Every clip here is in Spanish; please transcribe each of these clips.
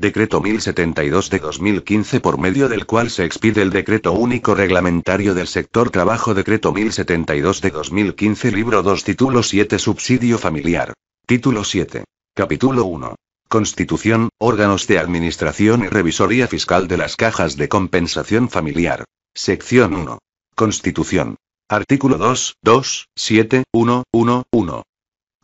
Decreto 1072 de 2015 por medio del cual se expide el Decreto Único Reglamentario del Sector Trabajo Decreto 1072 de 2015 Libro 2 Título 7 Subsidio Familiar. Título 7. Capítulo 1. Constitución, órganos de administración y revisoría fiscal de las cajas de compensación familiar. Sección 1. Constitución. Artículo 2, 2, 7, 1, 1, 1.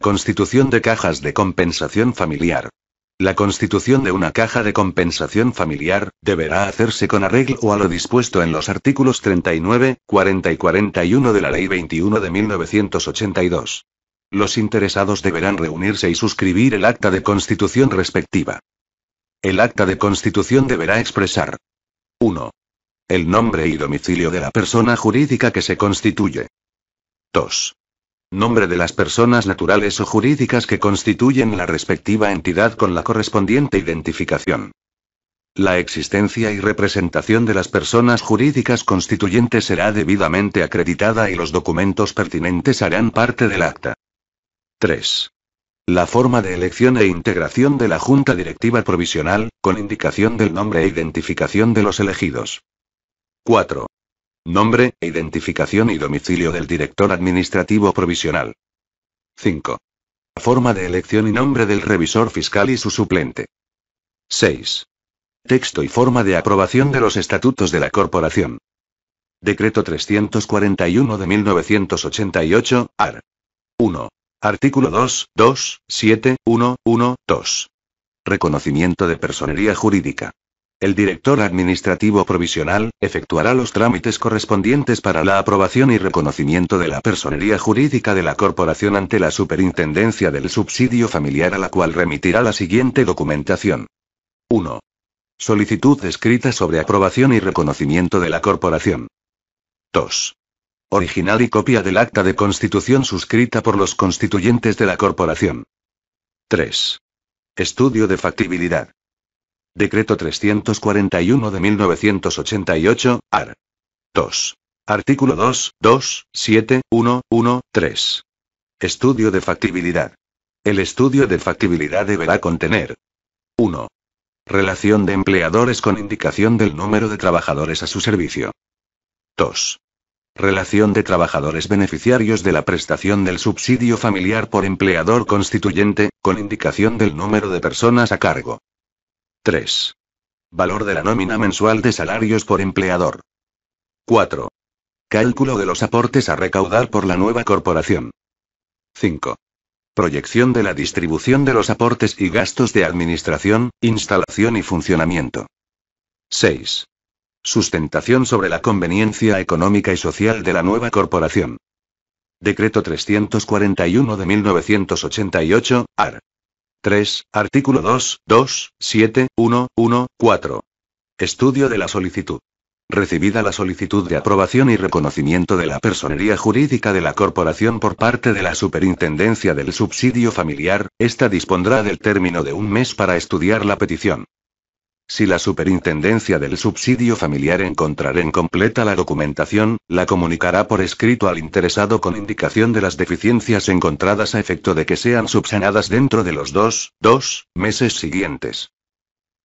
Constitución de cajas de compensación familiar. La constitución de una caja de compensación familiar, deberá hacerse con arreglo a lo dispuesto en los artículos 39, 40 y 41 de la Ley 21 de 1982. Los interesados deberán reunirse y suscribir el acta de constitución respectiva. El acta de constitución deberá expresar 1. El nombre y domicilio de la persona jurídica que se constituye. 2 nombre de las personas naturales o jurídicas que constituyen la respectiva entidad con la correspondiente identificación. La existencia y representación de las personas jurídicas constituyentes será debidamente acreditada y los documentos pertinentes harán parte del acta. 3. La forma de elección e integración de la Junta Directiva Provisional, con indicación del nombre e identificación de los elegidos. 4. Nombre, identificación y domicilio del director administrativo provisional. 5. Forma de elección y nombre del revisor fiscal y su suplente. 6. Texto y forma de aprobación de los estatutos de la corporación. Decreto 341 de 1988, AR. 1. Artículo 2, 2, 7, 1, 1, 2. Reconocimiento de personería jurídica. El director administrativo provisional, efectuará los trámites correspondientes para la aprobación y reconocimiento de la personería jurídica de la corporación ante la Superintendencia del Subsidio Familiar a la cual remitirá la siguiente documentación. 1. Solicitud escrita sobre aprobación y reconocimiento de la corporación. 2. Original y copia del acta de constitución suscrita por los constituyentes de la corporación. 3. Estudio de factibilidad. Decreto 341 de 1988, AR. 2. Artículo 2, 2, 7, 1, 1, 3. Estudio de factibilidad. El estudio de factibilidad deberá contener 1. Relación de empleadores con indicación del número de trabajadores a su servicio. 2. Relación de trabajadores beneficiarios de la prestación del subsidio familiar por empleador constituyente, con indicación del número de personas a cargo. 3. Valor de la nómina mensual de salarios por empleador. 4. Cálculo de los aportes a recaudar por la nueva corporación. 5. Proyección de la distribución de los aportes y gastos de administración, instalación y funcionamiento. 6. Sustentación sobre la conveniencia económica y social de la nueva corporación. Decreto 341 de 1988, AR. 3, artículo 2, 2, 7, 1, 1, 4. Estudio de la solicitud. Recibida la solicitud de aprobación y reconocimiento de la personería jurídica de la corporación por parte de la Superintendencia del Subsidio Familiar, esta dispondrá del término de un mes para estudiar la petición. Si la Superintendencia del Subsidio Familiar encontrará completa la documentación, la comunicará por escrito al interesado con indicación de las deficiencias encontradas a efecto de que sean subsanadas dentro de los dos, dos meses siguientes.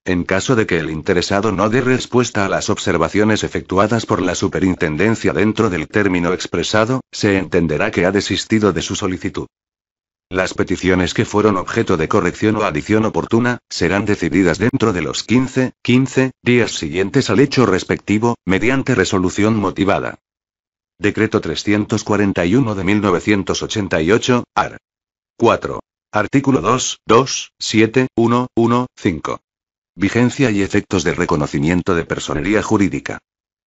En caso de que el interesado no dé respuesta a las observaciones efectuadas por la superintendencia dentro del término expresado, se entenderá que ha desistido de su solicitud. Las peticiones que fueron objeto de corrección o adición oportuna, serán decididas dentro de los 15, 15 días siguientes al hecho respectivo, mediante resolución motivada. Decreto 341 de 1988, AR. 4. Artículo 2, 2, 7, 1, 1, 5. Vigencia y efectos de reconocimiento de personería jurídica.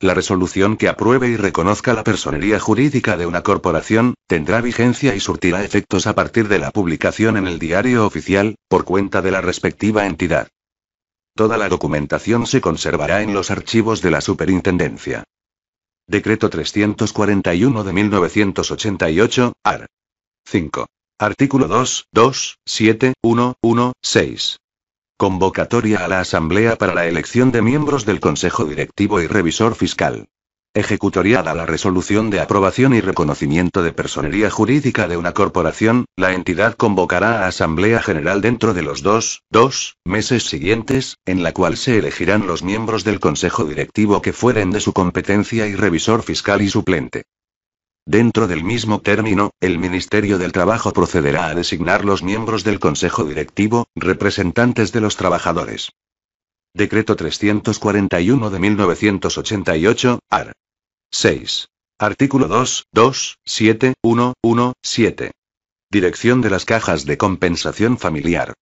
La resolución que apruebe y reconozca la personería jurídica de una corporación, tendrá vigencia y surtirá efectos a partir de la publicación en el diario oficial, por cuenta de la respectiva entidad. Toda la documentación se conservará en los archivos de la Superintendencia. Decreto 341 de 1988, AR. 5. Artículo 2, 2, 7, 1, 1, 6. Convocatoria a la Asamblea para la elección de miembros del Consejo Directivo y Revisor Fiscal. Ejecutoriada la resolución de aprobación y reconocimiento de personería jurídica de una corporación, la entidad convocará a Asamblea General dentro de los dos, dos meses siguientes, en la cual se elegirán los miembros del Consejo Directivo que fueren de su competencia y revisor fiscal y suplente. Dentro del mismo término, el Ministerio del Trabajo procederá a designar los miembros del Consejo Directivo, representantes de los trabajadores. Decreto 341 de 1988, AR. 6. Artículo 2, 2, 7, 1, 1, 7. Dirección de las cajas de compensación familiar.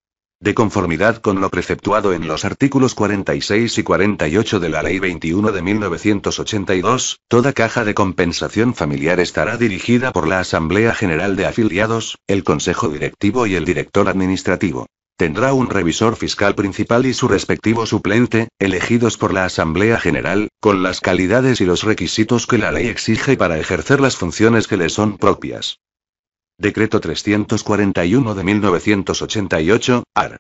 De conformidad con lo preceptuado en los artículos 46 y 48 de la Ley 21 de 1982, toda caja de compensación familiar estará dirigida por la Asamblea General de Afiliados, el Consejo Directivo y el Director Administrativo. Tendrá un revisor fiscal principal y su respectivo suplente, elegidos por la Asamblea General, con las calidades y los requisitos que la ley exige para ejercer las funciones que le son propias. Decreto 341 de 1988, AR.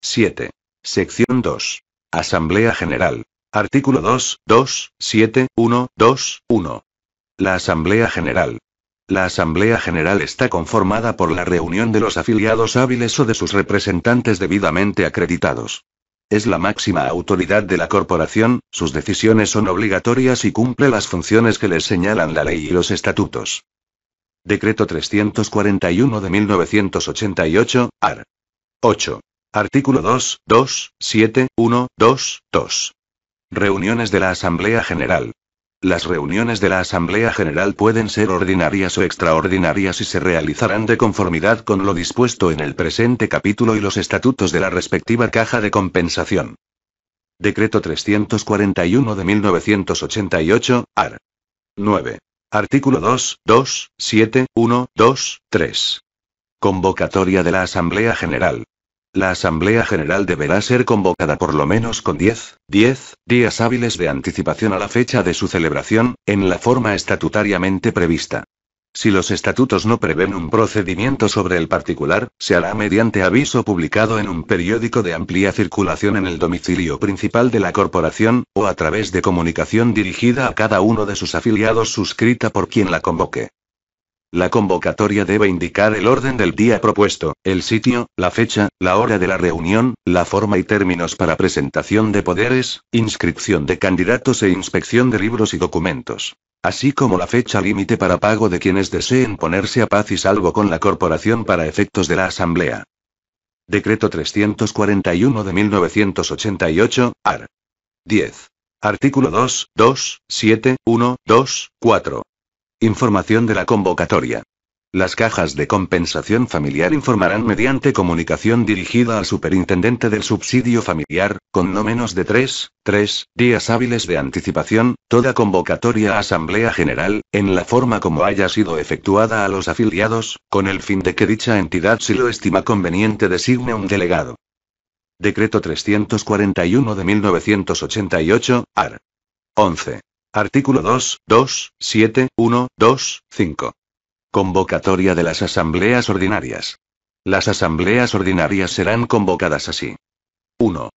7. Sección 2. Asamblea General. Artículo 2, 2, 7, 1, 2, 1. La Asamblea General. La Asamblea General está conformada por la reunión de los afiliados hábiles o de sus representantes debidamente acreditados. Es la máxima autoridad de la corporación, sus decisiones son obligatorias y cumple las funciones que les señalan la ley y los estatutos. Decreto 341 de 1988, AR. 8. Artículo 2, 2, 7, 1, 2, 2. Reuniones de la Asamblea General. Las reuniones de la Asamblea General pueden ser ordinarias o extraordinarias y se realizarán de conformidad con lo dispuesto en el presente capítulo y los estatutos de la respectiva caja de compensación. Decreto 341 de 1988, AR. 9. Artículo 2, 7, 1, 2, Convocatoria de la Asamblea General. La Asamblea General deberá ser convocada por lo menos con 10, 10 días hábiles de anticipación a la fecha de su celebración, en la forma estatutariamente prevista. Si los estatutos no prevén un procedimiento sobre el particular, se hará mediante aviso publicado en un periódico de amplia circulación en el domicilio principal de la corporación, o a través de comunicación dirigida a cada uno de sus afiliados suscrita por quien la convoque. La convocatoria debe indicar el orden del día propuesto, el sitio, la fecha, la hora de la reunión, la forma y términos para presentación de poderes, inscripción de candidatos e inspección de libros y documentos. Así como la fecha límite para pago de quienes deseen ponerse a paz y salvo con la corporación para efectos de la Asamblea. Decreto 341 de 1988, AR. 10. Artículo 2, 2, 7, 1, 2, 4. Información de la convocatoria. Las cajas de compensación familiar informarán mediante comunicación dirigida al superintendente del subsidio familiar, con no menos de tres, tres días hábiles de anticipación, toda convocatoria a Asamblea General, en la forma como haya sido efectuada a los afiliados, con el fin de que dicha entidad, si lo estima conveniente, designe un delegado. Decreto 341 de 1988, AR. 11. Artículo 2, 2, 7, 1, 2, 5. Convocatoria de las asambleas ordinarias. Las asambleas ordinarias serán convocadas así. 1.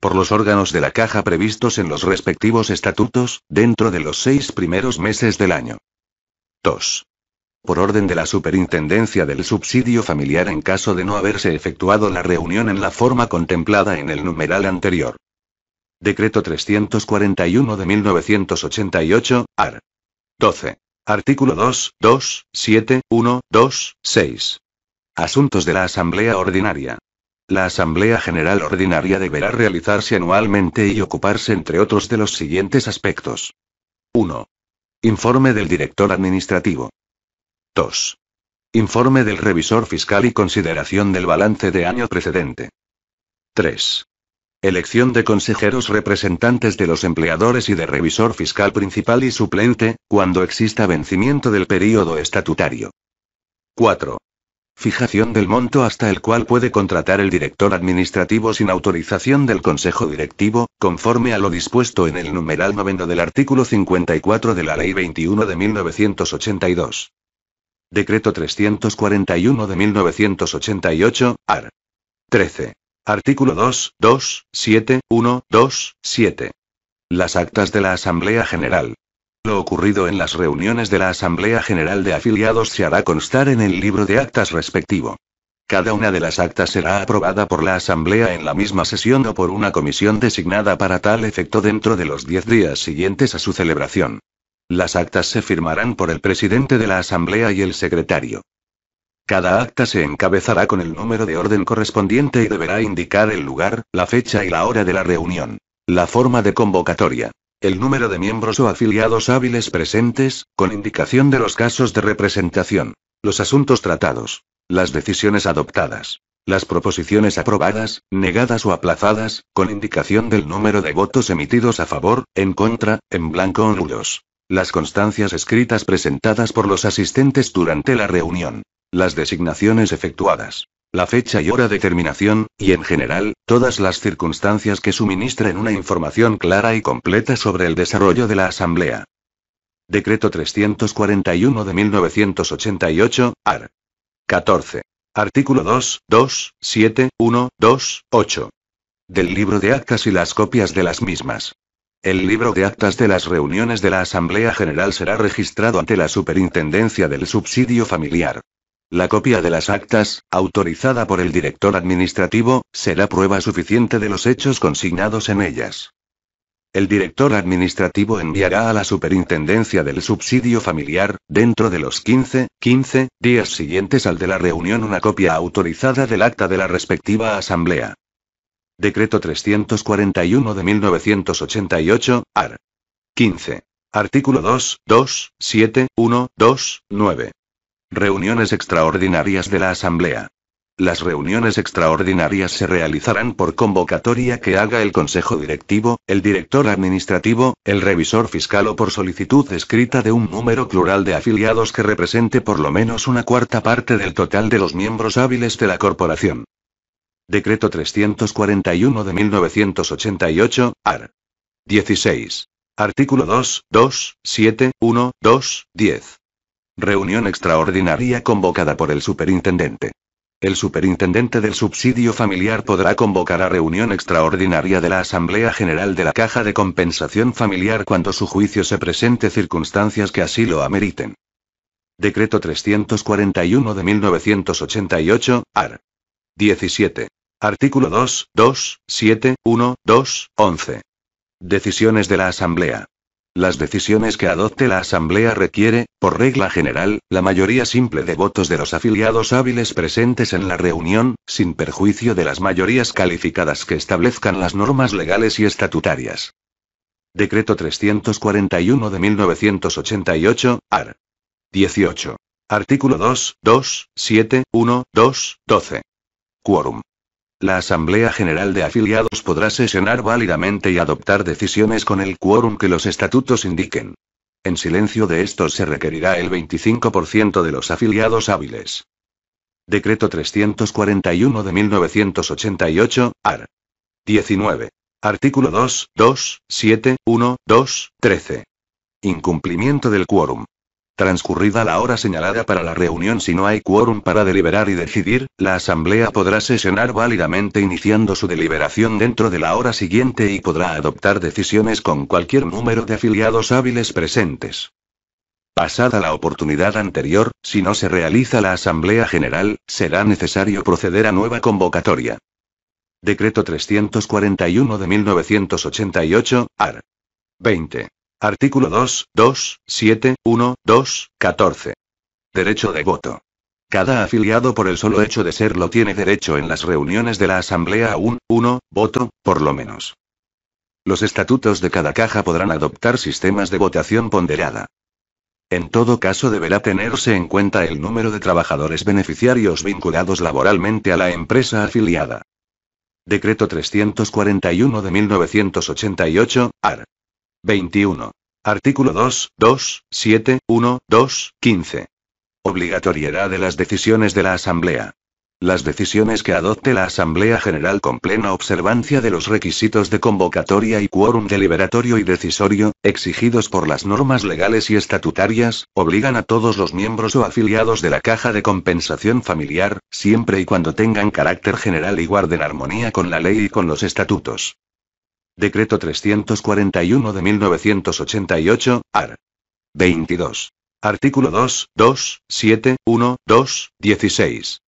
Por los órganos de la caja previstos en los respectivos estatutos, dentro de los seis primeros meses del año. 2. Por orden de la Superintendencia del Subsidio Familiar en caso de no haberse efectuado la reunión en la forma contemplada en el numeral anterior. Decreto 341 de 1988, AR. 12. Artículo 2, 2, 7, 1, 2, 6. Asuntos de la Asamblea Ordinaria. La Asamblea General Ordinaria deberá realizarse anualmente y ocuparse, entre otros, de los siguientes aspectos. 1. Informe del Director Administrativo. 2. Informe del Revisor Fiscal y consideración del balance de año precedente. 3. Elección de consejeros representantes de los empleadores y de revisor fiscal principal y suplente, cuando exista vencimiento del período estatutario. 4. Fijación del monto hasta el cual puede contratar el director administrativo sin autorización del Consejo Directivo, conforme a lo dispuesto en el numeral 9 del artículo 54 de la Ley 21 de 1982. Decreto 341 de 1988, AR. 13. Artículo 2, 2, 7, 1, 2, 7. Las actas de la Asamblea General. Lo ocurrido en las reuniones de la Asamblea General de Afiliados se hará constar en el libro de actas respectivo. Cada una de las actas será aprobada por la Asamblea en la misma sesión o por una comisión designada para tal efecto dentro de los 10 días siguientes a su celebración. Las actas se firmarán por el presidente de la Asamblea y el secretario. Cada acta se encabezará con el número de orden correspondiente y deberá indicar el lugar, la fecha y la hora de la reunión. La forma de convocatoria. El número de miembros o afiliados hábiles presentes, con indicación de los casos de representación. Los asuntos tratados. Las decisiones adoptadas. Las proposiciones aprobadas, negadas o aplazadas, con indicación del número de votos emitidos a favor, en contra, en blanco o nulos. Las constancias escritas presentadas por los asistentes durante la reunión. Las designaciones efectuadas. La fecha y hora de terminación, y en general, todas las circunstancias que suministren una información clara y completa sobre el desarrollo de la Asamblea. Decreto 341 de 1988, AR. 14. Artículo 2, 2, 7, 1, 2, 8. Del libro de actas y las copias de las mismas. El libro de actas de las reuniones de la Asamblea General será registrado ante la Superintendencia del Subsidio Familiar. La copia de las actas, autorizada por el director administrativo, será prueba suficiente de los hechos consignados en ellas. El director administrativo enviará a la Superintendencia del Subsidio Familiar, dentro de los 15, 15 días siguientes al de la reunión, una copia autorizada del acta de la respectiva asamblea. Decreto 341 de 1988, AR. 15. Artículo 2, 2, 7, 1, 2, 9. Reuniones extraordinarias de la Asamblea. Las reuniones extraordinarias se realizarán por convocatoria que haga el Consejo Directivo, el Director Administrativo, el Revisor Fiscal o por solicitud escrita de un número plural de afiliados que represente por lo menos una cuarta parte del total de los miembros hábiles de la Corporación. Decreto 341 de 1988, AR. 16. Artículo 2, 2, 7, 1, 2, 10. Reunión extraordinaria convocada por el superintendente. El superintendente del subsidio familiar podrá convocar a reunión extraordinaria de la Asamblea General de la Caja de Compensación Familiar cuando su juicio se presente circunstancias que así lo ameriten. Decreto 341 de 1988, AR. 17. Artículo 2, 2, 7, 1, 2, 11. Decisiones de la Asamblea. Las decisiones que adopte la Asamblea requiere, por regla general, la mayoría simple de votos de los afiliados hábiles presentes en la reunión, sin perjuicio de las mayorías calificadas que establezcan las normas legales y estatutarias. Decreto 341 de 1988, AR. 18. Artículo 2, 2, 7, 1, 2, 12. Quórum. La Asamblea General de Afiliados podrá sesionar válidamente y adoptar decisiones con el quórum que los estatutos indiquen. En silencio de estos se requerirá el 25% de los afiliados hábiles. Decreto 341 de 1988, AR. 19. Artículo 2, 2, 7, 1, 2, 13. Incumplimiento del quórum. Transcurrida la hora señalada para la reunión si no hay quórum para deliberar y decidir, la Asamblea podrá sesionar válidamente iniciando su deliberación dentro de la hora siguiente y podrá adoptar decisiones con cualquier número de afiliados hábiles presentes. Pasada la oportunidad anterior, si no se realiza la Asamblea General, será necesario proceder a nueva convocatoria. Decreto 341 de 1988, AR. 20. Artículo 2, 2, 7, 1, 2, 14. Derecho de voto. Cada afiliado por el solo hecho de serlo tiene derecho en las reuniones de la Asamblea a un, uno voto, por lo menos. Los estatutos de cada caja podrán adoptar sistemas de votación ponderada. En todo caso deberá tenerse en cuenta el número de trabajadores beneficiarios vinculados laboralmente a la empresa afiliada. Decreto 341 de 1988, AR. 21. Artículo 2, 2, 7, 1, 2, 15. Obligatoriedad de las decisiones de la Asamblea. Las decisiones que adopte la Asamblea General con plena observancia de los requisitos de convocatoria y quórum deliberatorio y decisorio, exigidos por las normas legales y estatutarias, obligan a todos los miembros o afiliados de la Caja de Compensación Familiar, siempre y cuando tengan carácter general y guarden armonía con la ley y con los estatutos. Decreto 341 de 1988, AR. 22. Artículo 2, 2, 7, 1, 2, 16.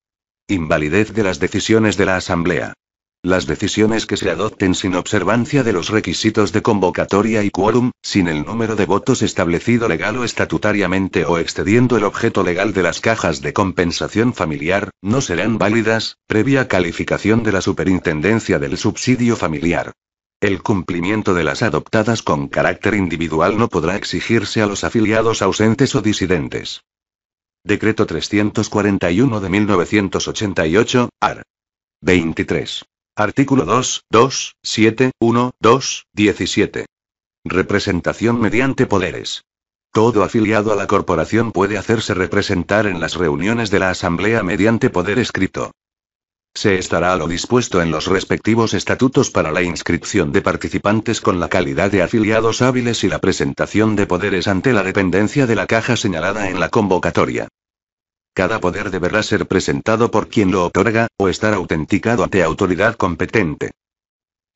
Invalidez de las decisiones de la Asamblea. Las decisiones que se adopten sin observancia de los requisitos de convocatoria y quórum, sin el número de votos establecido legal o estatutariamente o excediendo el objeto legal de las cajas de compensación familiar, no serán válidas, previa calificación de la Superintendencia del Subsidio Familiar. El cumplimiento de las adoptadas con carácter individual no podrá exigirse a los afiliados ausentes o disidentes. Decreto 341 de 1988, AR. 23. Artículo 2, 2, 7, 1, 2, 17. Representación mediante poderes. Todo afiliado a la corporación puede hacerse representar en las reuniones de la Asamblea mediante poder escrito. Se estará a lo dispuesto en los respectivos estatutos para la inscripción de participantes con la calidad de afiliados hábiles y la presentación de poderes ante la dependencia de la caja señalada en la convocatoria. Cada poder deberá ser presentado por quien lo otorga, o estar autenticado ante autoridad competente.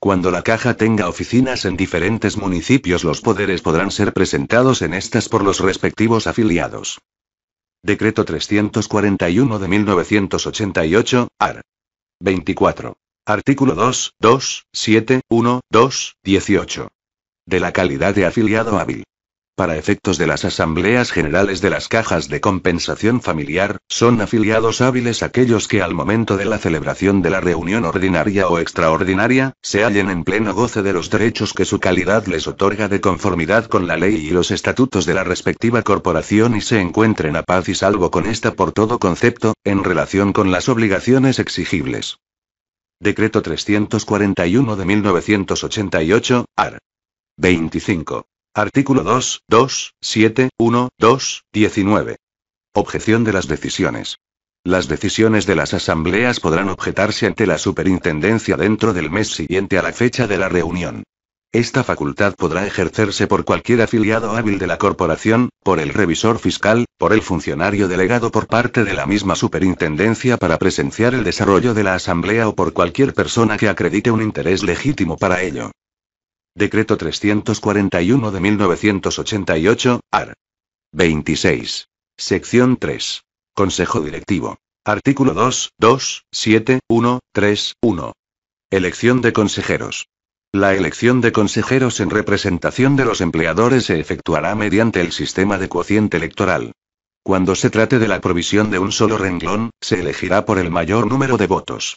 Cuando la caja tenga oficinas en diferentes municipios, los poderes podrán ser presentados en estas por los respectivos afiliados. Decreto 341 de 1988, AR. 24. Artículo 2, 2, 7, 1, 2, 18. De la calidad de afiliado hábil. Para efectos de las asambleas generales de las cajas de compensación familiar, son afiliados hábiles aquellos que al momento de la celebración de la reunión ordinaria o extraordinaria, se hallen en pleno goce de los derechos que su calidad les otorga de conformidad con la ley y los estatutos de la respectiva corporación y se encuentren a paz y salvo con esta por todo concepto, en relación con las obligaciones exigibles. Decreto 341 de 1988, AR. 25. Artículo 2, 2, 7, 1, 2, 19. Objeción de las decisiones. Las decisiones de las asambleas podrán objetarse ante la superintendencia dentro del mes siguiente a la fecha de la reunión. Esta facultad podrá ejercerse por cualquier afiliado hábil de la corporación, por el revisor fiscal, por el funcionario delegado por parte de la misma superintendencia para presenciar el desarrollo de la asamblea o por cualquier persona que acredite un interés legítimo para ello. Decreto 341 de 1988, AR. 26. Sección 3. Consejo Directivo. Artículo 2, 2, 7, 1, 3, 1. Elección de consejeros. La elección de consejeros en representación de los empleadores se efectuará mediante el sistema de cociente electoral. Cuando se trate de la provisión de un solo renglón, se elegirá por el mayor número de votos.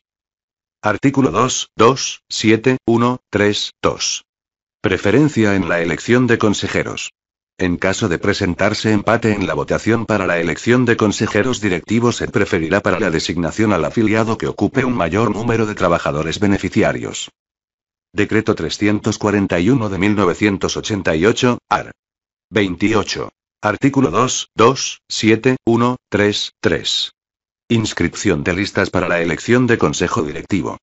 Artículo 2, 2, 7, 1, 3, 2. Preferencia en la elección de consejeros. En caso de presentarse empate en la votación para la elección de consejeros directivos, se preferirá para la designación al afiliado que ocupe un mayor número de trabajadores beneficiarios. Decreto 341 de 1988, AR. 28. Artículo 2, 2, 7, 1, 3, 3. Inscripción de listas para la elección de consejo directivo.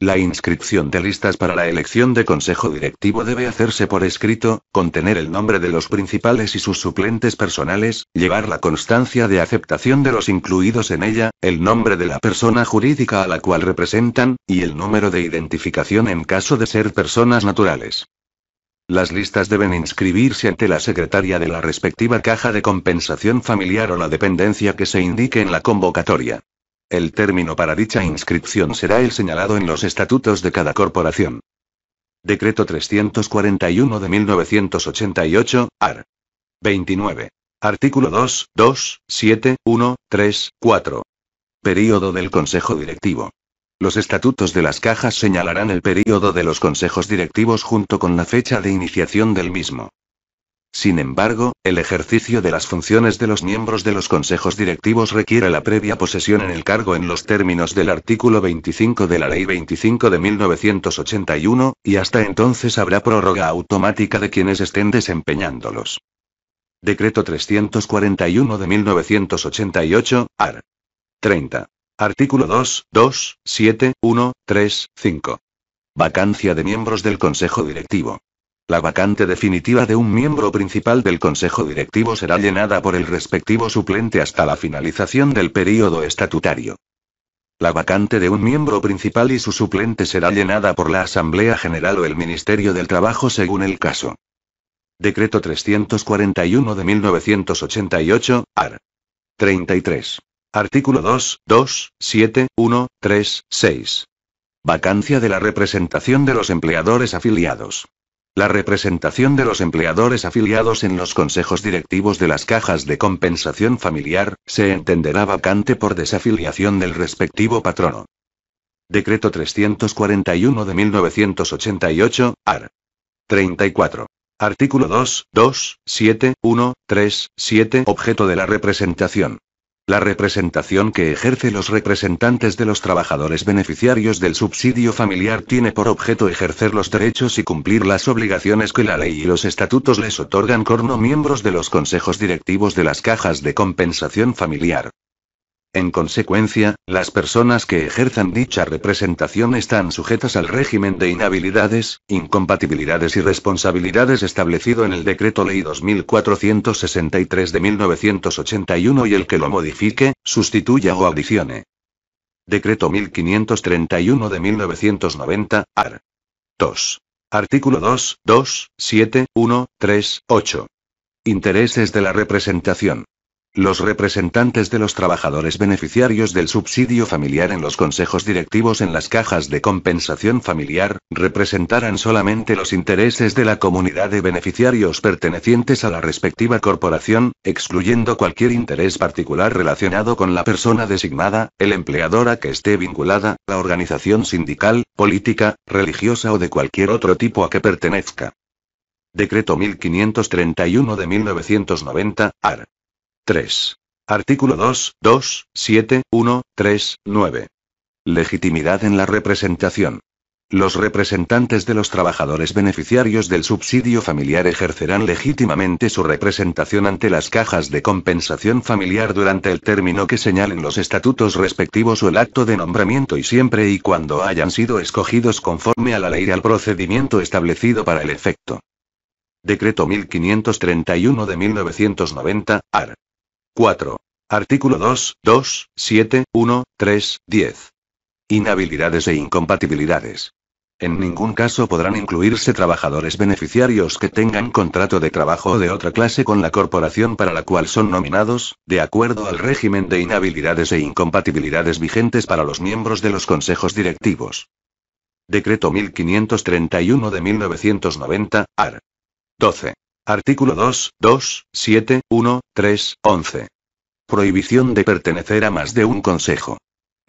La inscripción de listas para la elección de consejo directivo debe hacerse por escrito, contener el nombre de los principales y sus suplentes personales, llevar la constancia de aceptación de los incluidos en ella, el nombre de la persona jurídica a la cual representan, y el número de identificación en caso de ser personas naturales. Las listas deben inscribirse ante la secretaria de la respectiva caja de compensación familiar o la dependencia que se indique en la convocatoria. El término para dicha inscripción será el señalado en los estatutos de cada corporación. Decreto 341 de 1988, AR. 29. Artículo 2, 2, 7, 1, 3, 4. Período del Consejo Directivo. Los estatutos de las cajas señalarán el período de los consejos directivos junto con la fecha de iniciación del mismo. Sin embargo, el ejercicio de las funciones de los miembros de los consejos directivos requiere la previa posesión en el cargo en los términos del artículo 25 de la Ley 25 de 1981, y hasta entonces habrá prórroga automática de quienes estén desempeñándolos. Decreto 341 de 1988, AR. 30. Artículo 2, 2, 7, 1, 3, 5. Vacancia de miembros del Consejo Directivo. La vacante definitiva de un miembro principal del Consejo Directivo será llenada por el respectivo suplente hasta la finalización del período estatutario. La vacante de un miembro principal y su suplente será llenada por la Asamblea General o el Ministerio del Trabajo según el caso. Decreto 341 de 1988, AR. 33. Artículo 2, 2, 7, 1, 3, 6. Vacancia de la representación de los empleadores afiliados. La representación de los empleadores afiliados en los consejos directivos de las cajas de compensación familiar, se entenderá vacante por desafiliación del respectivo patrono. Decreto 341 de 1988, AR. 34. Artículo 2, 2, 7, 1, 3, 7. Objeto de la representación. La representación que ejerce los representantes de los trabajadores beneficiarios del subsidio familiar tiene por objeto ejercer los derechos y cumplir las obligaciones que la ley y los estatutos les otorgan como miembros de los consejos directivos de las cajas de compensación familiar. En consecuencia, las personas que ejerzan dicha representación están sujetas al régimen de inhabilidades, incompatibilidades y responsabilidades establecido en el Decreto Ley 2463 de 1981 y el que lo modifique, sustituya o adicione. Decreto 1531 de 1990, AR. 2. Artículo 2, 2, 7, 1, 3, 8. Intereses de la representación. Los representantes de los trabajadores beneficiarios del subsidio familiar en los consejos directivos en las cajas de compensación familiar, representarán solamente los intereses de la comunidad de beneficiarios pertenecientes a la respectiva corporación, excluyendo cualquier interés particular relacionado con la persona designada, el empleador a que esté vinculada, la organización sindical, política, religiosa o de cualquier otro tipo a que pertenezca. Decreto 1531 de 1990, AR. 3. Artículo 2, 2, 7, 1, 3, 9. Legitimidad en la representación. Los representantes de los trabajadores beneficiarios del subsidio familiar ejercerán legítimamente su representación ante las cajas de compensación familiar durante el término que señalen los estatutos respectivos o el acto de nombramiento y siempre y cuando hayan sido escogidos conforme a la ley y al procedimiento establecido para el efecto. Decreto 1531 de 1990, AR. 4. Artículo 2, 2, 7, 1, 3, 10. Inhabilidades e incompatibilidades. En ningún caso podrán incluirse trabajadores beneficiarios que tengan contrato de trabajo o de otra clase con la corporación para la cual son nominados, de acuerdo al régimen de inhabilidades e incompatibilidades vigentes para los miembros de los consejos directivos. Decreto 1531 de 1990, AR. 12. Artículo 2, 2, 7, 1, 3, 11. Prohibición de pertenecer a más de un consejo.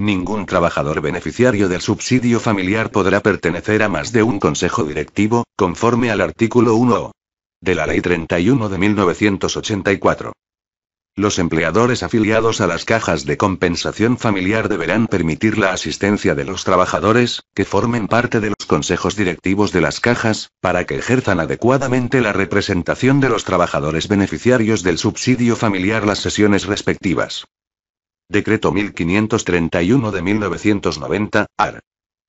Ningún trabajador beneficiario del subsidio familiar podrá pertenecer a más de un consejo directivo, conforme al artículo 1 de la Ley 31 de 1984. Los empleadores afiliados a las cajas de compensación familiar deberán permitir la asistencia de los trabajadores, que formen parte de los consejos directivos de las cajas, para que ejerzan adecuadamente la representación de los trabajadores beneficiarios del subsidio familiar las sesiones respectivas. Decreto 1531 de 1990, AR.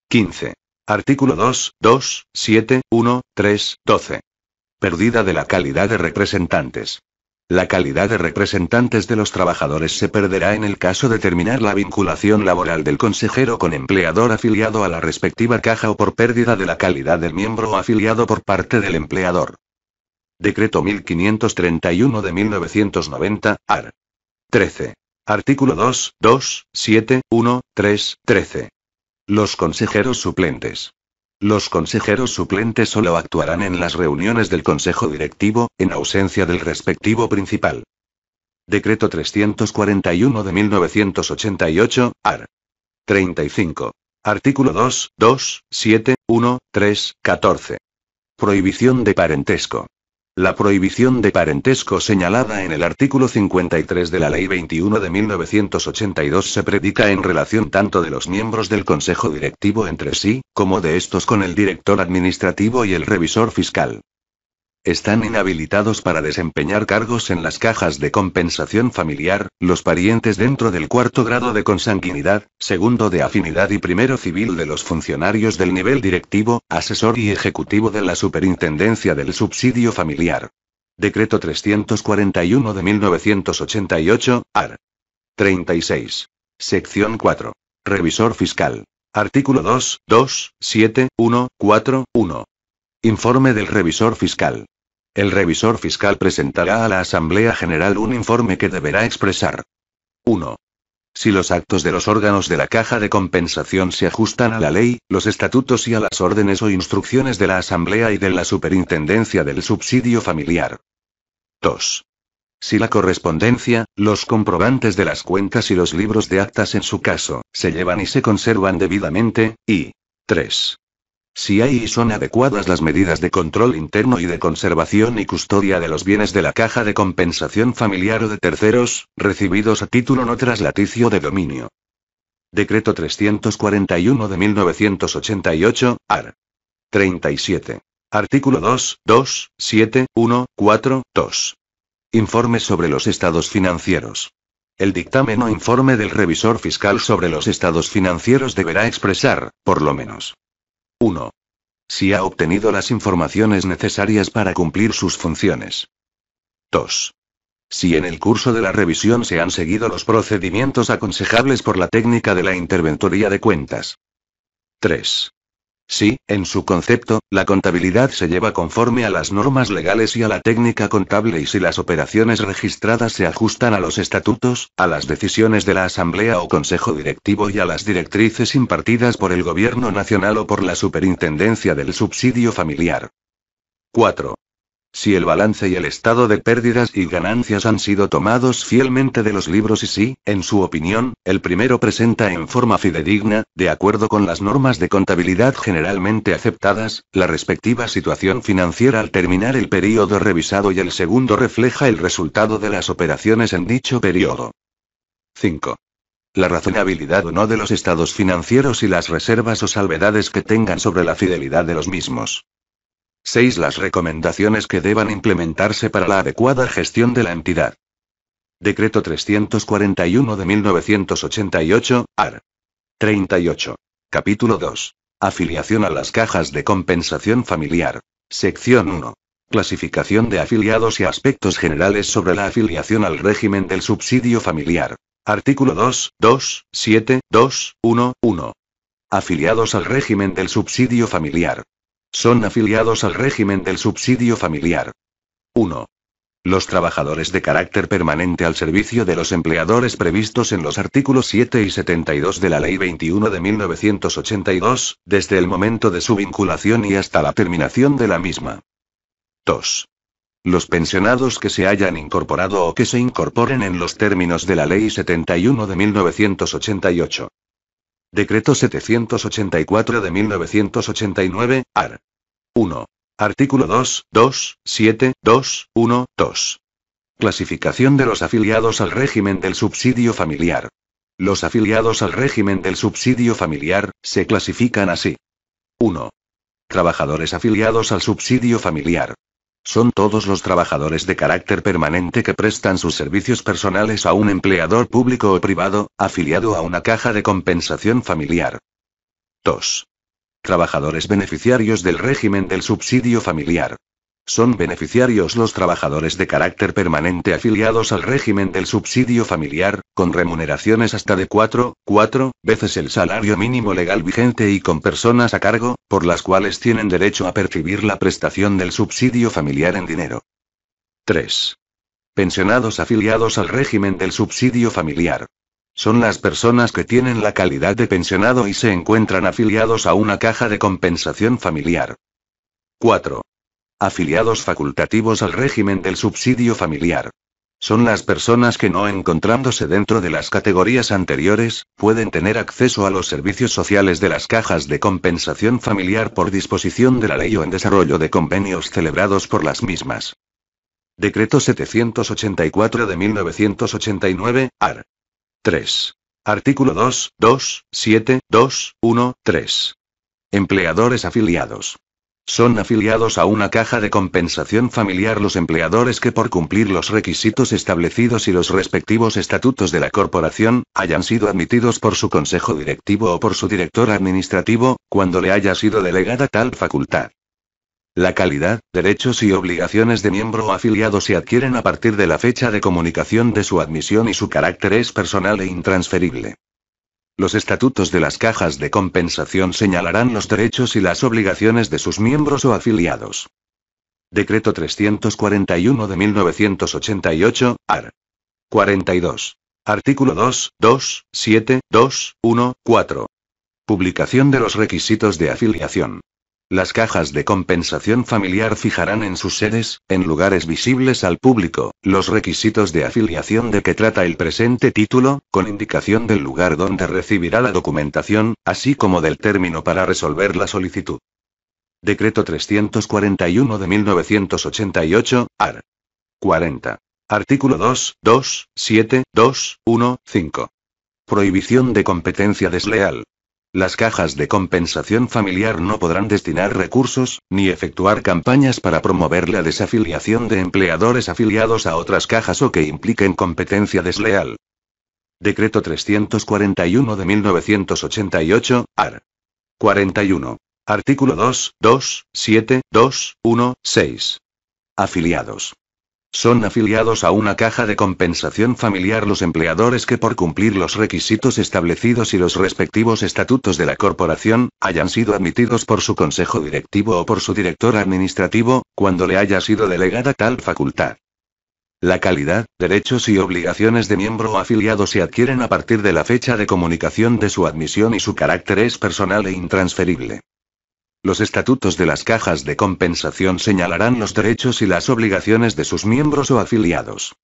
15. Artículo 2, 2, 7, 1, 3, 12. Perdida de la calidad de representantes. La calidad de representantes de los trabajadores se perderá en el caso de terminar la vinculación laboral del consejero con empleador afiliado a la respectiva caja o por pérdida de la calidad del miembro afiliado por parte del empleador. Decreto 1531 de 1990, AR. 13. Artículo 2, 2, 7, 1, 3, 13. Los consejeros suplentes. Los consejeros suplentes solo actuarán en las reuniones del Consejo Directivo, en ausencia del respectivo principal. Decreto 341 de 1988, AR. 35. Artículo 2, 2, 7, 1, 3, 14. Prohibición de parentesco. La prohibición de parentesco señalada en el artículo 53 de la Ley 21 de 1982 se predica en relación tanto de los miembros del Consejo Directivo entre sí, como de estos con el director administrativo y el revisor fiscal. Están inhabilitados para desempeñar cargos en las cajas de compensación familiar, los parientes dentro del cuarto grado de consanguinidad, segundo de afinidad y primero civil de los funcionarios del nivel directivo, asesor y ejecutivo de la Superintendencia del Subsidio Familiar. Decreto 341 de 1988, AR. 36. Sección 4. Revisor Fiscal. Artículo 2, 2, 7, 1, 4, 1. Informe del revisor fiscal. El revisor fiscal presentará a la Asamblea General un informe que deberá expresar. 1. Si los actos de los órganos de la caja de compensación se ajustan a la ley, los estatutos y a las órdenes o instrucciones de la Asamblea y de la Superintendencia del Subsidio Familiar. 2. Si la correspondencia, los comprobantes de las cuentas y los libros de actas en su caso, se llevan y se conservan debidamente, y 3. Si hay y son adecuadas las medidas de control interno y de conservación y custodia de los bienes de la caja de compensación familiar o de terceros, recibidos a título no traslaticio de dominio. Decreto 341 de 1988, AR. 37. Artículo 2, 2, 7, 1, 4, 2. Informe sobre los estados financieros. El dictamen o informe del revisor fiscal sobre los estados financieros deberá expresar, por lo menos, 1. Si ha obtenido las informaciones necesarias para cumplir sus funciones. 2. Si en el curso de la revisión se han seguido los procedimientos aconsejables por la técnica de la interventoría de cuentas. 3. Si, en su concepto, la contabilidad se lleva conforme a las normas legales y a la técnica contable y si las operaciones registradas se ajustan a los estatutos, a las decisiones de la Asamblea o Consejo Directivo y a las directrices impartidas por el Gobierno Nacional o por la Superintendencia del Subsidio Familiar. 4. Si el balance y el estado de pérdidas y ganancias han sido tomados fielmente de los libros y si, en su opinión, el primero presenta en forma fidedigna, de acuerdo con las normas de contabilidad generalmente aceptadas, la respectiva situación financiera al terminar el periodo revisado y el segundo refleja el resultado de las operaciones en dicho periodo. 5. La razonabilidad o no de los estados financieros y las reservas o salvedades que tengan sobre la fidelidad de los mismos. 6. Las recomendaciones que deban implementarse para la adecuada gestión de la entidad. Decreto 341 de 1988, AR. 38. Capítulo 2. Afiliación a las cajas de compensación familiar. Sección 1. Clasificación de afiliados y aspectos generales sobre la afiliación al régimen del subsidio familiar. Artículo 2, 2, 7, 2, 1, 1. Afiliados al régimen del subsidio familiar. Son afiliados al régimen del subsidio familiar. 1. Los trabajadores de carácter permanente al servicio de los empleadores previstos en los artículos 7 y 72 de la Ley 21 de 1982, desde el momento de su vinculación y hasta la terminación de la misma. 2. Los pensionados que se hayan incorporado o que se incorporen en los términos de la Ley 71 de 1988. Decreto 784 de 1989, AR. 1. Artículo 2, 2, 7, 2, 1, 2. Clasificación de los afiliados al régimen del subsidio familiar. Los afiliados al régimen del subsidio familiar se clasifican así. 1. Trabajadores afiliados al subsidio familiar. Son todos los trabajadores de carácter permanente que prestan sus servicios personales a un empleador público o privado, afiliado a una caja de compensación familiar. 2. Trabajadores beneficiarios del régimen del subsidio familiar. Son beneficiarios los trabajadores de carácter permanente afiliados al régimen del subsidio familiar, con remuneraciones hasta de 4, 4 veces el salario mínimo legal vigente y con personas a cargo, por las cuales tienen derecho a percibir la prestación del subsidio familiar en dinero. 3. Pensionados afiliados al régimen del subsidio familiar. Son las personas que tienen la calidad de pensionado y se encuentran afiliados a una caja de compensación familiar. 4 afiliados facultativos al régimen del subsidio familiar. Son las personas que no encontrándose dentro de las categorías anteriores, pueden tener acceso a los servicios sociales de las cajas de compensación familiar por disposición de la ley o en desarrollo de convenios celebrados por las mismas. Decreto 784 de 1989, AR. 3. Artículo 2, 2, 7, 2, 1, 3. Empleadores afiliados. Son afiliados a una caja de compensación familiar los empleadores que por cumplir los requisitos establecidos y los respectivos estatutos de la corporación, hayan sido admitidos por su consejo directivo o por su director administrativo, cuando le haya sido delegada tal facultad. La calidad, derechos y obligaciones de miembro o afiliado se adquieren a partir de la fecha de comunicación de su admisión y su carácter es personal e intransferible. Los estatutos de las cajas de compensación señalarán los derechos y las obligaciones de sus miembros o afiliados. Decreto 341 de 1988, AR. 42. Artículo 2, 2, 7, 2, 1, 4. Publicación de los requisitos de afiliación. Las cajas de compensación familiar fijarán en sus sedes, en lugares visibles al público, los requisitos de afiliación de que trata el presente título, con indicación del lugar donde recibirá la documentación, así como del término para resolver la solicitud. Decreto 341 de 1988, AR. 40. Artículo 2, 2, 7, 2, 1, 5. Prohibición de competencia desleal. Las cajas de compensación familiar no podrán destinar recursos, ni efectuar campañas para promover la desafiliación de empleadores afiliados a otras cajas o que impliquen competencia desleal. Decreto 341 de 1988, AR. 41. Artículo 2, 2, 7, 2, 1, 6. Afiliados. Son afiliados a una caja de compensación familiar los empleadores que por cumplir los requisitos establecidos y los respectivos estatutos de la corporación, hayan sido admitidos por su consejo directivo o por su director administrativo, cuando le haya sido delegada tal facultad. La calidad, derechos y obligaciones de miembro afiliado se adquieren a partir de la fecha de comunicación de su admisión y su carácter es personal e intransferible. Los estatutos de las cajas de compensación señalarán los derechos y las obligaciones de sus miembros o afiliados.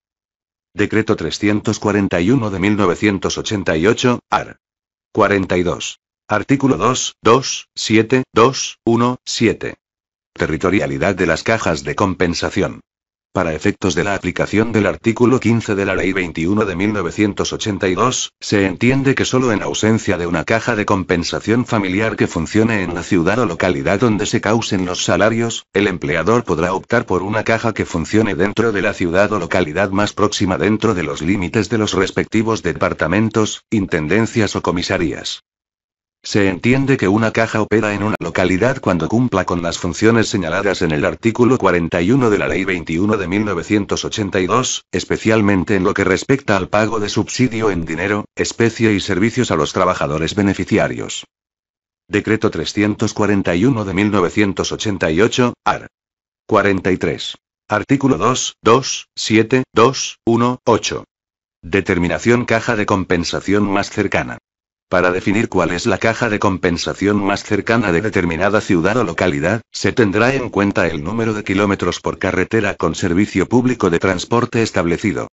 Decreto 341 de 1988, AR. 42. Artículo 2, 2, 7, 2, 1, 7. Territorialidad de las cajas de compensación. Para efectos de la aplicación del artículo 15 de la Ley 21 de 1982, se entiende que solo en ausencia de una caja de compensación familiar que funcione en la ciudad o localidad donde se causen los salarios, el empleador podrá optar por una caja que funcione dentro de la ciudad o localidad más próxima dentro de los límites de los respectivos departamentos, intendencias o comisarías. Se entiende que una caja opera en una localidad cuando cumpla con las funciones señaladas en el artículo 41 de la Ley 21 de 1982, especialmente en lo que respecta al pago de subsidio en dinero, especie y servicios a los trabajadores beneficiarios. Decreto 341 de 1988, AR. 43. Artículo 2, 2, 7, 2, 1, 8. Determinación caja de compensación más cercana. Para definir cuál es la caja de compensación más cercana de determinada ciudad o localidad, se tendrá en cuenta el número de kilómetros por carretera con servicio público de transporte establecido.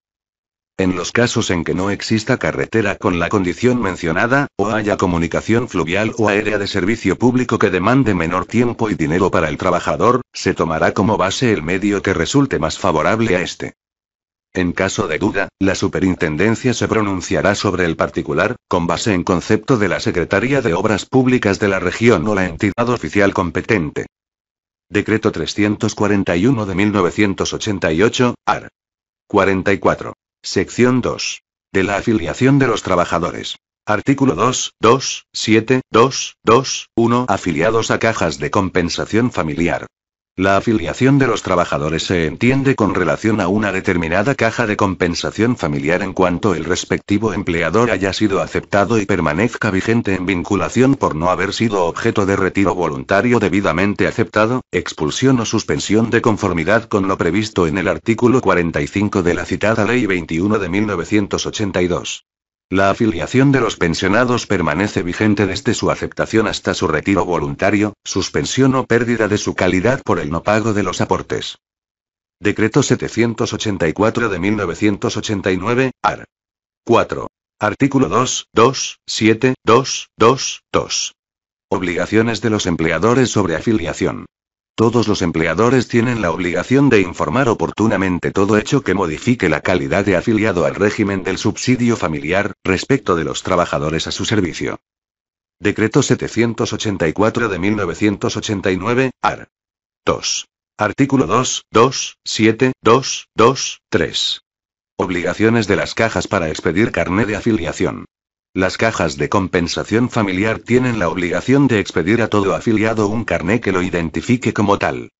En los casos en que no exista carretera con la condición mencionada, o haya comunicación fluvial o aérea de servicio público que demande menor tiempo y dinero para el trabajador, se tomará como base el medio que resulte más favorable a este. En caso de duda, la superintendencia se pronunciará sobre el particular, con base en concepto de la Secretaría de Obras Públicas de la región o la entidad oficial competente. Decreto 341 de 1988, AR. 44. Sección 2. De la afiliación de los trabajadores. Artículo 2, 2, 7, 2, 2, 1. Afiliados a cajas de compensación familiar. La afiliación de los trabajadores se entiende con relación a una determinada caja de compensación familiar en cuanto el respectivo empleador haya sido aceptado y permanezca vigente en vinculación por no haber sido objeto de retiro voluntario debidamente aceptado, expulsión o suspensión de conformidad con lo previsto en el artículo 45 de la citada Ley 21 de 1982. La afiliación de los pensionados permanece vigente desde su aceptación hasta su retiro voluntario, suspensión o pérdida de su calidad por el no pago de los aportes. Decreto 784 de 1989, AR. 4. Artículo 2, 2, 7, 2, 2, 2. Obligaciones de los empleadores sobre afiliación. Todos los empleadores tienen la obligación de informar oportunamente todo hecho que modifique la calidad de afiliado al régimen del subsidio familiar, respecto de los trabajadores a su servicio. Decreto 784 de 1989, AR. 2. Artículo 2, 2, 7, 2, 2, 3. Obligaciones de las cajas para expedir carné de afiliación. Las cajas de compensación familiar tienen la obligación de expedir a todo afiliado un carné que lo identifique como tal.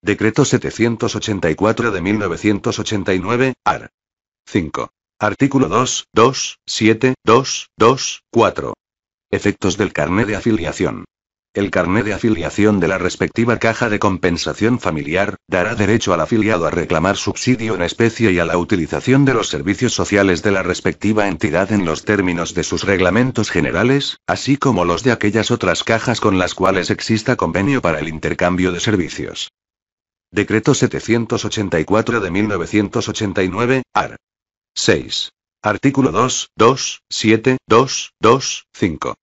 Decreto 784 de 1989, AR. 5. Artículo 2, 2, 7, 2, 2, 4. Efectos del carné de afiliación. El carné de afiliación de la respectiva caja de compensación familiar dará derecho al afiliado a reclamar subsidio en especie y a la utilización de los servicios sociales de la respectiva entidad en los términos de sus reglamentos generales, así como los de aquellas otras cajas con las cuales exista convenio para el intercambio de servicios. Decreto 784 de 1989, AR. 6. Artículo 2, 2, 7, 2, 2, 5.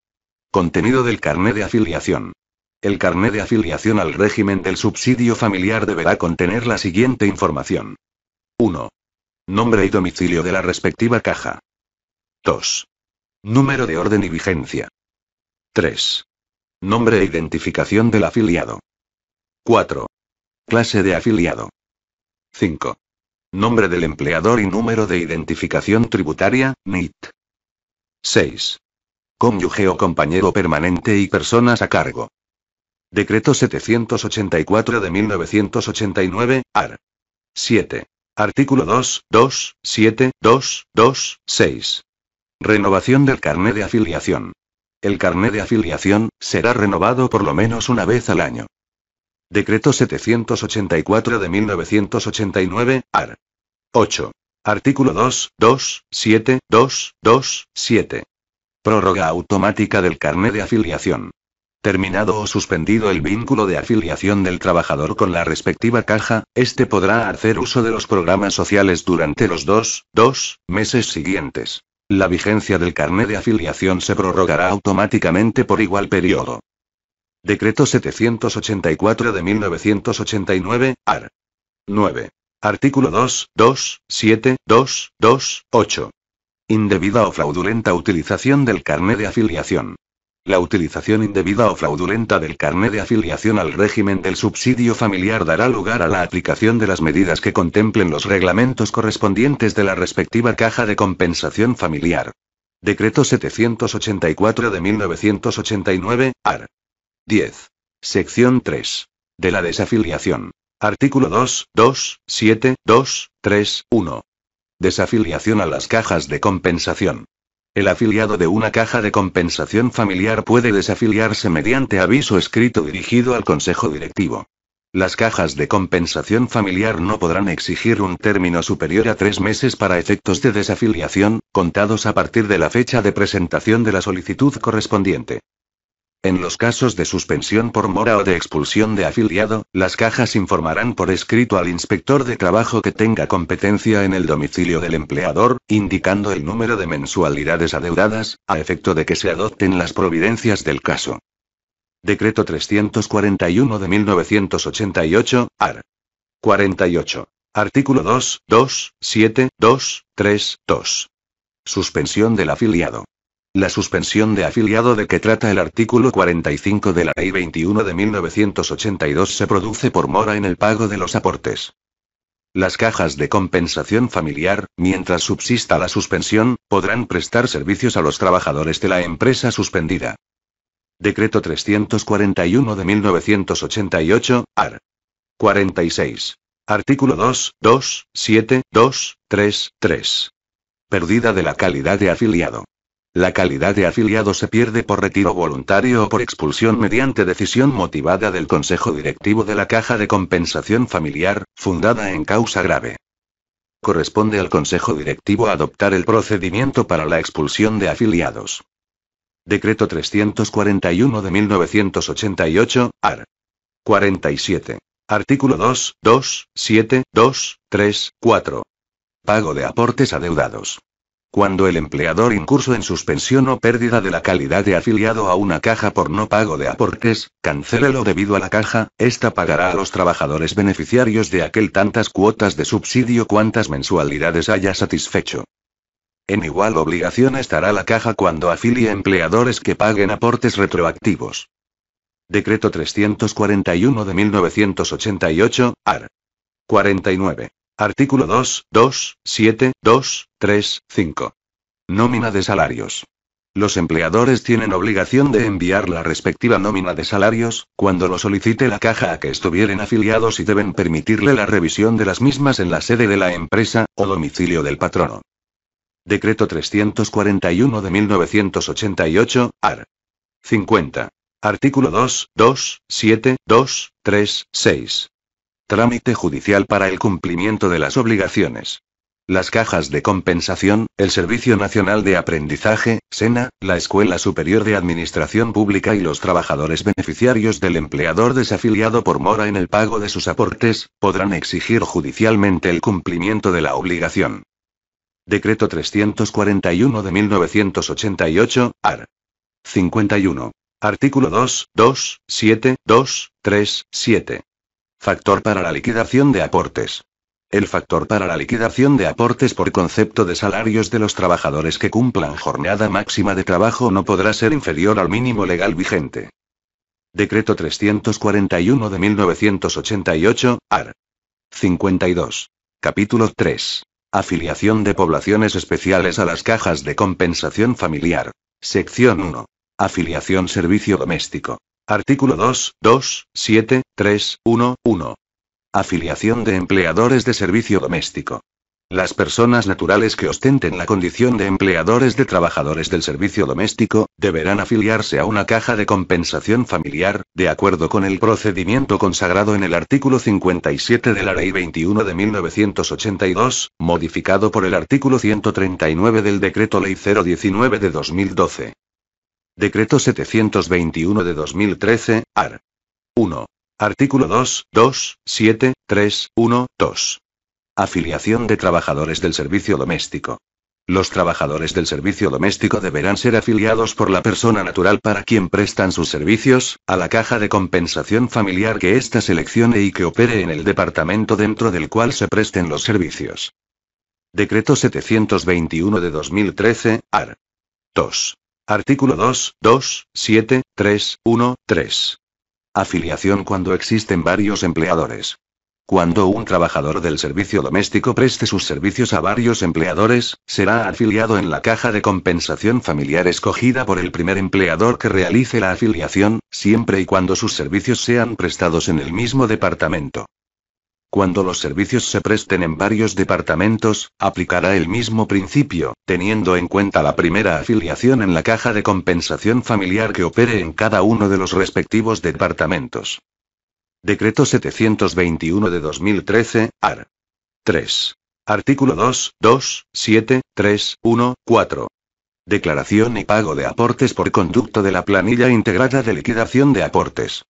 Contenido del carné de afiliación. El carné de afiliación al régimen del subsidio familiar deberá contener la siguiente información. 1. Nombre y domicilio de la respectiva caja. 2. Número de orden y vigencia. 3. Nombre e identificación del afiliado. 4. Clase de afiliado. 5. Nombre del empleador y número de identificación tributaria, NIT. 6 cónyuge o compañero permanente y personas a cargo. Decreto 784 de 1989, AR. 7. Artículo 2, 2, 7, 2, 2, 6. Renovación del carné de afiliación. El carné de afiliación será renovado por lo menos una vez al año. Decreto 784 de 1989, AR. 8. Artículo 2, 2, 7, 2, 2, 7. Prórroga automática del carné de afiliación. Terminado o suspendido el vínculo de afiliación del trabajador con la respectiva caja, este podrá hacer uso de los programas sociales durante los dos, dos meses siguientes. La vigencia del carné de afiliación se prorrogará automáticamente por igual periodo. Decreto 784 de 1989, AR. 9. Artículo 2, 2, 7, 2, 2, 8. Indebida o fraudulenta utilización del carné de afiliación. La utilización indebida o fraudulenta del carné de afiliación al régimen del subsidio familiar dará lugar a la aplicación de las medidas que contemplen los reglamentos correspondientes de la respectiva caja de compensación familiar. Decreto 784 de 1989, AR. 10. Sección 3. De la desafiliación. Artículo 2, 2, 7, 2, 3, 1. Desafiliación a las cajas de compensación. El afiliado de una caja de compensación familiar puede desafiliarse mediante aviso escrito dirigido al Consejo Directivo. Las cajas de compensación familiar no podrán exigir un término superior a tres meses para efectos de desafiliación, contados a partir de la fecha de presentación de la solicitud correspondiente. En los casos de suspensión por mora o de expulsión de afiliado, las cajas informarán por escrito al inspector de trabajo que tenga competencia en el domicilio del empleador, indicando el número de mensualidades adeudadas, a efecto de que se adopten las providencias del caso. Decreto 341 de 1988, AR. 48. Artículo 2, 2, 7, 2, 3, 2. Suspensión del afiliado. La suspensión de afiliado de que trata el artículo 45 de la Ley 21 de 1982 se produce por mora en el pago de los aportes. Las cajas de compensación familiar, mientras subsista la suspensión, podrán prestar servicios a los trabajadores de la empresa suspendida. Decreto 341 de 1988, AR. 46. Artículo 2, 2, 7, 2, 3, 3. Perdida de la calidad de afiliado. La calidad de afiliado se pierde por retiro voluntario o por expulsión mediante decisión motivada del Consejo Directivo de la Caja de Compensación Familiar, fundada en causa grave. Corresponde al Consejo Directivo adoptar el procedimiento para la expulsión de afiliados. Decreto 341 de 1988, AR. 47. Artículo 2, 2, 7, 2, 3, 4. Pago de aportes adeudados. Cuando el empleador incurso en suspensión o pérdida de la calidad de afiliado a una caja por no pago de aportes, cancélelo debido a la caja, esta pagará a los trabajadores beneficiarios de aquel tantas cuotas de subsidio cuantas mensualidades haya satisfecho. En igual obligación estará la caja cuando afilie empleadores que paguen aportes retroactivos. Decreto 341 de 1988, AR. 49. Artículo 2, 2, 7, 2, 3, 5. Nómina de salarios. Los empleadores tienen obligación de enviar la respectiva nómina de salarios, cuando lo solicite la caja a que estuvieren afiliados y deben permitirle la revisión de las mismas en la sede de la empresa, o domicilio del patrono. Decreto 341 de 1988, AR. 50. Artículo 2, 2, 7, 2, 3, 6. Trámite judicial para el cumplimiento de las obligaciones. Las cajas de compensación, el Servicio Nacional de Aprendizaje, SENA, la Escuela Superior de Administración Pública y los trabajadores beneficiarios del empleador desafiliado por mora en el pago de sus aportes, podrán exigir judicialmente el cumplimiento de la obligación. Decreto 341 de 1988, AR. 51. Artículo 2, 2, 7, 2, 3, 7. Factor para la liquidación de aportes. El factor para la liquidación de aportes por concepto de salarios de los trabajadores que cumplan jornada máxima de trabajo no podrá ser inferior al mínimo legal vigente. Decreto 341 de 1988, AR. 52. Capítulo 3. Afiliación de poblaciones especiales a las cajas de compensación familiar. Sección 1. Afiliación servicio doméstico. Artículo 2, 2, 7, 3, 1, 1. Afiliación de empleadores de servicio doméstico. Las personas naturales que ostenten la condición de empleadores de trabajadores del servicio doméstico, deberán afiliarse a una caja de compensación familiar, de acuerdo con el procedimiento consagrado en el artículo 57 de la Ley 21 de 1982, modificado por el artículo 139 del Decreto Ley 019 de 2012. Decreto 721 de 2013, AR. 1. Artículo 2, 2, 7, 3, 1, 2. Afiliación de trabajadores del servicio doméstico. Los trabajadores del servicio doméstico deberán ser afiliados por la persona natural para quien prestan sus servicios, a la caja de compensación familiar que ésta seleccione y que opere en el departamento dentro del cual se presten los servicios. Decreto 721 de 2013, AR. 2. Artículo 2, 2, 7, 3, 3. Afiliación cuando existen varios empleadores. Cuando un trabajador del servicio doméstico preste sus servicios a varios empleadores, será afiliado en la caja de compensación familiar escogida por el primer empleador que realice la afiliación, siempre y cuando sus servicios sean prestados en el mismo departamento. Cuando los servicios se presten en varios departamentos, aplicará el mismo principio, teniendo en cuenta la primera afiliación en la caja de compensación familiar que opere en cada uno de los respectivos departamentos. Decreto 721 de 2013, AR. 3. Artículo 2, 2, 7, 3, 1, 4. Declaración y pago de aportes por conducto de la planilla integrada de liquidación de aportes.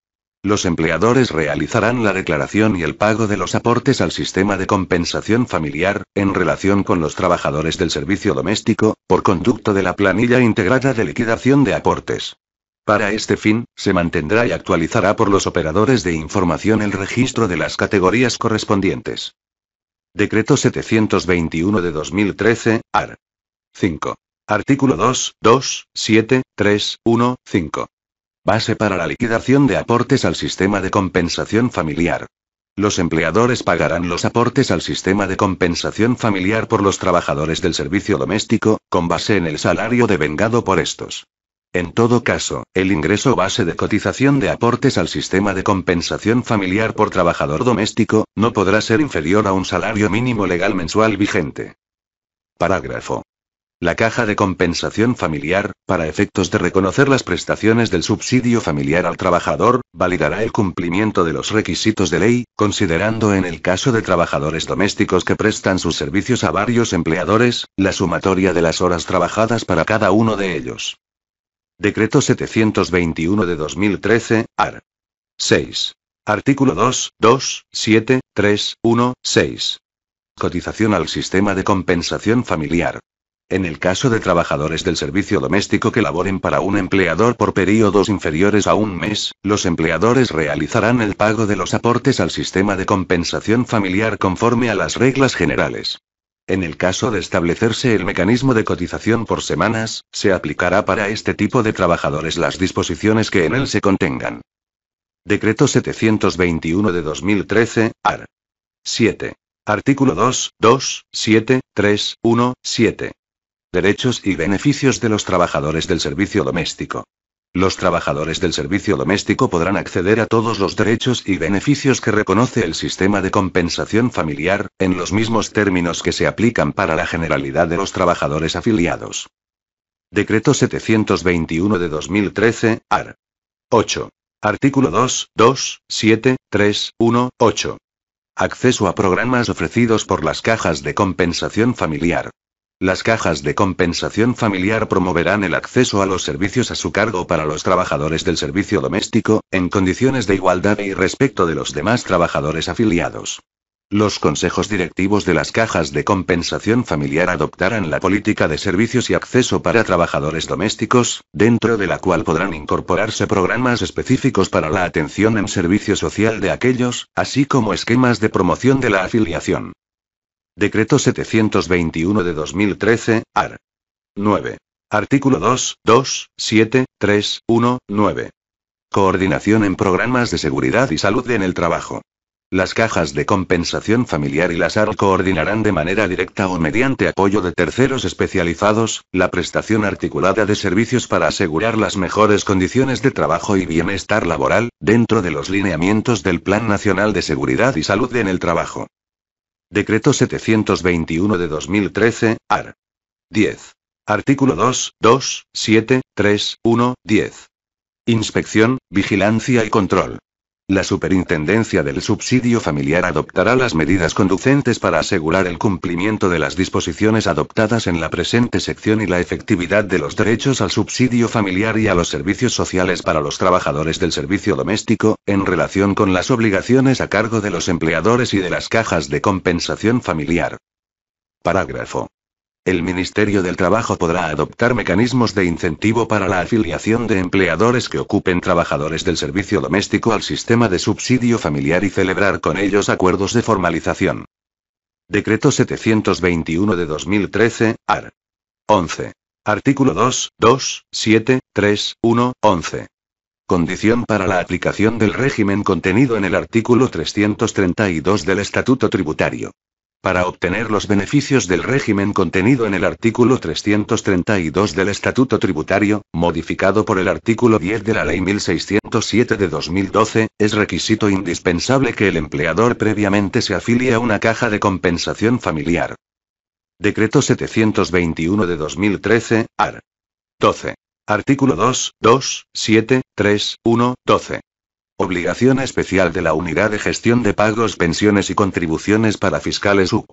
Los empleadores realizarán la declaración y el pago de los aportes al sistema de compensación familiar, en relación con los trabajadores del servicio doméstico, por conducto de la planilla integrada de liquidación de aportes. Para este fin, se mantendrá y actualizará por los operadores de información el registro de las categorías correspondientes. Decreto 721 de 2013, AR. 5. Artículo 2, 2, 7, 3, 1, 5. Base para la liquidación de aportes al sistema de compensación familiar. Los empleadores pagarán los aportes al sistema de compensación familiar por los trabajadores del servicio doméstico, con base en el salario devengado por estos. En todo caso, el ingreso base de cotización de aportes al sistema de compensación familiar por trabajador doméstico, no podrá ser inferior a un salario mínimo legal mensual vigente. Parágrafo la caja de compensación familiar, para efectos de reconocer las prestaciones del subsidio familiar al trabajador, validará el cumplimiento de los requisitos de ley, considerando en el caso de trabajadores domésticos que prestan sus servicios a varios empleadores, la sumatoria de las horas trabajadas para cada uno de ellos. Decreto 721 de 2013, AR. 6. Artículo 2, 2, 7, 3, 1, 6. Cotización al sistema de compensación familiar en el caso de trabajadores del servicio doméstico que laboren para un empleador por periodos inferiores a un mes, los empleadores realizarán el pago de los aportes al sistema de compensación familiar conforme a las reglas generales. En el caso de establecerse el mecanismo de cotización por semanas, se aplicará para este tipo de trabajadores las disposiciones que en él se contengan. Decreto 721 de 2013, AR. 7. Artículo 2, 2, 7, 3, 1, 7 derechos y beneficios de los trabajadores del servicio doméstico. Los trabajadores del servicio doméstico podrán acceder a todos los derechos y beneficios que reconoce el sistema de compensación familiar, en los mismos términos que se aplican para la generalidad de los trabajadores afiliados. Decreto 721 de 2013, AR. 8. Artículo 2, 2, 7, 3, 1, 8. Acceso a programas ofrecidos por las cajas de compensación familiar. Las cajas de compensación familiar promoverán el acceso a los servicios a su cargo para los trabajadores del servicio doméstico, en condiciones de igualdad y respecto de los demás trabajadores afiliados. Los consejos directivos de las cajas de compensación familiar adoptarán la política de servicios y acceso para trabajadores domésticos, dentro de la cual podrán incorporarse programas específicos para la atención en servicio social de aquellos, así como esquemas de promoción de la afiliación. Decreto 721 de 2013, AR. 9. Artículo 2, 2, 7, 3, 1, 9. Coordinación en programas de seguridad y salud en el trabajo. Las cajas de compensación familiar y las AR coordinarán de manera directa o mediante apoyo de terceros especializados, la prestación articulada de servicios para asegurar las mejores condiciones de trabajo y bienestar laboral, dentro de los lineamientos del Plan Nacional de Seguridad y Salud en el Trabajo. Decreto 721 de 2013, AR. 10. Artículo 2, 2, 7, 3, 1, 10. Inspección, vigilancia y control. La Superintendencia del Subsidio Familiar adoptará las medidas conducentes para asegurar el cumplimiento de las disposiciones adoptadas en la presente sección y la efectividad de los derechos al subsidio familiar y a los servicios sociales para los trabajadores del servicio doméstico, en relación con las obligaciones a cargo de los empleadores y de las cajas de compensación familiar. Parágrafo el Ministerio del Trabajo podrá adoptar mecanismos de incentivo para la afiliación de empleadores que ocupen trabajadores del servicio doméstico al sistema de subsidio familiar y celebrar con ellos acuerdos de formalización. Decreto 721 de 2013, AR. 11. Artículo 2, 2, 7, 3, 1, 11. Condición para la aplicación del régimen contenido en el artículo 332 del Estatuto Tributario para obtener los beneficios del régimen contenido en el artículo 332 del Estatuto Tributario, modificado por el artículo 10 de la Ley 1607 de 2012, es requisito indispensable que el empleador previamente se afilie a una caja de compensación familiar. Decreto 721 de 2013, AR. 12. Artículo 2, 2, 7, 3, 1, 12. Obligación especial de la Unidad de Gestión de Pagos, Pensiones y Contribuciones para Fiscales UP.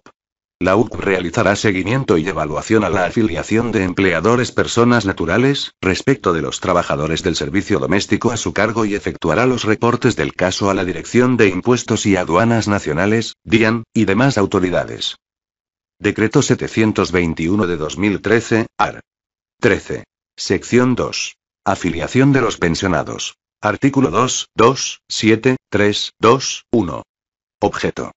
La UP realizará seguimiento y evaluación a la afiliación de empleadores personas naturales, respecto de los trabajadores del servicio doméstico a su cargo y efectuará los reportes del caso a la Dirección de Impuestos y Aduanas Nacionales, DIAN, y demás autoridades. Decreto 721 de 2013, AR. 13. Sección 2. Afiliación de los pensionados. Artículo 2, 2, 7, 3, 2, 1. Objeto.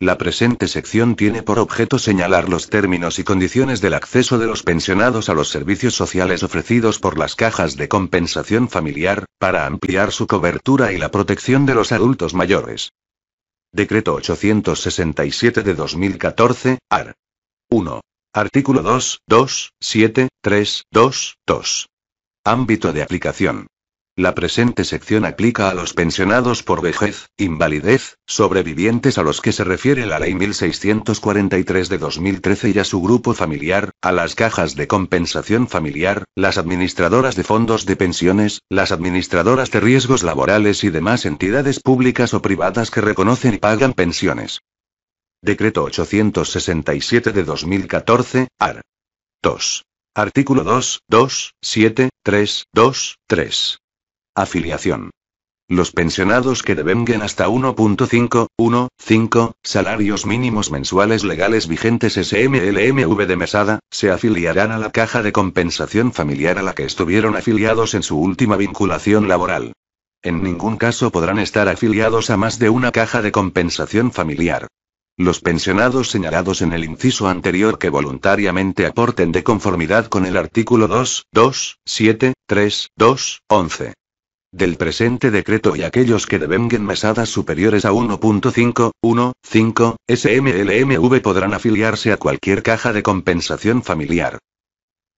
La presente sección tiene por objeto señalar los términos y condiciones del acceso de los pensionados a los servicios sociales ofrecidos por las cajas de compensación familiar, para ampliar su cobertura y la protección de los adultos mayores. Decreto 867 de 2014, AR. 1. Artículo 2, 2, 7, 3, 2, 2. Ámbito de aplicación. La presente sección aplica a los pensionados por vejez, invalidez, sobrevivientes a los que se refiere la Ley 1643 de 2013 y a su grupo familiar, a las cajas de compensación familiar, las administradoras de fondos de pensiones, las administradoras de riesgos laborales y demás entidades públicas o privadas que reconocen y pagan pensiones. Decreto 867 de 2014, AR. 2. Artículo 2, 2, 7, 3, 2, 3. Afiliación. Los pensionados que devenguen hasta 1.5, salarios mínimos mensuales legales vigentes SMLMV de mesada, se afiliarán a la caja de compensación familiar a la que estuvieron afiliados en su última vinculación laboral. En ningún caso podrán estar afiliados a más de una caja de compensación familiar. Los pensionados señalados en el inciso anterior que voluntariamente aporten de conformidad con el artículo 2, 2, 7, 3, 2, 11, del presente decreto y aquellos que devenguen mesadas superiores a 1.515, SMLMV podrán afiliarse a cualquier caja de compensación familiar.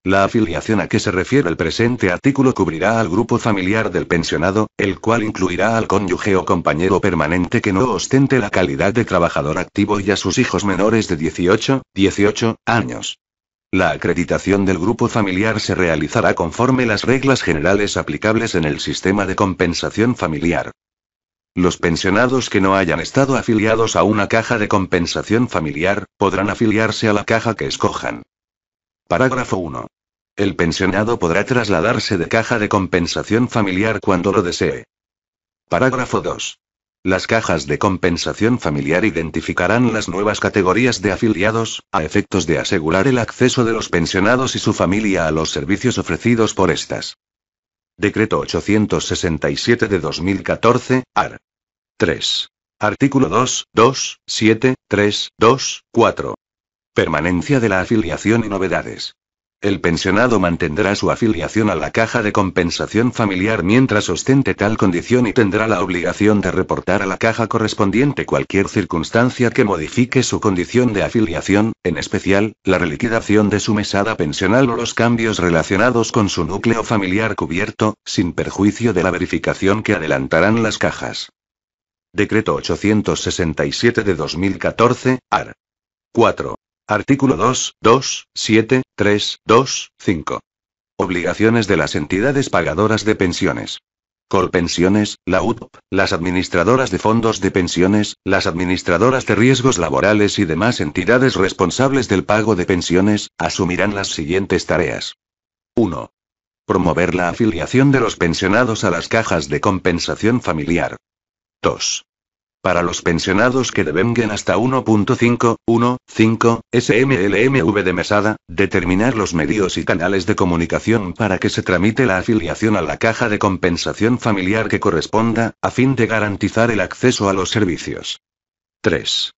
La afiliación a que se refiere el presente artículo cubrirá al grupo familiar del pensionado, el cual incluirá al cónyuge o compañero permanente que no ostente la calidad de trabajador activo y a sus hijos menores de 18, 18 años. La acreditación del grupo familiar se realizará conforme las reglas generales aplicables en el sistema de compensación familiar. Los pensionados que no hayan estado afiliados a una caja de compensación familiar, podrán afiliarse a la caja que escojan. Parágrafo 1. El pensionado podrá trasladarse de caja de compensación familiar cuando lo desee. Parágrafo 2. Las cajas de compensación familiar identificarán las nuevas categorías de afiliados, a efectos de asegurar el acceso de los pensionados y su familia a los servicios ofrecidos por estas. Decreto 867 de 2014, AR. 3. Artículo 2, 2, 7, 3, 2, 4. Permanencia de la afiliación y novedades. El pensionado mantendrá su afiliación a la caja de compensación familiar mientras ostente tal condición y tendrá la obligación de reportar a la caja correspondiente cualquier circunstancia que modifique su condición de afiliación, en especial, la reliquidación de su mesada pensional o los cambios relacionados con su núcleo familiar cubierto, sin perjuicio de la verificación que adelantarán las cajas. Decreto 867 de 2014, AR. 4. Artículo 2, 2, 7, 3, 2, 5. Obligaciones de las entidades pagadoras de pensiones. Corpensiones, la UTP, las administradoras de fondos de pensiones, las administradoras de riesgos laborales y demás entidades responsables del pago de pensiones, asumirán las siguientes tareas. 1. Promover la afiliación de los pensionados a las cajas de compensación familiar. 2. Para los pensionados que devenguen hasta 1.5.1.5 SMLMV de mesada, determinar los medios y canales de comunicación para que se tramite la afiliación a la caja de compensación familiar que corresponda, a fin de garantizar el acceso a los servicios. 3.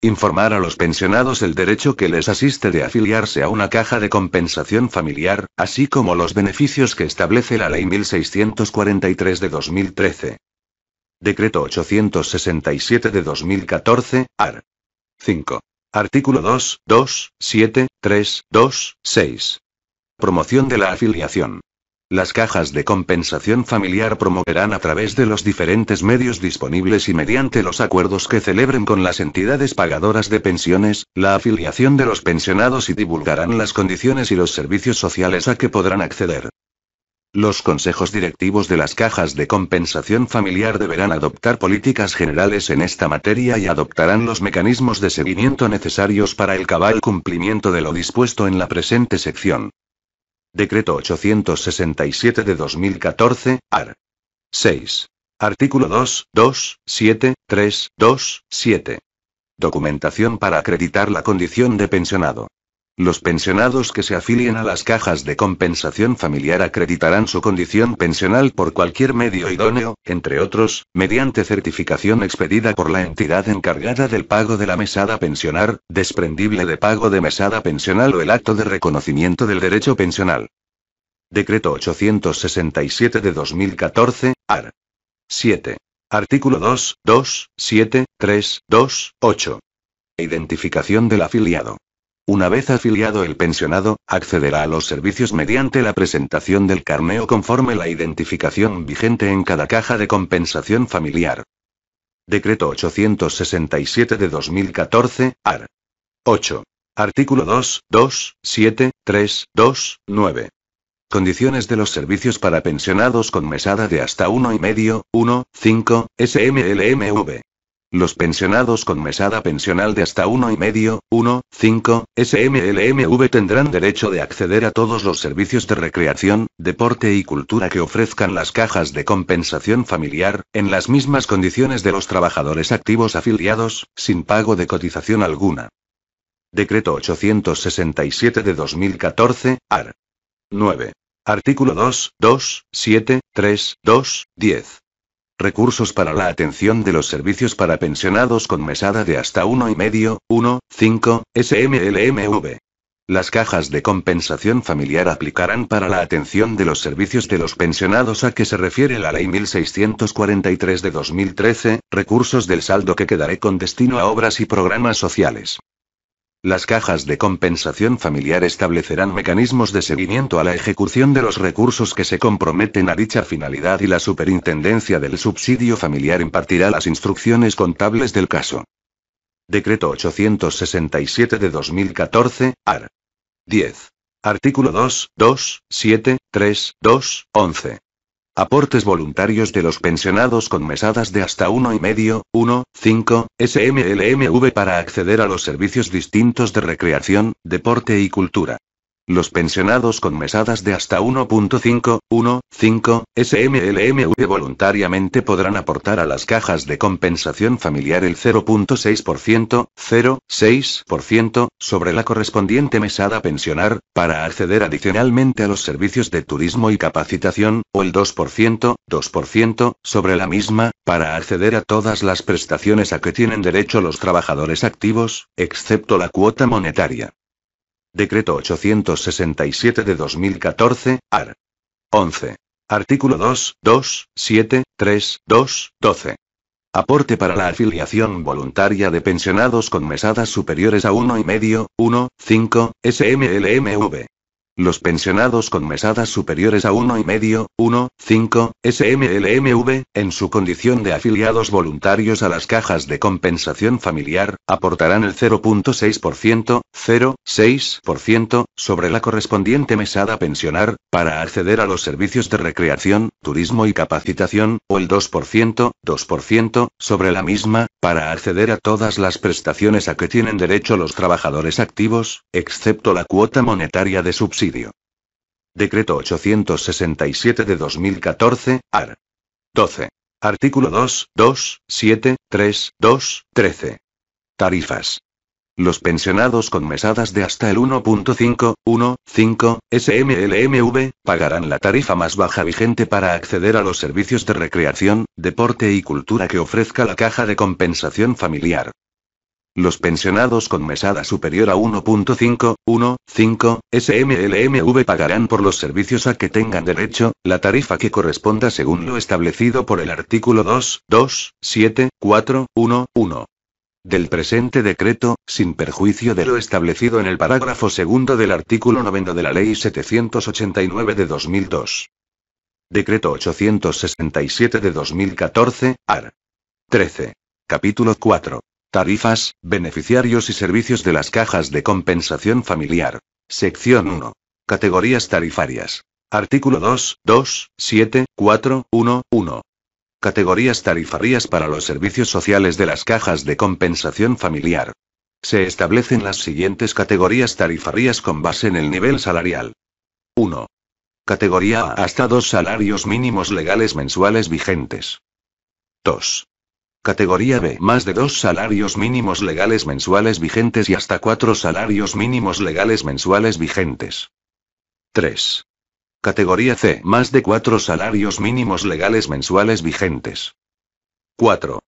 Informar a los pensionados el derecho que les asiste de afiliarse a una caja de compensación familiar, así como los beneficios que establece la Ley 1643 de 2013. Decreto 867 de 2014, AR. 5. Artículo 2, 2, 7, 3, 2, 6. Promoción de la afiliación. Las cajas de compensación familiar promoverán a través de los diferentes medios disponibles y mediante los acuerdos que celebren con las entidades pagadoras de pensiones, la afiliación de los pensionados y divulgarán las condiciones y los servicios sociales a que podrán acceder. Los consejos directivos de las cajas de compensación familiar deberán adoptar políticas generales en esta materia y adoptarán los mecanismos de seguimiento necesarios para el cabal cumplimiento de lo dispuesto en la presente sección. Decreto 867 de 2014, AR. 6. Artículo 2, 2, 7, 3, 2, 7. Documentación para acreditar la condición de pensionado. Los pensionados que se afilien a las cajas de compensación familiar acreditarán su condición pensional por cualquier medio idóneo, entre otros, mediante certificación expedida por la entidad encargada del pago de la mesada pensionar, desprendible de pago de mesada pensional o el acto de reconocimiento del derecho pensional. Decreto 867 de 2014, AR. 7. Artículo 2, 2, 7, 3, 2, 8. Identificación del afiliado. Una vez afiliado el pensionado, accederá a los servicios mediante la presentación del carneo conforme la identificación vigente en cada caja de compensación familiar. Decreto 867 de 2014, AR. 8. Artículo 2, 2, 7, 3, 2, 9. Condiciones de los servicios para pensionados con mesada de hasta 1,5, 1, 5, SMLMV. Los pensionados con mesada pensional de hasta 1,5, 1, 5, SMLMV tendrán derecho de acceder a todos los servicios de recreación, deporte y cultura que ofrezcan las cajas de compensación familiar, en las mismas condiciones de los trabajadores activos afiliados, sin pago de cotización alguna. Decreto 867 de 2014, AR. 9. Artículo 2, 2, 7, 3, 2, 10. Recursos para la atención de los servicios para pensionados con mesada de hasta 1,5, 1, 5, SMLMV. Las cajas de compensación familiar aplicarán para la atención de los servicios de los pensionados a que se refiere la Ley 1643 de 2013, recursos del saldo que quedaré con destino a obras y programas sociales. Las cajas de compensación familiar establecerán mecanismos de seguimiento a la ejecución de los recursos que se comprometen a dicha finalidad y la Superintendencia del Subsidio Familiar impartirá las instrucciones contables del caso. Decreto 867 de 2014, AR. 10. Artículo 2, 2, 7, 3, 2, 11. Aportes voluntarios de los pensionados con mesadas de hasta 1,5, 1, 5, SMLMV para acceder a los servicios distintos de recreación, deporte y cultura. Los pensionados con mesadas de hasta 1.515 SMLMV voluntariamente podrán aportar a las cajas de compensación familiar el 0.6%, 0.6% sobre la correspondiente mesada pensionar, para acceder adicionalmente a los servicios de turismo y capacitación, o el 2%, 2% sobre la misma, para acceder a todas las prestaciones a que tienen derecho los trabajadores activos, excepto la cuota monetaria. Decreto 867 de 2014, AR. 11. Artículo 2, 2, 7, 3, 2, 12. Aporte para la afiliación voluntaria de pensionados con mesadas superiores a 1,5, 1, 5, SMLMV. Los pensionados con mesadas superiores a 1,5, 1,5, SMLMV, en su condición de afiliados voluntarios a las cajas de compensación familiar, aportarán el 0.6%, 0,6%, sobre la correspondiente mesada pensionar, para acceder a los servicios de recreación, turismo y capacitación, o el 2%, 2%, sobre la misma, para acceder a todas las prestaciones a que tienen derecho los trabajadores activos, excepto la cuota monetaria de subsidio Decreto 867 de 2014, AR. 12. Artículo 2, 2, 7, 3, 2, 13. Tarifas. Los pensionados con mesadas de hasta el 1.515 SMLMV, pagarán la tarifa más baja vigente para acceder a los servicios de recreación, deporte y cultura que ofrezca la Caja de Compensación Familiar. Los pensionados con mesada superior a 1.515, SMLMV pagarán por los servicios a que tengan derecho, la tarifa que corresponda según lo establecido por el artículo 2, 2, 7, 4, 1, 1 del presente decreto, sin perjuicio de lo establecido en el parágrafo segundo del artículo 90 de la Ley 789 de 2002. Decreto 867 de 2014, AR. 13. Capítulo 4. Tarifas, beneficiarios y servicios de las cajas de compensación familiar. Sección 1. Categorías tarifarias. Artículo 2, 2, 7, 4, 1, 1. Categorías tarifarias para los servicios sociales de las cajas de compensación familiar. Se establecen las siguientes categorías tarifarias con base en el nivel salarial. 1. Categoría A hasta dos salarios mínimos legales mensuales vigentes. 2. Categoría B. Más de dos salarios mínimos legales mensuales vigentes y hasta cuatro salarios mínimos legales mensuales vigentes. 3. Categoría C. Más de cuatro salarios mínimos legales mensuales vigentes. 4.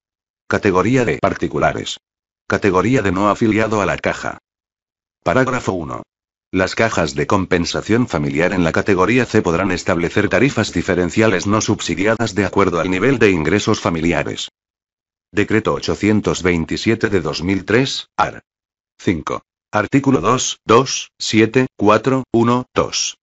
Categoría de Particulares. Categoría de no afiliado a la caja. Parágrafo 1. Las cajas de compensación familiar en la categoría C podrán establecer tarifas diferenciales no subsidiadas de acuerdo al nivel de ingresos familiares. Decreto 827 de 2003, AR. 5. Artículo 2, 2, 7, 4, 1, 2.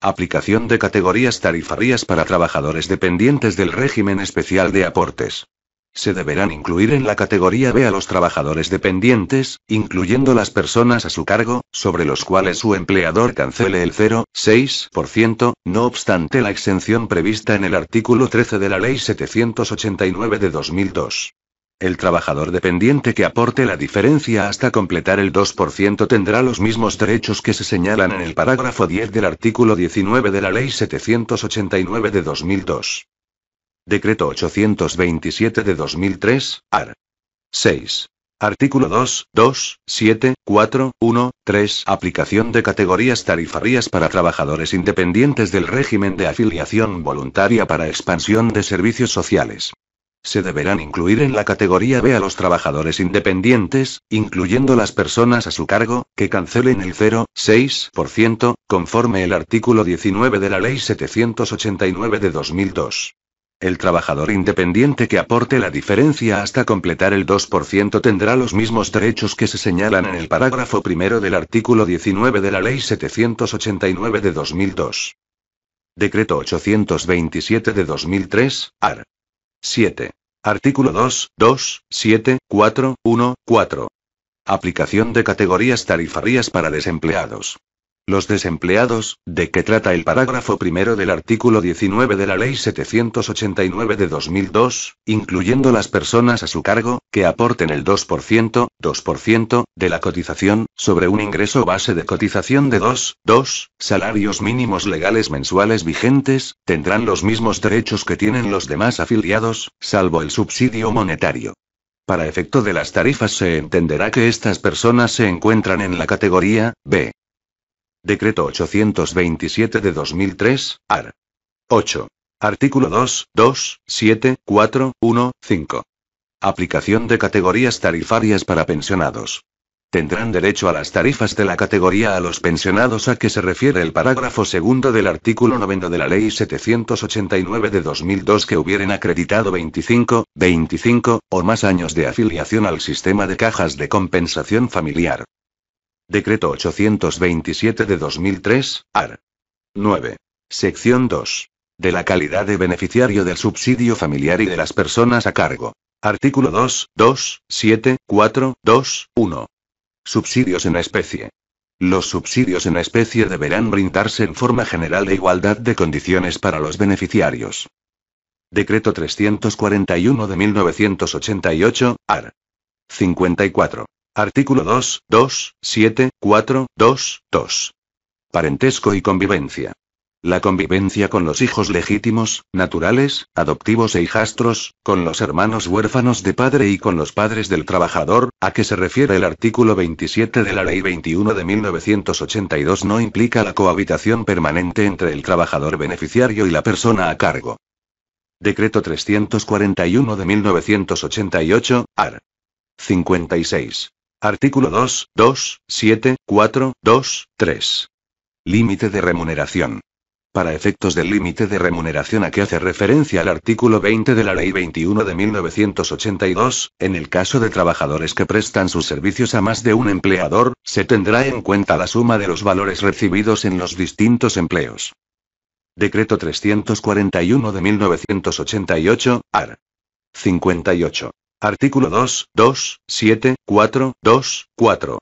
Aplicación de categorías tarifarias para trabajadores dependientes del régimen especial de aportes. Se deberán incluir en la categoría B a los trabajadores dependientes, incluyendo las personas a su cargo, sobre los cuales su empleador cancele el 0,6%, no obstante la exención prevista en el artículo 13 de la Ley 789 de 2002. El trabajador dependiente que aporte la diferencia hasta completar el 2% tendrá los mismos derechos que se señalan en el parágrafo 10 del artículo 19 de la Ley 789 de 2002. Decreto 827 de 2003, AR. 6. Artículo 2, 2, 7, 4, 1, 3. Aplicación de categorías tarifarias para trabajadores independientes del régimen de afiliación voluntaria para expansión de servicios sociales. Se deberán incluir en la categoría B a los trabajadores independientes, incluyendo las personas a su cargo, que cancelen el 0,6%, conforme el artículo 19 de la Ley 789 de 2002. El trabajador independiente que aporte la diferencia hasta completar el 2% tendrá los mismos derechos que se señalan en el parágrafo primero del artículo 19 de la Ley 789 de 2002. Decreto 827 de 2003, AR. 7. Artículo 2, 2, 7, 4, 1, 4. Aplicación de categorías tarifarias para desempleados. Los desempleados, de que trata el parágrafo primero del artículo 19 de la Ley 789 de 2002, incluyendo las personas a su cargo, que aporten el 2%, 2% de la cotización, sobre un ingreso base de cotización de 2, 2 salarios mínimos legales mensuales vigentes, tendrán los mismos derechos que tienen los demás afiliados, salvo el subsidio monetario. Para efecto de las tarifas se entenderá que estas personas se encuentran en la categoría B Decreto 827 de 2003, AR. 8. Artículo 2, 2, 7, 4, 1, 5. Aplicación de categorías tarifarias para pensionados. Tendrán derecho a las tarifas de la categoría a los pensionados a que se refiere el parágrafo segundo del artículo 90 de la Ley 789 de 2002 que hubieren acreditado 25, 25 o más años de afiliación al sistema de cajas de compensación familiar. Decreto 827 de 2003, AR. 9. Sección 2. De la calidad de beneficiario del subsidio familiar y de las personas a cargo. Artículo 2, 2, 7, 4, 2, 1. Subsidios en especie. Los subsidios en especie deberán brindarse en forma general de igualdad de condiciones para los beneficiarios. Decreto 341 de 1988, AR. 54. Artículo 2, 2, 7, 4, 2, 2. Parentesco y convivencia. La convivencia con los hijos legítimos, naturales, adoptivos e hijastros, con los hermanos huérfanos de padre y con los padres del trabajador, a que se refiere el artículo 27 de la Ley 21 de 1982 no implica la cohabitación permanente entre el trabajador beneficiario y la persona a cargo. Decreto 341 de 1988, AR. 56. Artículo 2, 2, 7, 4, 2, 3. Límite de remuneración. Para efectos del límite de remuneración a que hace referencia el artículo 20 de la Ley 21 de 1982, en el caso de trabajadores que prestan sus servicios a más de un empleador, se tendrá en cuenta la suma de los valores recibidos en los distintos empleos. Decreto 341 de 1988, AR. 58. Artículo 2, 2, 7, 4, 4.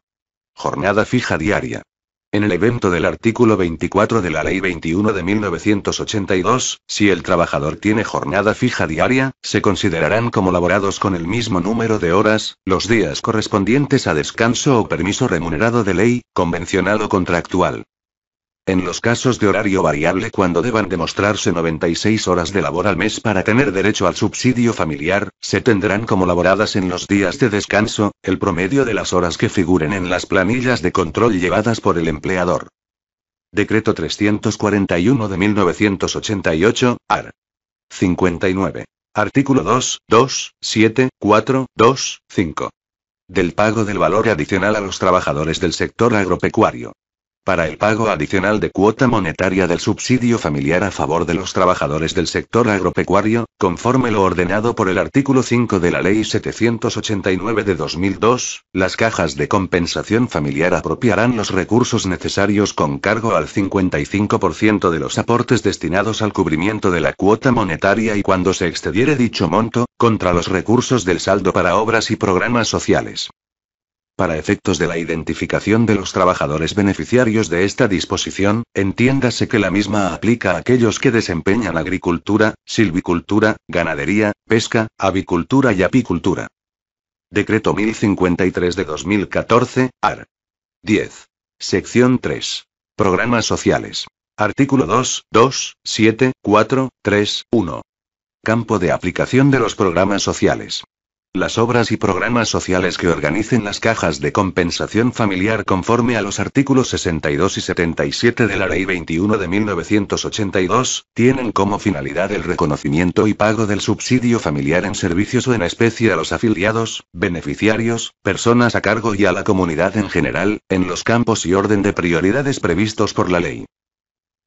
Jornada fija diaria. En el evento del artículo 24 de la Ley 21 de 1982, si el trabajador tiene jornada fija diaria, se considerarán como laborados con el mismo número de horas, los días correspondientes a descanso o permiso remunerado de ley, convencional o contractual. En los casos de horario variable cuando deban demostrarse 96 horas de labor al mes para tener derecho al subsidio familiar, se tendrán como laboradas en los días de descanso, el promedio de las horas que figuren en las planillas de control llevadas por el empleador. Decreto 341 de 1988, AR. 59. Artículo 2, 2, 7, 4, 2, 5. Del pago del valor adicional a los trabajadores del sector agropecuario para el pago adicional de cuota monetaria del subsidio familiar a favor de los trabajadores del sector agropecuario, conforme lo ordenado por el artículo 5 de la Ley 789 de 2002, las cajas de compensación familiar apropiarán los recursos necesarios con cargo al 55% de los aportes destinados al cubrimiento de la cuota monetaria y cuando se excediere dicho monto, contra los recursos del saldo para obras y programas sociales. Para efectos de la identificación de los trabajadores beneficiarios de esta disposición, entiéndase que la misma aplica a aquellos que desempeñan agricultura, silvicultura, ganadería, pesca, avicultura y apicultura. Decreto 1053 de 2014, AR. 10. Sección 3. Programas sociales. Artículo 2, 2, 7, 4, 3, 1. Campo de aplicación de los programas sociales. Las obras y programas sociales que organicen las cajas de compensación familiar conforme a los artículos 62 y 77 de la Ley 21 de 1982, tienen como finalidad el reconocimiento y pago del subsidio familiar en servicios o en especie a los afiliados, beneficiarios, personas a cargo y a la comunidad en general, en los campos y orden de prioridades previstos por la ley.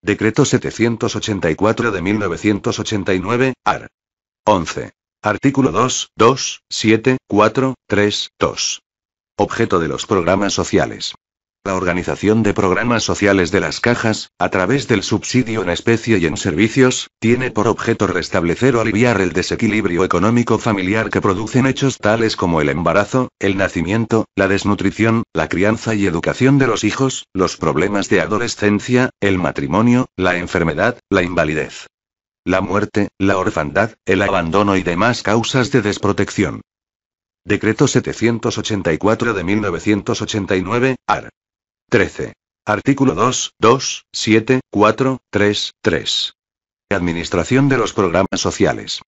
Decreto 784 de 1989, AR. 11. Artículo 2, 2, 7, 4, 3, 2. Objeto de los programas sociales. La organización de programas sociales de las cajas, a través del subsidio en especie y en servicios, tiene por objeto restablecer o aliviar el desequilibrio económico familiar que producen hechos tales como el embarazo, el nacimiento, la desnutrición, la crianza y educación de los hijos, los problemas de adolescencia, el matrimonio, la enfermedad, la invalidez, la muerte, la orfandad, el abandono y demás causas de desprotección. Decreto 784 de 1989, AR. 13. Artículo 2, 2, 7, 4, 3, 3. Administración de los programas sociales.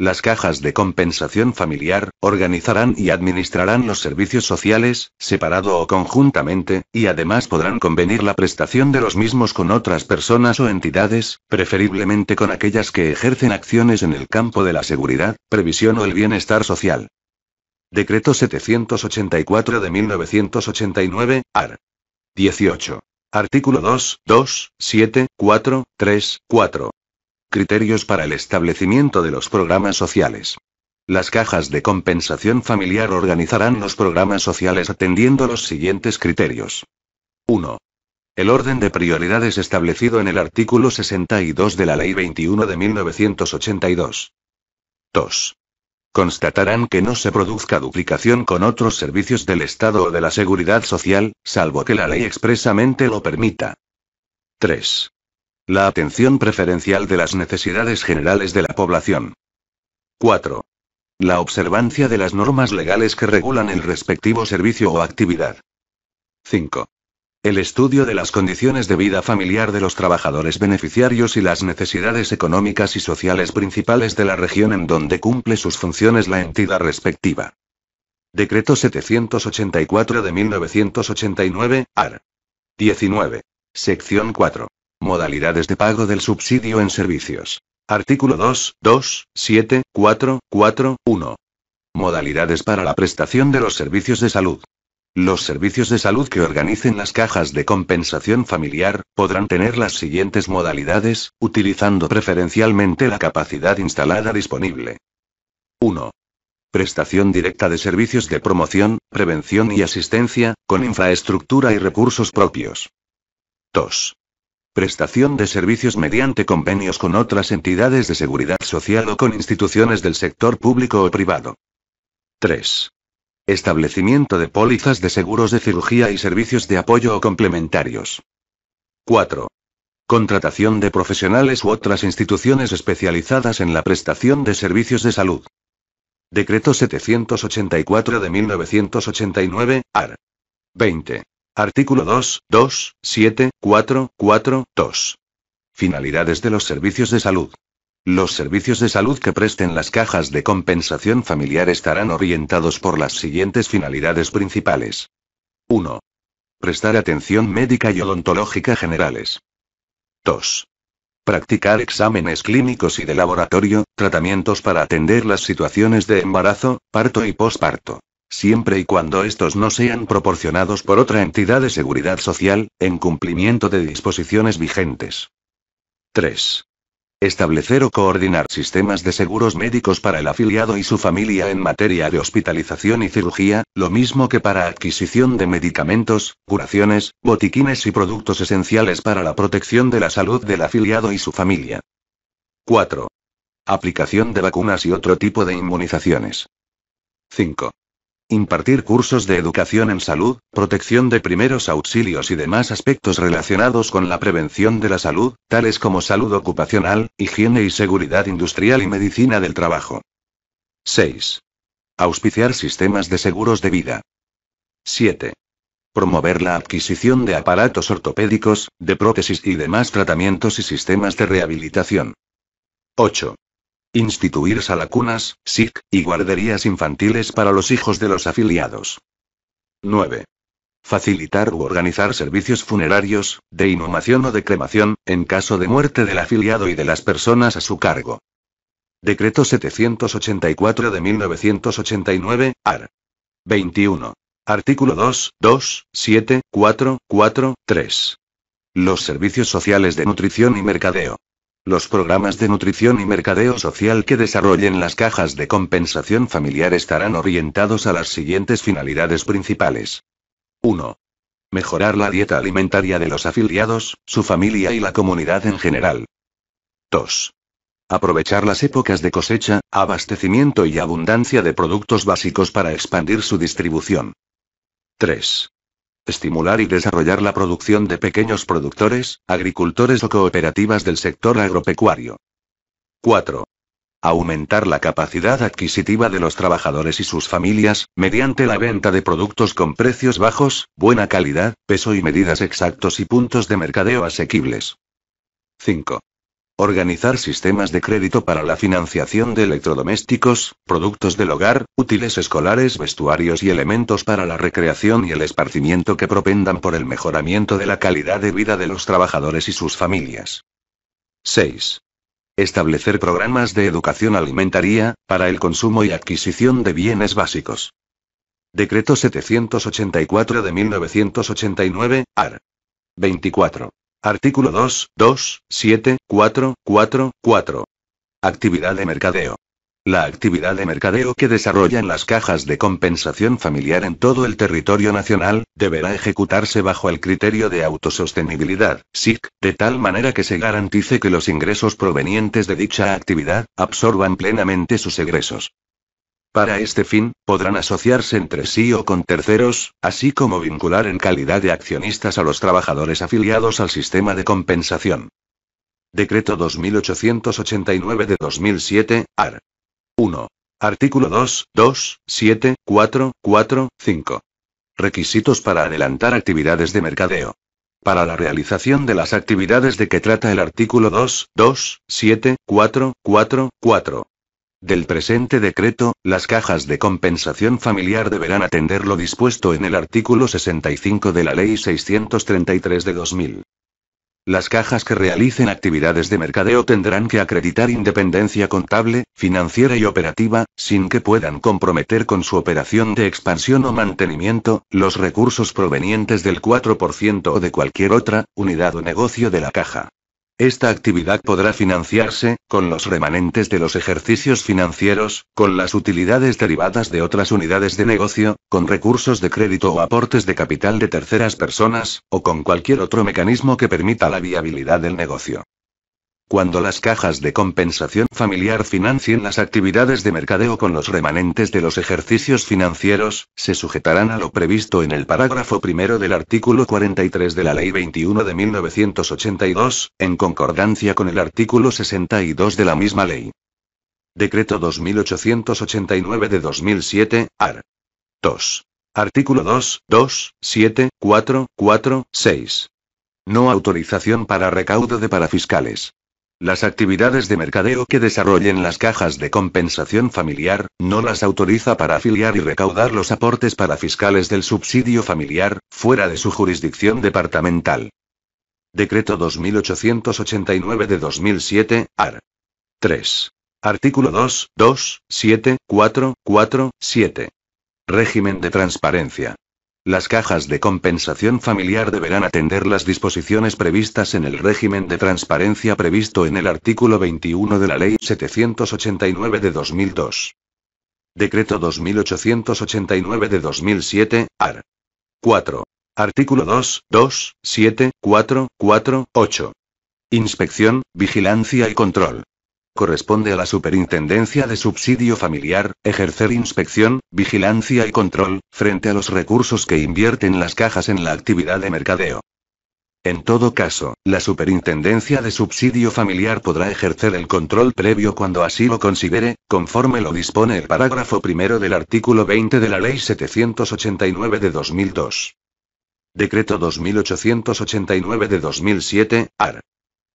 Las cajas de compensación familiar, organizarán y administrarán los servicios sociales, separado o conjuntamente, y además podrán convenir la prestación de los mismos con otras personas o entidades, preferiblemente con aquellas que ejercen acciones en el campo de la seguridad, previsión o el bienestar social. Decreto 784 de 1989, AR. 18. Artículo 2, 2, 7, 4, 3, 4 criterios para el establecimiento de los programas sociales. Las cajas de compensación familiar organizarán los programas sociales atendiendo los siguientes criterios. 1. El orden de prioridades establecido en el artículo 62 de la Ley 21 de 1982. 2. Constatarán que no se produzca duplicación con otros servicios del Estado o de la Seguridad Social, salvo que la ley expresamente lo permita. 3. La atención preferencial de las necesidades generales de la población. 4. La observancia de las normas legales que regulan el respectivo servicio o actividad. 5. El estudio de las condiciones de vida familiar de los trabajadores beneficiarios y las necesidades económicas y sociales principales de la región en donde cumple sus funciones la entidad respectiva. Decreto 784 de 1989, AR. 19. Sección 4. Modalidades de pago del subsidio en servicios. Artículo 2, 2, 7, 4, 4, 1. Modalidades para la prestación de los servicios de salud. Los servicios de salud que organicen las cajas de compensación familiar podrán tener las siguientes modalidades, utilizando preferencialmente la capacidad instalada disponible. 1. Prestación directa de servicios de promoción, prevención y asistencia, con infraestructura y recursos propios. 2 prestación de servicios mediante convenios con otras entidades de seguridad social o con instituciones del sector público o privado. 3. Establecimiento de pólizas de seguros de cirugía y servicios de apoyo o complementarios. 4. Contratación de profesionales u otras instituciones especializadas en la prestación de servicios de salud. Decreto 784 de 1989, AR. 20. Artículo 2, 2, 7, 4, 4, 2. Finalidades de los servicios de salud. Los servicios de salud que presten las cajas de compensación familiar estarán orientados por las siguientes finalidades principales. 1. Prestar atención médica y odontológica generales. 2. Practicar exámenes clínicos y de laboratorio, tratamientos para atender las situaciones de embarazo, parto y posparto siempre y cuando estos no sean proporcionados por otra entidad de seguridad social, en cumplimiento de disposiciones vigentes. 3. Establecer o coordinar sistemas de seguros médicos para el afiliado y su familia en materia de hospitalización y cirugía, lo mismo que para adquisición de medicamentos, curaciones, botiquines y productos esenciales para la protección de la salud del afiliado y su familia. 4. Aplicación de vacunas y otro tipo de inmunizaciones. 5 impartir cursos de educación en salud, protección de primeros auxilios y demás aspectos relacionados con la prevención de la salud, tales como salud ocupacional, higiene y seguridad industrial y medicina del trabajo. 6. Auspiciar sistemas de seguros de vida. 7. Promover la adquisición de aparatos ortopédicos, de prótesis y demás tratamientos y sistemas de rehabilitación. 8. Instituir salacunas, SIC, y guarderías infantiles para los hijos de los afiliados. 9. Facilitar u organizar servicios funerarios, de inhumación o de cremación, en caso de muerte del afiliado y de las personas a su cargo. Decreto 784 de 1989, AR. 21. Artículo 2, 2, 7, 4, 4, 3. Los servicios sociales de nutrición y mercadeo. Los programas de nutrición y mercadeo social que desarrollen las cajas de compensación familiar estarán orientados a las siguientes finalidades principales. 1. Mejorar la dieta alimentaria de los afiliados, su familia y la comunidad en general. 2. Aprovechar las épocas de cosecha, abastecimiento y abundancia de productos básicos para expandir su distribución. 3 estimular y desarrollar la producción de pequeños productores, agricultores o cooperativas del sector agropecuario. 4. Aumentar la capacidad adquisitiva de los trabajadores y sus familias, mediante la venta de productos con precios bajos, buena calidad, peso y medidas exactos y puntos de mercadeo asequibles. 5. Organizar sistemas de crédito para la financiación de electrodomésticos, productos del hogar, útiles escolares, vestuarios y elementos para la recreación y el esparcimiento que propendan por el mejoramiento de la calidad de vida de los trabajadores y sus familias. 6. Establecer programas de educación alimentaria, para el consumo y adquisición de bienes básicos. Decreto 784 de 1989, AR. 24. Artículo 2, 2, 7, 4, 4, Actividad de mercadeo. La actividad de mercadeo que desarrollan las cajas de compensación familiar en todo el territorio nacional, deberá ejecutarse bajo el criterio de autosostenibilidad, SIC, de tal manera que se garantice que los ingresos provenientes de dicha actividad, absorban plenamente sus egresos. Para este fin, podrán asociarse entre sí o con terceros, así como vincular en calidad de accionistas a los trabajadores afiliados al sistema de compensación. Decreto 2889 de 2007, AR. 1. Artículo 2, 2, 7, 4, 4, 5. Requisitos para adelantar actividades de mercadeo. Para la realización de las actividades de que trata el artículo 2, 2, 7, 4, 4, 4 del presente decreto, las cajas de compensación familiar deberán atender lo dispuesto en el artículo 65 de la Ley 633 de 2000. Las cajas que realicen actividades de mercadeo tendrán que acreditar independencia contable, financiera y operativa, sin que puedan comprometer con su operación de expansión o mantenimiento, los recursos provenientes del 4% o de cualquier otra, unidad o negocio de la caja. Esta actividad podrá financiarse, con los remanentes de los ejercicios financieros, con las utilidades derivadas de otras unidades de negocio, con recursos de crédito o aportes de capital de terceras personas, o con cualquier otro mecanismo que permita la viabilidad del negocio cuando las cajas de compensación familiar financien las actividades de mercadeo con los remanentes de los ejercicios financieros, se sujetarán a lo previsto en el parágrafo primero del artículo 43 de la Ley 21 de 1982, en concordancia con el artículo 62 de la misma ley. Decreto 2889 de 2007, AR. 2. Artículo 2, 2, 7, 4, 4, 6. No autorización para recaudo de parafiscales. Las actividades de mercadeo que desarrollen las cajas de compensación familiar, no las autoriza para afiliar y recaudar los aportes para fiscales del subsidio familiar, fuera de su jurisdicción departamental. Decreto 2889 de 2007, AR. 3. Artículo 2, 2, 7, 4, 4, 7. Régimen de transparencia. Las cajas de compensación familiar deberán atender las disposiciones previstas en el régimen de transparencia previsto en el artículo 21 de la Ley 789 de 2002. Decreto 2889 de 2007, AR. 4. Artículo 2, 2, 7, 4, 4, 8. Inspección, vigilancia y control corresponde a la Superintendencia de Subsidio Familiar, ejercer inspección, vigilancia y control, frente a los recursos que invierten las cajas en la actividad de mercadeo. En todo caso, la Superintendencia de Subsidio Familiar podrá ejercer el control previo cuando así lo considere, conforme lo dispone el parágrafo primero del artículo 20 de la Ley 789 de 2002. Decreto 2889 de 2007, AR.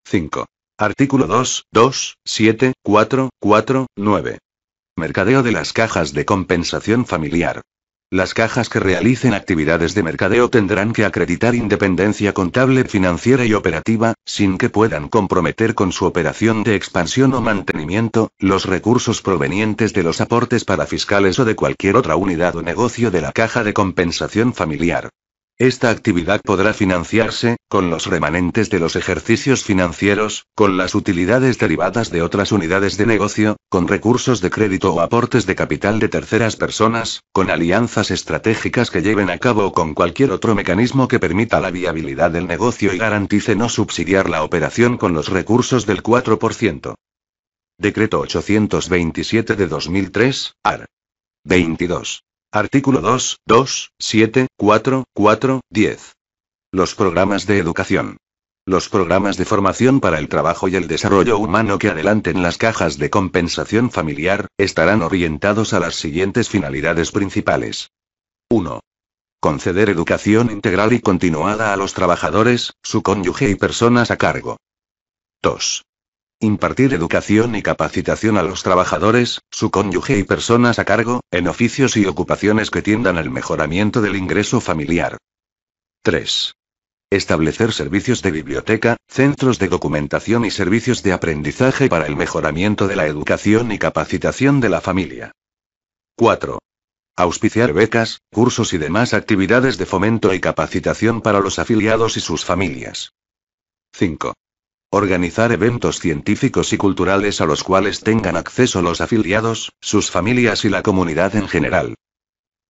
5. Artículo 2, 2, 7, 4, 4, 9. Mercadeo de las cajas de compensación familiar. Las cajas que realicen actividades de mercadeo tendrán que acreditar independencia contable, financiera y operativa, sin que puedan comprometer con su operación de expansión o mantenimiento, los recursos provenientes de los aportes para fiscales o de cualquier otra unidad o negocio de la caja de compensación familiar. Esta actividad podrá financiarse, con los remanentes de los ejercicios financieros, con las utilidades derivadas de otras unidades de negocio, con recursos de crédito o aportes de capital de terceras personas, con alianzas estratégicas que lleven a cabo o con cualquier otro mecanismo que permita la viabilidad del negocio y garantice no subsidiar la operación con los recursos del 4%. Decreto 827 de 2003, AR. 22. Artículo 2, 2, 7, 4, 4, 10. Los programas de educación. Los programas de formación para el trabajo y el desarrollo humano que adelanten las cajas de compensación familiar, estarán orientados a las siguientes finalidades principales. 1. Conceder educación integral y continuada a los trabajadores, su cónyuge y personas a cargo. 2. Impartir educación y capacitación a los trabajadores, su cónyuge y personas a cargo, en oficios y ocupaciones que tiendan al mejoramiento del ingreso familiar. 3. Establecer servicios de biblioteca, centros de documentación y servicios de aprendizaje para el mejoramiento de la educación y capacitación de la familia. 4. Auspiciar becas, cursos y demás actividades de fomento y capacitación para los afiliados y sus familias. 5 organizar eventos científicos y culturales a los cuales tengan acceso los afiliados, sus familias y la comunidad en general.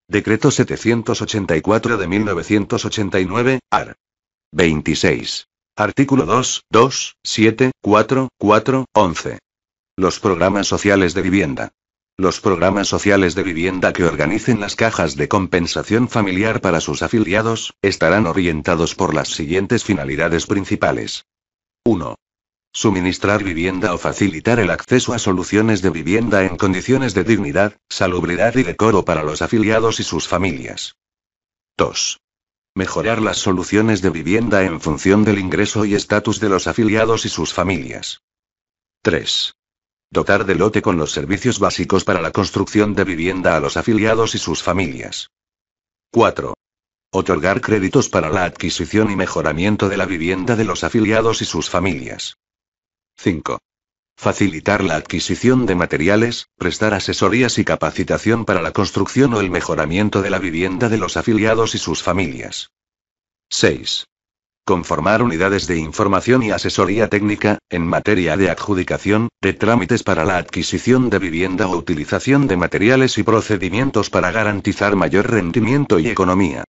Decreto 784 de 1989, AR. 26. Artículo 2, 2, 7, 4, 4, 11. Los programas sociales de vivienda. Los programas sociales de vivienda que organicen las cajas de compensación familiar para sus afiliados, estarán orientados por las siguientes finalidades principales. 1. Suministrar vivienda o facilitar el acceso a soluciones de vivienda en condiciones de dignidad, salubridad y decoro para los afiliados y sus familias. 2. Mejorar las soluciones de vivienda en función del ingreso y estatus de los afiliados y sus familias. 3. Dotar de lote con los servicios básicos para la construcción de vivienda a los afiliados y sus familias. 4. Otorgar créditos para la adquisición y mejoramiento de la vivienda de los afiliados y sus familias. 5. Facilitar la adquisición de materiales, prestar asesorías y capacitación para la construcción o el mejoramiento de la vivienda de los afiliados y sus familias. 6. Conformar unidades de información y asesoría técnica, en materia de adjudicación, de trámites para la adquisición de vivienda o utilización de materiales y procedimientos para garantizar mayor rendimiento y economía.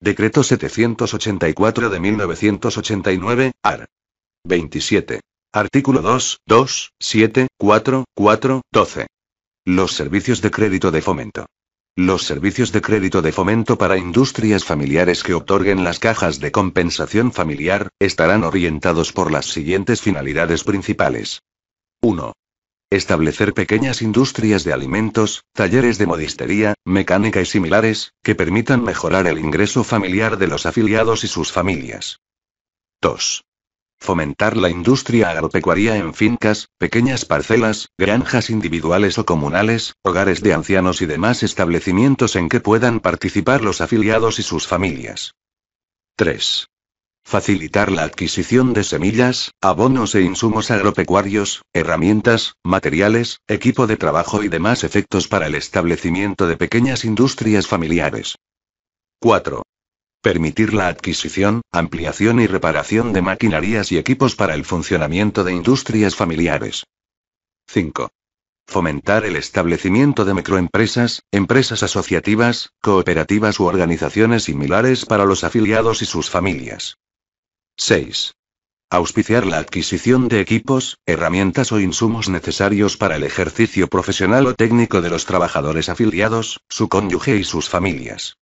Decreto 784 de 1989, AR. 27. Artículo 2, 2, 7, 4, 4, 12. Los servicios de crédito de fomento. Los servicios de crédito de fomento para industrias familiares que otorguen las cajas de compensación familiar, estarán orientados por las siguientes finalidades principales. 1 establecer pequeñas industrias de alimentos, talleres de modistería, mecánica y similares, que permitan mejorar el ingreso familiar de los afiliados y sus familias. 2. Fomentar la industria agropecuaria en fincas, pequeñas parcelas, granjas individuales o comunales, hogares de ancianos y demás establecimientos en que puedan participar los afiliados y sus familias. 3 facilitar la adquisición de semillas, abonos e insumos agropecuarios, herramientas, materiales, equipo de trabajo y demás efectos para el establecimiento de pequeñas industrias familiares. 4. Permitir la adquisición, ampliación y reparación de maquinarias y equipos para el funcionamiento de industrias familiares. 5. Fomentar el establecimiento de microempresas, empresas asociativas, cooperativas u organizaciones similares para los afiliados y sus familias. 6. Auspiciar la adquisición de equipos, herramientas o insumos necesarios para el ejercicio profesional o técnico de los trabajadores afiliados, su cónyuge y sus familias.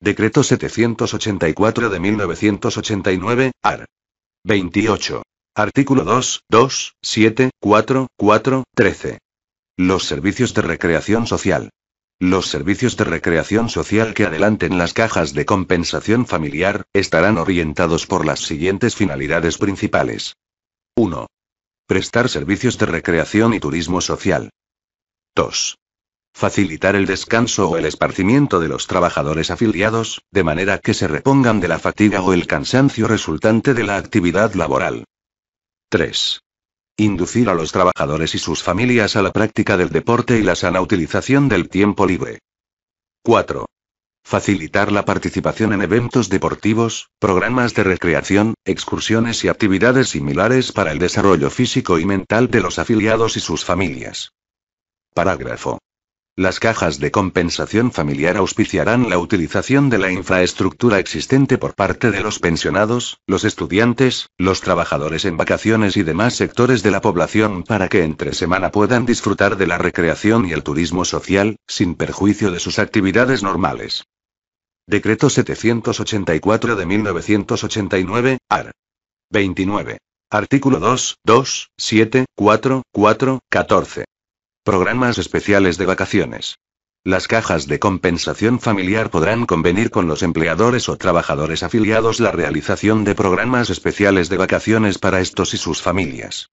Decreto 784 de 1989, AR. 28. Artículo 2, 2, 7, 4, 4, 13. Los servicios de recreación social. Los servicios de recreación social que adelanten las cajas de compensación familiar estarán orientados por las siguientes finalidades principales. 1. Prestar servicios de recreación y turismo social. 2. Facilitar el descanso o el esparcimiento de los trabajadores afiliados, de manera que se repongan de la fatiga o el cansancio resultante de la actividad laboral. 3 inducir a los trabajadores y sus familias a la práctica del deporte y la sana utilización del tiempo libre. 4. Facilitar la participación en eventos deportivos, programas de recreación, excursiones y actividades similares para el desarrollo físico y mental de los afiliados y sus familias. Parágrafo las cajas de compensación familiar auspiciarán la utilización de la infraestructura existente por parte de los pensionados, los estudiantes, los trabajadores en vacaciones y demás sectores de la población para que entre semana puedan disfrutar de la recreación y el turismo social, sin perjuicio de sus actividades normales. Decreto 784 de 1989, AR. 29. Artículo 2, 2, 7, 4, 4, 14. Programas especiales de vacaciones. Las cajas de compensación familiar podrán convenir con los empleadores o trabajadores afiliados la realización de programas especiales de vacaciones para estos y sus familias.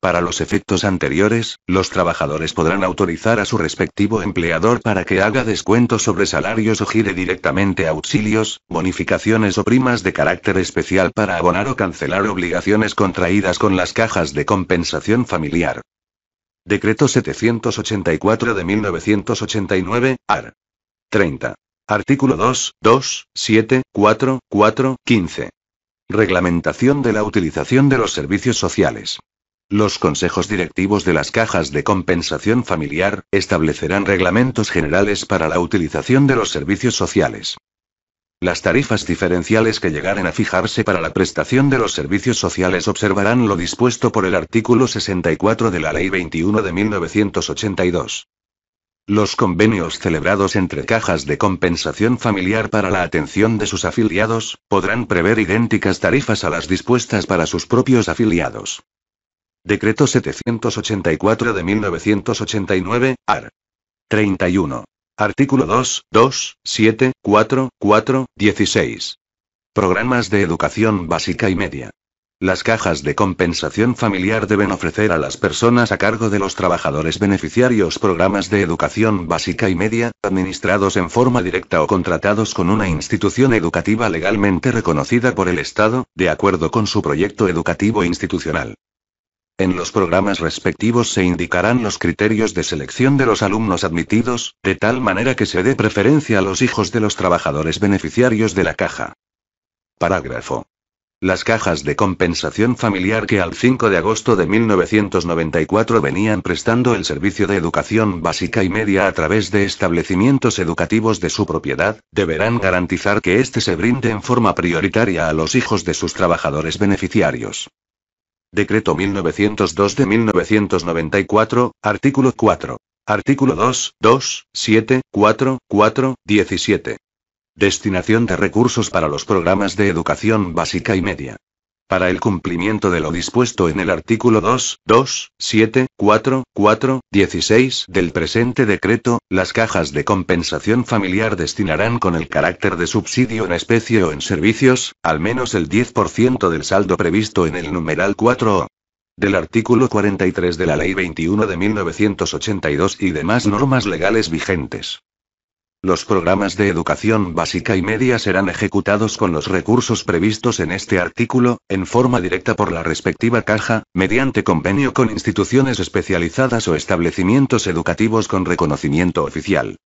Para los efectos anteriores, los trabajadores podrán autorizar a su respectivo empleador para que haga descuentos sobre salarios o gire directamente auxilios, bonificaciones o primas de carácter especial para abonar o cancelar obligaciones contraídas con las cajas de compensación familiar. Decreto 784 de 1989, AR. 30. Artículo 2, 2, 7, 4, 4, 15. Reglamentación de la utilización de los servicios sociales. Los consejos directivos de las cajas de compensación familiar establecerán reglamentos generales para la utilización de los servicios sociales. Las tarifas diferenciales que llegaren a fijarse para la prestación de los servicios sociales observarán lo dispuesto por el artículo 64 de la Ley 21 de 1982. Los convenios celebrados entre cajas de compensación familiar para la atención de sus afiliados, podrán prever idénticas tarifas a las dispuestas para sus propios afiliados. Decreto 784 de 1989, AR. 31. Artículo 2, 2, 7, 4, 4, 16. Programas de educación básica y media. Las cajas de compensación familiar deben ofrecer a las personas a cargo de los trabajadores beneficiarios programas de educación básica y media, administrados en forma directa o contratados con una institución educativa legalmente reconocida por el Estado, de acuerdo con su proyecto educativo institucional. En los programas respectivos se indicarán los criterios de selección de los alumnos admitidos, de tal manera que se dé preferencia a los hijos de los trabajadores beneficiarios de la caja. Parágrafo. Las cajas de compensación familiar que al 5 de agosto de 1994 venían prestando el servicio de educación básica y media a través de establecimientos educativos de su propiedad, deberán garantizar que éste se brinde en forma prioritaria a los hijos de sus trabajadores beneficiarios. Decreto 1902 de 1994, artículo 4. Artículo 2, 2, 7, 4, 4, 17. Destinación de recursos para los programas de educación básica y media para el cumplimiento de lo dispuesto en el artículo 2, 2, 7, 4, 4, 16 del presente decreto, las cajas de compensación familiar destinarán con el carácter de subsidio en especie o en servicios, al menos el 10% del saldo previsto en el numeral 4 del artículo 43 de la Ley 21 de 1982 y demás normas legales vigentes. Los programas de educación básica y media serán ejecutados con los recursos previstos en este artículo, en forma directa por la respectiva caja, mediante convenio con instituciones especializadas o establecimientos educativos con reconocimiento oficial.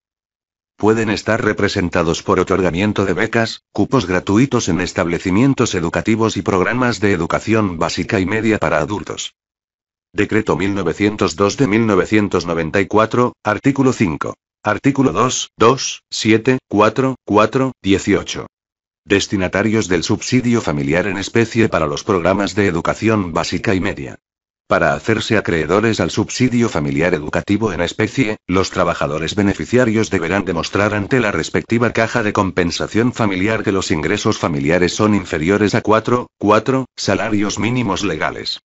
Pueden estar representados por otorgamiento de becas, cupos gratuitos en establecimientos educativos y programas de educación básica y media para adultos. Decreto 1902 de 1994, artículo 5. Artículo 2, 2, 7, 4, 4, 18. Destinatarios del subsidio familiar en especie para los programas de educación básica y media. Para hacerse acreedores al subsidio familiar educativo en especie, los trabajadores beneficiarios deberán demostrar ante la respectiva caja de compensación familiar que los ingresos familiares son inferiores a 4, 4 salarios mínimos legales.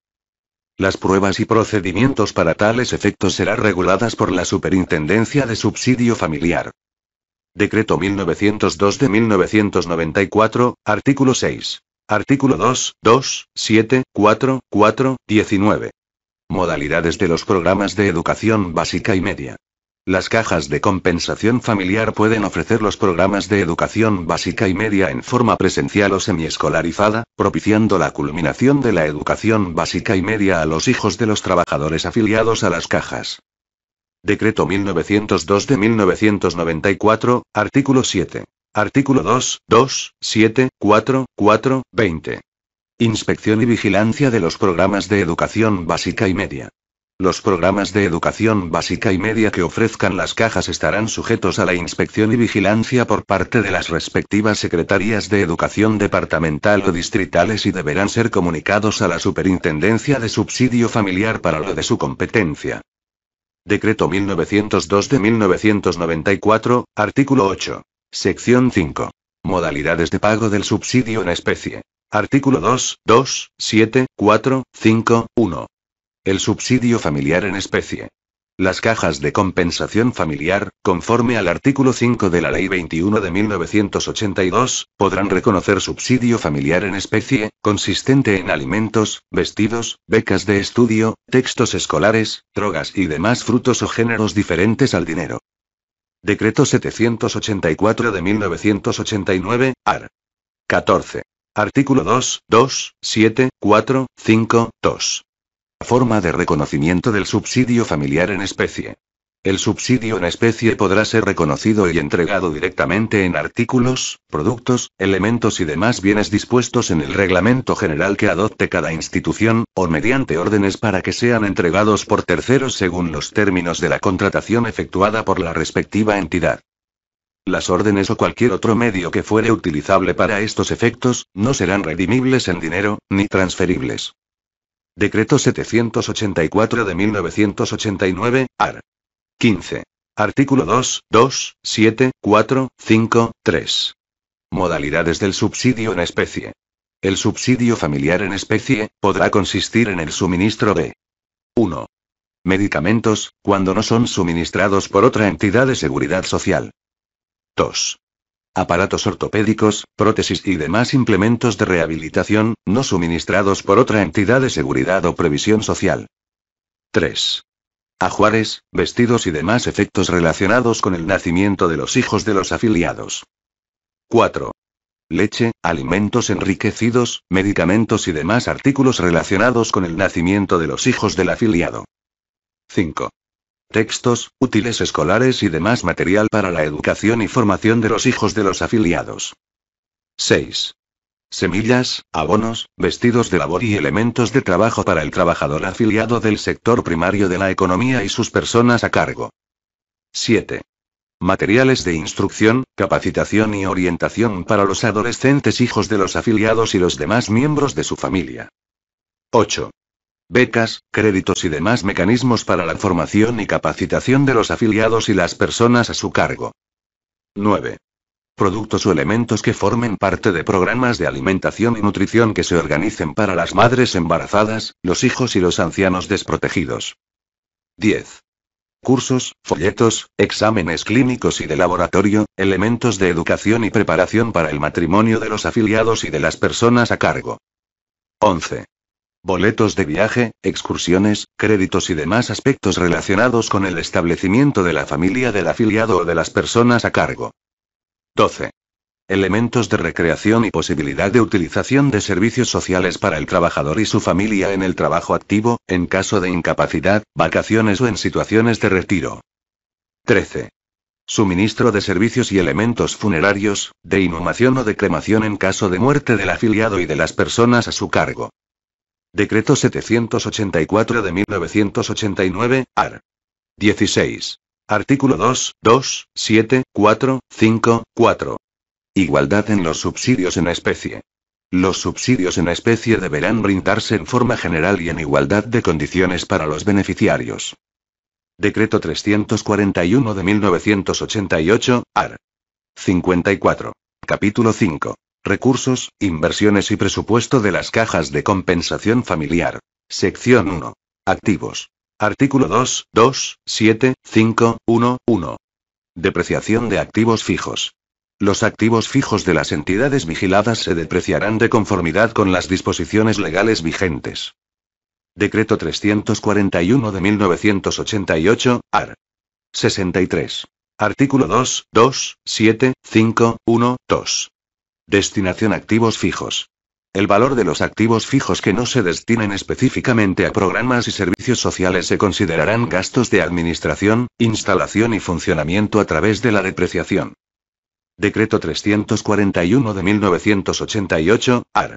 Las pruebas y procedimientos para tales efectos serán reguladas por la Superintendencia de Subsidio Familiar. Decreto 1902 de 1994, artículo 6. Artículo 2, 2, 7, 4, 4, 19. Modalidades de los programas de educación básica y media. Las cajas de compensación familiar pueden ofrecer los programas de educación básica y media en forma presencial o semiescolarizada, propiciando la culminación de la educación básica y media a los hijos de los trabajadores afiliados a las cajas. Decreto 1902 de 1994, artículo 7. Artículo 2, 2, 7, 4, 4, 20. Inspección y vigilancia de los programas de educación básica y media. Los programas de educación básica y media que ofrezcan las cajas estarán sujetos a la inspección y vigilancia por parte de las respectivas secretarías de educación departamental o distritales y deberán ser comunicados a la Superintendencia de Subsidio Familiar para lo de su competencia. Decreto 1902 de 1994, artículo 8. Sección 5. Modalidades de pago del subsidio en especie. Artículo 2, 2, 7, 4, 5, 1. El subsidio familiar en especie. Las cajas de compensación familiar, conforme al artículo 5 de la Ley 21 de 1982, podrán reconocer subsidio familiar en especie, consistente en alimentos, vestidos, becas de estudio, textos escolares, drogas y demás frutos o géneros diferentes al dinero. Decreto 784 de 1989, AR. 14. Artículo 2, 2, 7, 4, 5, 2 forma de reconocimiento del subsidio familiar en especie. El subsidio en especie podrá ser reconocido y entregado directamente en artículos, productos, elementos y demás bienes dispuestos en el reglamento general que adopte cada institución, o mediante órdenes para que sean entregados por terceros según los términos de la contratación efectuada por la respectiva entidad. Las órdenes o cualquier otro medio que fuere utilizable para estos efectos, no serán redimibles en dinero, ni transferibles. Decreto 784 de 1989, AR. 15. Artículo 2, 2, 7, 4, 5, 3. Modalidades del subsidio en especie. El subsidio familiar en especie podrá consistir en el suministro de 1. Medicamentos, cuando no son suministrados por otra entidad de seguridad social. 2. Aparatos ortopédicos, prótesis y demás implementos de rehabilitación, no suministrados por otra entidad de seguridad o previsión social. 3. Ajuares, vestidos y demás efectos relacionados con el nacimiento de los hijos de los afiliados. 4 leche, alimentos enriquecidos, medicamentos y demás artículos relacionados con el nacimiento de los hijos del afiliado. 5 textos, útiles escolares y demás material para la educación y formación de los hijos de los afiliados. 6. Semillas, abonos, vestidos de labor y elementos de trabajo para el trabajador afiliado del sector primario de la economía y sus personas a cargo. 7. Materiales de instrucción, capacitación y orientación para los adolescentes hijos de los afiliados y los demás miembros de su familia. 8 becas, créditos y demás mecanismos para la formación y capacitación de los afiliados y las personas a su cargo. 9. Productos o elementos que formen parte de programas de alimentación y nutrición que se organicen para las madres embarazadas, los hijos y los ancianos desprotegidos. 10. Cursos, folletos, exámenes clínicos y de laboratorio, elementos de educación y preparación para el matrimonio de los afiliados y de las personas a cargo. 11 boletos de viaje, excursiones, créditos y demás aspectos relacionados con el establecimiento de la familia del afiliado o de las personas a cargo. 12. Elementos de recreación y posibilidad de utilización de servicios sociales para el trabajador y su familia en el trabajo activo, en caso de incapacidad, vacaciones o en situaciones de retiro. 13 suministro de servicios y elementos funerarios, de inhumación o de cremación en caso de muerte del afiliado y de las personas a su cargo. Decreto 784 de 1989, AR. 16. Artículo 2, 2, 7, 4, 5, 4. Igualdad en los subsidios en especie. Los subsidios en especie deberán brindarse en forma general y en igualdad de condiciones para los beneficiarios. Decreto 341 de 1988, AR. 54. Capítulo 5. Recursos, inversiones y presupuesto de las cajas de compensación familiar. Sección 1. Activos. Artículo 2, 2, 7, 5, 1, 1. Depreciación de activos fijos. Los activos fijos de las entidades vigiladas se depreciarán de conformidad con las disposiciones legales vigentes. Decreto 341 de 1988, AR. 63. Artículo 2, 2, 7, 5, 1, 2. Destinación activos fijos. El valor de los activos fijos que no se destinen específicamente a programas y servicios sociales se considerarán gastos de administración, instalación y funcionamiento a través de la depreciación. Decreto 341 de 1988, AR.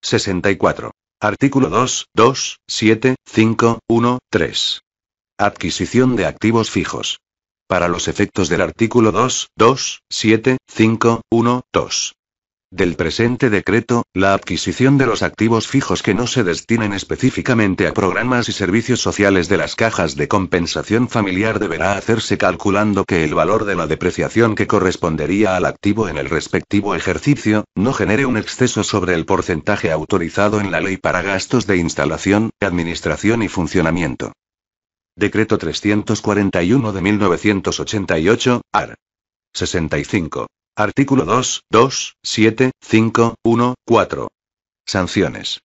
64. Artículo 2, 2, 7, 5, 1, 3. Adquisición de activos fijos. Para los efectos del artículo 2, 2, 7, 5, 1, 2 del presente decreto, la adquisición de los activos fijos que no se destinen específicamente a programas y servicios sociales de las cajas de compensación familiar deberá hacerse calculando que el valor de la depreciación que correspondería al activo en el respectivo ejercicio, no genere un exceso sobre el porcentaje autorizado en la ley para gastos de instalación, administración y funcionamiento. Decreto 341 de 1988, AR. 65. Artículo 2, 2, 7, 5, 1, 4. Sanciones.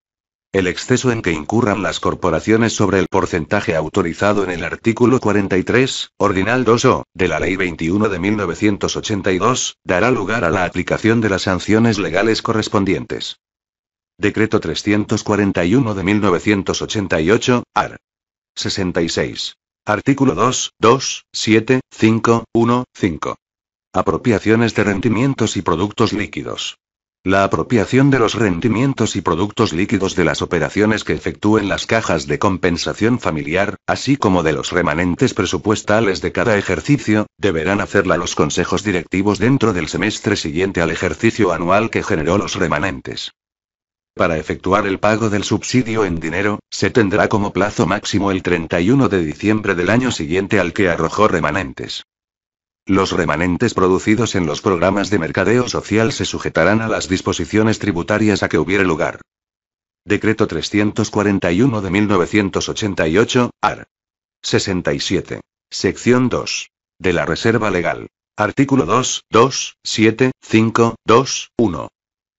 El exceso en que incurran las corporaciones sobre el porcentaje autorizado en el artículo 43, ordinal 2O, de la Ley 21 de 1982, dará lugar a la aplicación de las sanciones legales correspondientes. Decreto 341 de 1988, AR. 66. Artículo 2, 2, 7, 5, 1, 5. Apropiaciones de rendimientos y productos líquidos. La apropiación de los rendimientos y productos líquidos de las operaciones que efectúen las cajas de compensación familiar, así como de los remanentes presupuestales de cada ejercicio, deberán hacerla los consejos directivos dentro del semestre siguiente al ejercicio anual que generó los remanentes. Para efectuar el pago del subsidio en dinero, se tendrá como plazo máximo el 31 de diciembre del año siguiente al que arrojó remanentes. Los remanentes producidos en los programas de mercadeo social se sujetarán a las disposiciones tributarias a que hubiere lugar. Decreto 341 de 1988, AR. 67. Sección 2. De la Reserva Legal. Artículo 2, 2, 7, 5, 2, 1.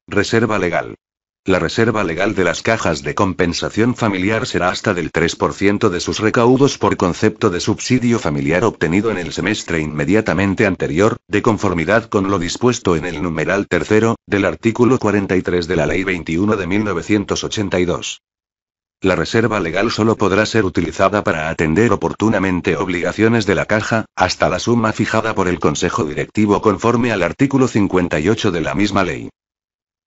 Reserva Legal. La reserva legal de las cajas de compensación familiar será hasta del 3% de sus recaudos por concepto de subsidio familiar obtenido en el semestre inmediatamente anterior, de conformidad con lo dispuesto en el numeral tercero, del artículo 43 de la Ley 21 de 1982. La reserva legal solo podrá ser utilizada para atender oportunamente obligaciones de la caja, hasta la suma fijada por el Consejo Directivo conforme al artículo 58 de la misma ley.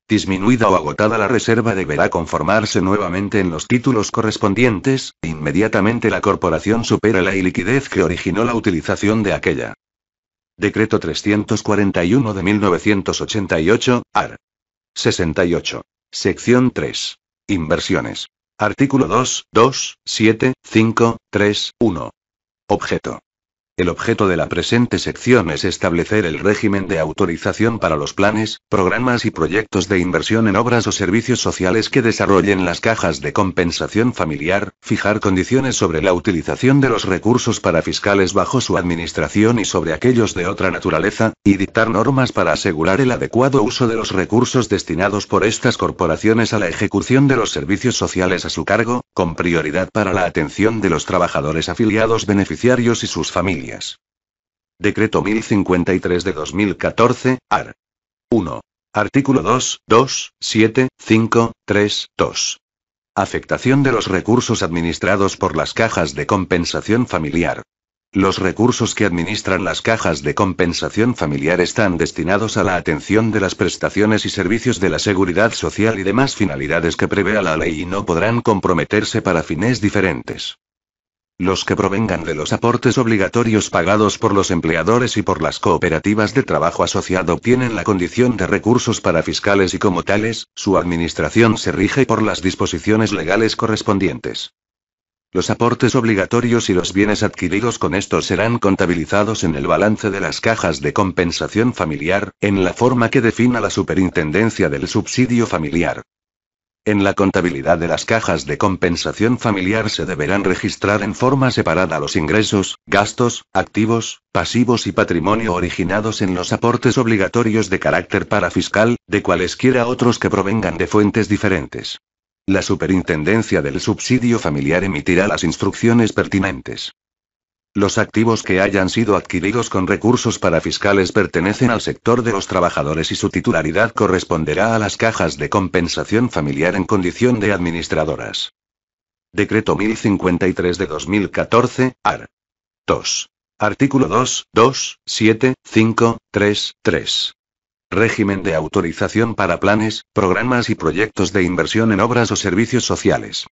Disminuida o agotada la reserva deberá conformarse nuevamente en los títulos correspondientes, e inmediatamente la corporación supera la iliquidez que originó la utilización de aquella. Decreto 341 de 1988, AR. 68. Sección 3. Inversiones. Artículo 2, 2, 7, 5, 3, 1. Objeto. El objeto de la presente sección es establecer el régimen de autorización para los planes, programas y proyectos de inversión en obras o servicios sociales que desarrollen las cajas de compensación familiar, fijar condiciones sobre la utilización de los recursos para fiscales bajo su administración y sobre aquellos de otra naturaleza, y dictar normas para asegurar el adecuado uso de los recursos destinados por estas corporaciones a la ejecución de los servicios sociales a su cargo, con prioridad para la atención de los trabajadores afiliados beneficiarios y sus familias. Decreto 1053 de 2014, AR. 1. Artículo 2, 2, 7, 5, 3, 2. Afectación de los recursos administrados por las cajas de compensación familiar. Los recursos que administran las cajas de compensación familiar están destinados a la atención de las prestaciones y servicios de la seguridad social y demás finalidades que prevea la ley y no podrán comprometerse para fines diferentes. Los que provengan de los aportes obligatorios pagados por los empleadores y por las cooperativas de trabajo asociado obtienen la condición de recursos para fiscales y como tales, su administración se rige por las disposiciones legales correspondientes. Los aportes obligatorios y los bienes adquiridos con estos serán contabilizados en el balance de las cajas de compensación familiar, en la forma que defina la Superintendencia del Subsidio Familiar. En la contabilidad de las cajas de compensación familiar se deberán registrar en forma separada los ingresos, gastos, activos, pasivos y patrimonio originados en los aportes obligatorios de carácter parafiscal, de cualesquiera otros que provengan de fuentes diferentes. La Superintendencia del Subsidio Familiar emitirá las instrucciones pertinentes. Los activos que hayan sido adquiridos con recursos para fiscales pertenecen al sector de los trabajadores y su titularidad corresponderá a las cajas de compensación familiar en condición de administradoras. Decreto 1053 de 2014, AR. 2. Artículo 2, 2, 7, 5, 3, 3. Régimen de autorización para planes, programas y proyectos de inversión en obras o servicios sociales.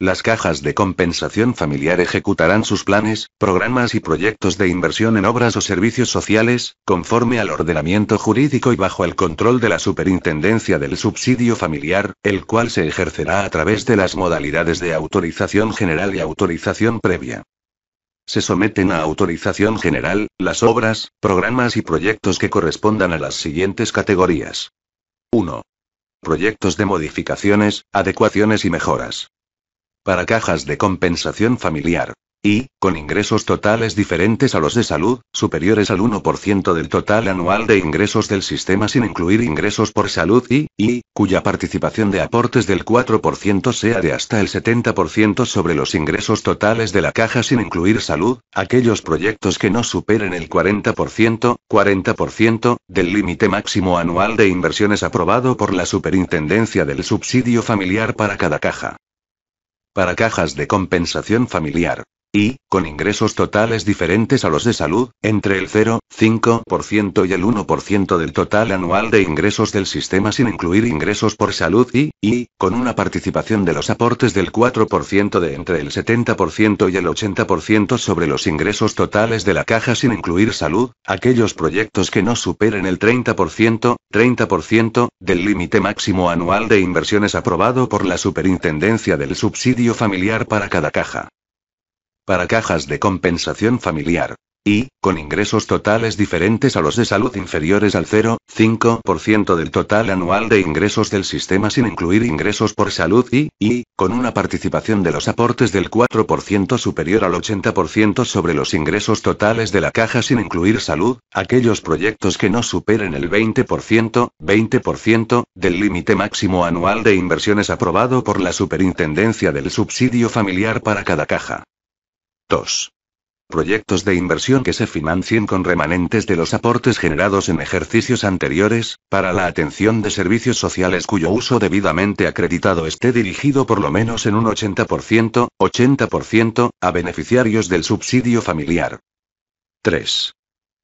Las cajas de compensación familiar ejecutarán sus planes, programas y proyectos de inversión en obras o servicios sociales, conforme al ordenamiento jurídico y bajo el control de la Superintendencia del Subsidio Familiar, el cual se ejercerá a través de las modalidades de autorización general y autorización previa. Se someten a autorización general las obras, programas y proyectos que correspondan a las siguientes categorías. 1. Proyectos de modificaciones, adecuaciones y mejoras para cajas de compensación familiar. Y, con ingresos totales diferentes a los de salud, superiores al 1% del total anual de ingresos del sistema sin incluir ingresos por salud y, y, cuya participación de aportes del 4% sea de hasta el 70% sobre los ingresos totales de la caja sin incluir salud, aquellos proyectos que no superen el 40%, 40%, del límite máximo anual de inversiones aprobado por la Superintendencia del Subsidio Familiar para cada caja para cajas de compensación familiar. Y, con ingresos totales diferentes a los de salud, entre el 0,5% y el 1% del total anual de ingresos del sistema sin incluir ingresos por salud y, y, con una participación de los aportes del 4% de entre el 70% y el 80% sobre los ingresos totales de la caja sin incluir salud, aquellos proyectos que no superen el 30%, 30%, del límite máximo anual de inversiones aprobado por la Superintendencia del Subsidio Familiar para cada caja para cajas de compensación familiar. Y, con ingresos totales diferentes a los de salud inferiores al 0,5% del total anual de ingresos del sistema sin incluir ingresos por salud y, y, con una participación de los aportes del 4% superior al 80% sobre los ingresos totales de la caja sin incluir salud, aquellos proyectos que no superen el 20%, 20% del límite máximo anual de inversiones aprobado por la Superintendencia del Subsidio Familiar para cada caja. 2. Proyectos de inversión que se financien con remanentes de los aportes generados en ejercicios anteriores, para la atención de servicios sociales cuyo uso debidamente acreditado esté dirigido por lo menos en un 80%, 80%, a beneficiarios del subsidio familiar. 3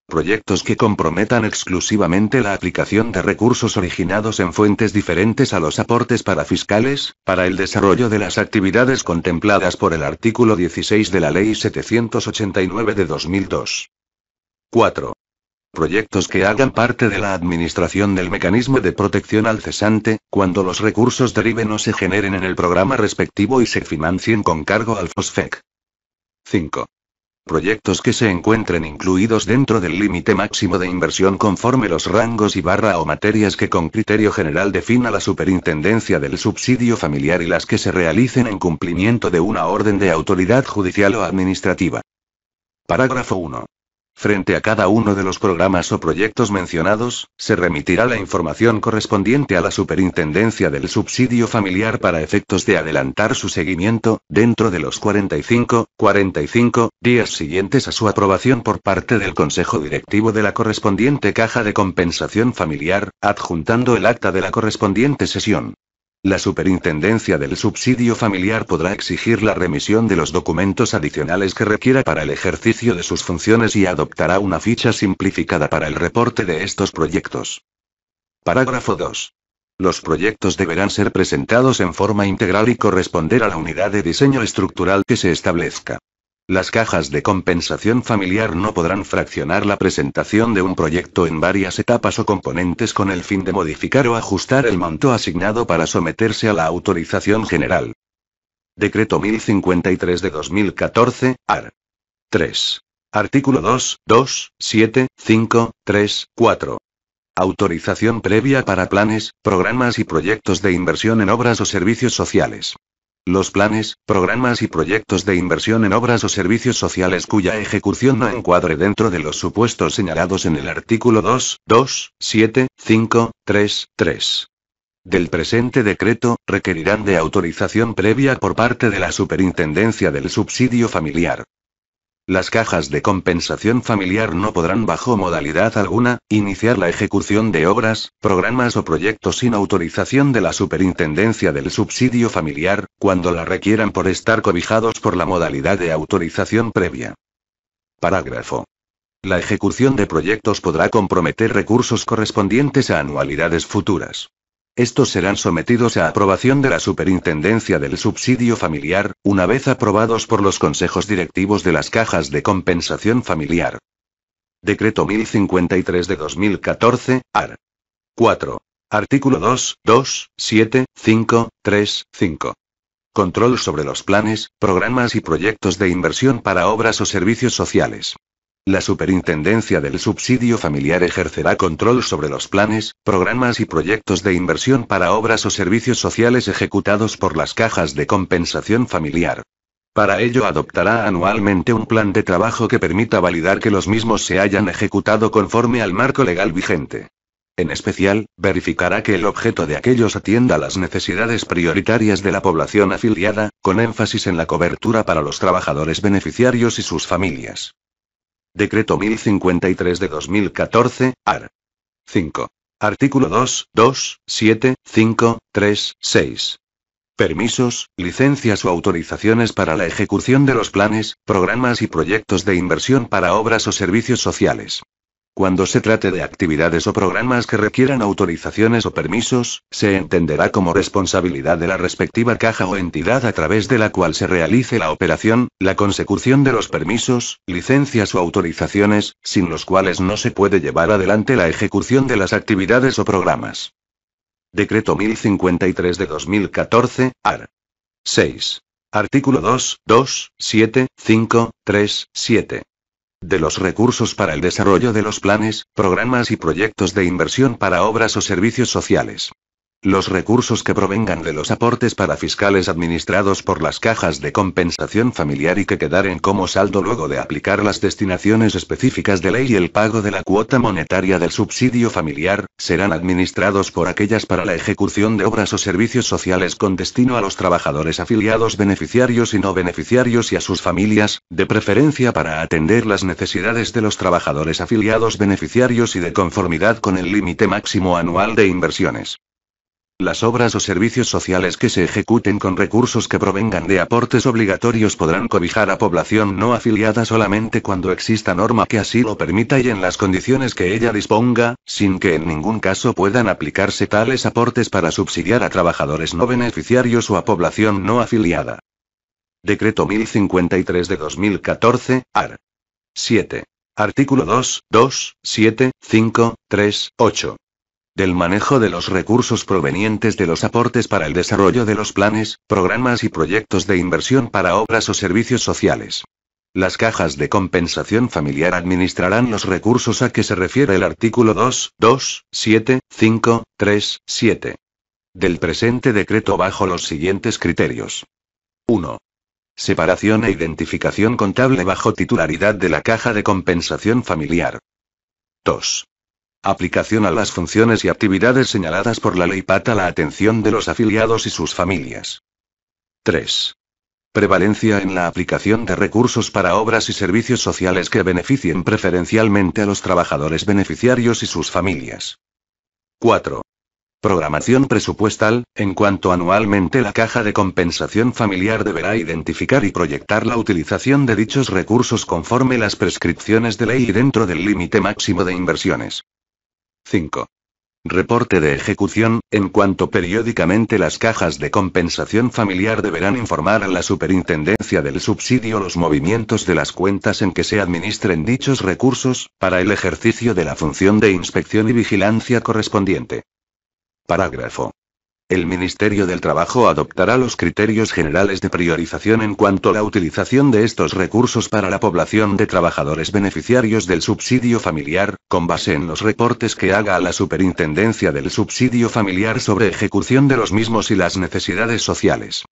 proyectos que comprometan exclusivamente la aplicación de recursos originados en fuentes diferentes a los aportes parafiscales, para el desarrollo de las actividades contempladas por el artículo 16 de la Ley 789 de 2002. 4. Proyectos que hagan parte de la administración del mecanismo de protección al cesante, cuando los recursos deriven o se generen en el programa respectivo y se financien con cargo al FOSFEC. 5 proyectos que se encuentren incluidos dentro del límite máximo de inversión conforme los rangos y barra o materias que con criterio general defina la Superintendencia del Subsidio Familiar y las que se realicen en cumplimiento de una orden de autoridad judicial o administrativa. Parágrafo 1. Frente a cada uno de los programas o proyectos mencionados, se remitirá la información correspondiente a la Superintendencia del Subsidio Familiar para efectos de adelantar su seguimiento, dentro de los 45, 45 días siguientes a su aprobación por parte del Consejo Directivo de la correspondiente Caja de Compensación Familiar, adjuntando el acta de la correspondiente sesión. La superintendencia del subsidio familiar podrá exigir la remisión de los documentos adicionales que requiera para el ejercicio de sus funciones y adoptará una ficha simplificada para el reporte de estos proyectos. Parágrafo 2. Los proyectos deberán ser presentados en forma integral y corresponder a la unidad de diseño estructural que se establezca. Las cajas de compensación familiar no podrán fraccionar la presentación de un proyecto en varias etapas o componentes con el fin de modificar o ajustar el monto asignado para someterse a la autorización general. Decreto 1053 de 2014, AR. 3. Artículo 2, 2, 7, 5, 3, 4. Autorización previa para planes, programas y proyectos de inversión en obras o servicios sociales. Los planes, programas y proyectos de inversión en obras o servicios sociales cuya ejecución no encuadre dentro de los supuestos señalados en el artículo 2, 2, 7, 5, 3, 3 del presente decreto, requerirán de autorización previa por parte de la Superintendencia del Subsidio Familiar. Las cajas de compensación familiar no podrán bajo modalidad alguna, iniciar la ejecución de obras, programas o proyectos sin autorización de la Superintendencia del Subsidio Familiar, cuando la requieran por estar cobijados por la modalidad de autorización previa. Parágrafo. La ejecución de proyectos podrá comprometer recursos correspondientes a anualidades futuras. Estos serán sometidos a aprobación de la Superintendencia del Subsidio Familiar, una vez aprobados por los consejos directivos de las cajas de compensación familiar. Decreto 1053 de 2014, AR. 4. Artículo 2, 2, 7, 5, 3, 5. Control sobre los planes, programas y proyectos de inversión para obras o servicios sociales. La Superintendencia del Subsidio Familiar ejercerá control sobre los planes, programas y proyectos de inversión para obras o servicios sociales ejecutados por las cajas de compensación familiar. Para ello adoptará anualmente un plan de trabajo que permita validar que los mismos se hayan ejecutado conforme al marco legal vigente. En especial, verificará que el objeto de aquellos atienda las necesidades prioritarias de la población afiliada, con énfasis en la cobertura para los trabajadores beneficiarios y sus familias. Decreto 1053 de 2014, AR. 5. Artículo 2, 2, 7, 5, 3, 6. Permisos, licencias o autorizaciones para la ejecución de los planes, programas y proyectos de inversión para obras o servicios sociales. Cuando se trate de actividades o programas que requieran autorizaciones o permisos, se entenderá como responsabilidad de la respectiva caja o entidad a través de la cual se realice la operación, la consecución de los permisos, licencias o autorizaciones, sin los cuales no se puede llevar adelante la ejecución de las actividades o programas. Decreto 1053 de 2014, AR. 6. Artículo 2, 2, 7, 5, 3, 7 de los recursos para el desarrollo de los planes, programas y proyectos de inversión para obras o servicios sociales. Los recursos que provengan de los aportes para fiscales administrados por las cajas de compensación familiar y que quedaren como saldo luego de aplicar las destinaciones específicas de ley y el pago de la cuota monetaria del subsidio familiar, serán administrados por aquellas para la ejecución de obras o servicios sociales con destino a los trabajadores afiliados beneficiarios y no beneficiarios y a sus familias, de preferencia para atender las necesidades de los trabajadores afiliados beneficiarios y de conformidad con el límite máximo anual de inversiones. Las obras o servicios sociales que se ejecuten con recursos que provengan de aportes obligatorios podrán cobijar a población no afiliada solamente cuando exista norma que así lo permita y en las condiciones que ella disponga, sin que en ningún caso puedan aplicarse tales aportes para subsidiar a trabajadores no beneficiarios o a población no afiliada. Decreto 1053 de 2014, AR. 7. Artículo 2, 2, 7, 5, 3, 8 del manejo de los recursos provenientes de los aportes para el desarrollo de los planes, programas y proyectos de inversión para obras o servicios sociales. Las cajas de compensación familiar administrarán los recursos a que se refiere el artículo 2, 2, 7, 5, 3, 7 del presente decreto bajo los siguientes criterios. 1. Separación e identificación contable bajo titularidad de la caja de compensación familiar. 2. Aplicación a las funciones y actividades señaladas por la ley pata la atención de los afiliados y sus familias. 3. Prevalencia en la aplicación de recursos para obras y servicios sociales que beneficien preferencialmente a los trabajadores beneficiarios y sus familias. 4. Programación presupuestal, en cuanto anualmente la caja de compensación familiar deberá identificar y proyectar la utilización de dichos recursos conforme las prescripciones de ley y dentro del límite máximo de inversiones. 5. Reporte de ejecución, en cuanto periódicamente las cajas de compensación familiar deberán informar a la Superintendencia del Subsidio los movimientos de las cuentas en que se administren dichos recursos, para el ejercicio de la función de inspección y vigilancia correspondiente. Parágrafo el Ministerio del Trabajo adoptará los criterios generales de priorización en cuanto a la utilización de estos recursos para la población de trabajadores beneficiarios del subsidio familiar, con base en los reportes que haga la Superintendencia del Subsidio Familiar sobre ejecución de los mismos y las necesidades sociales.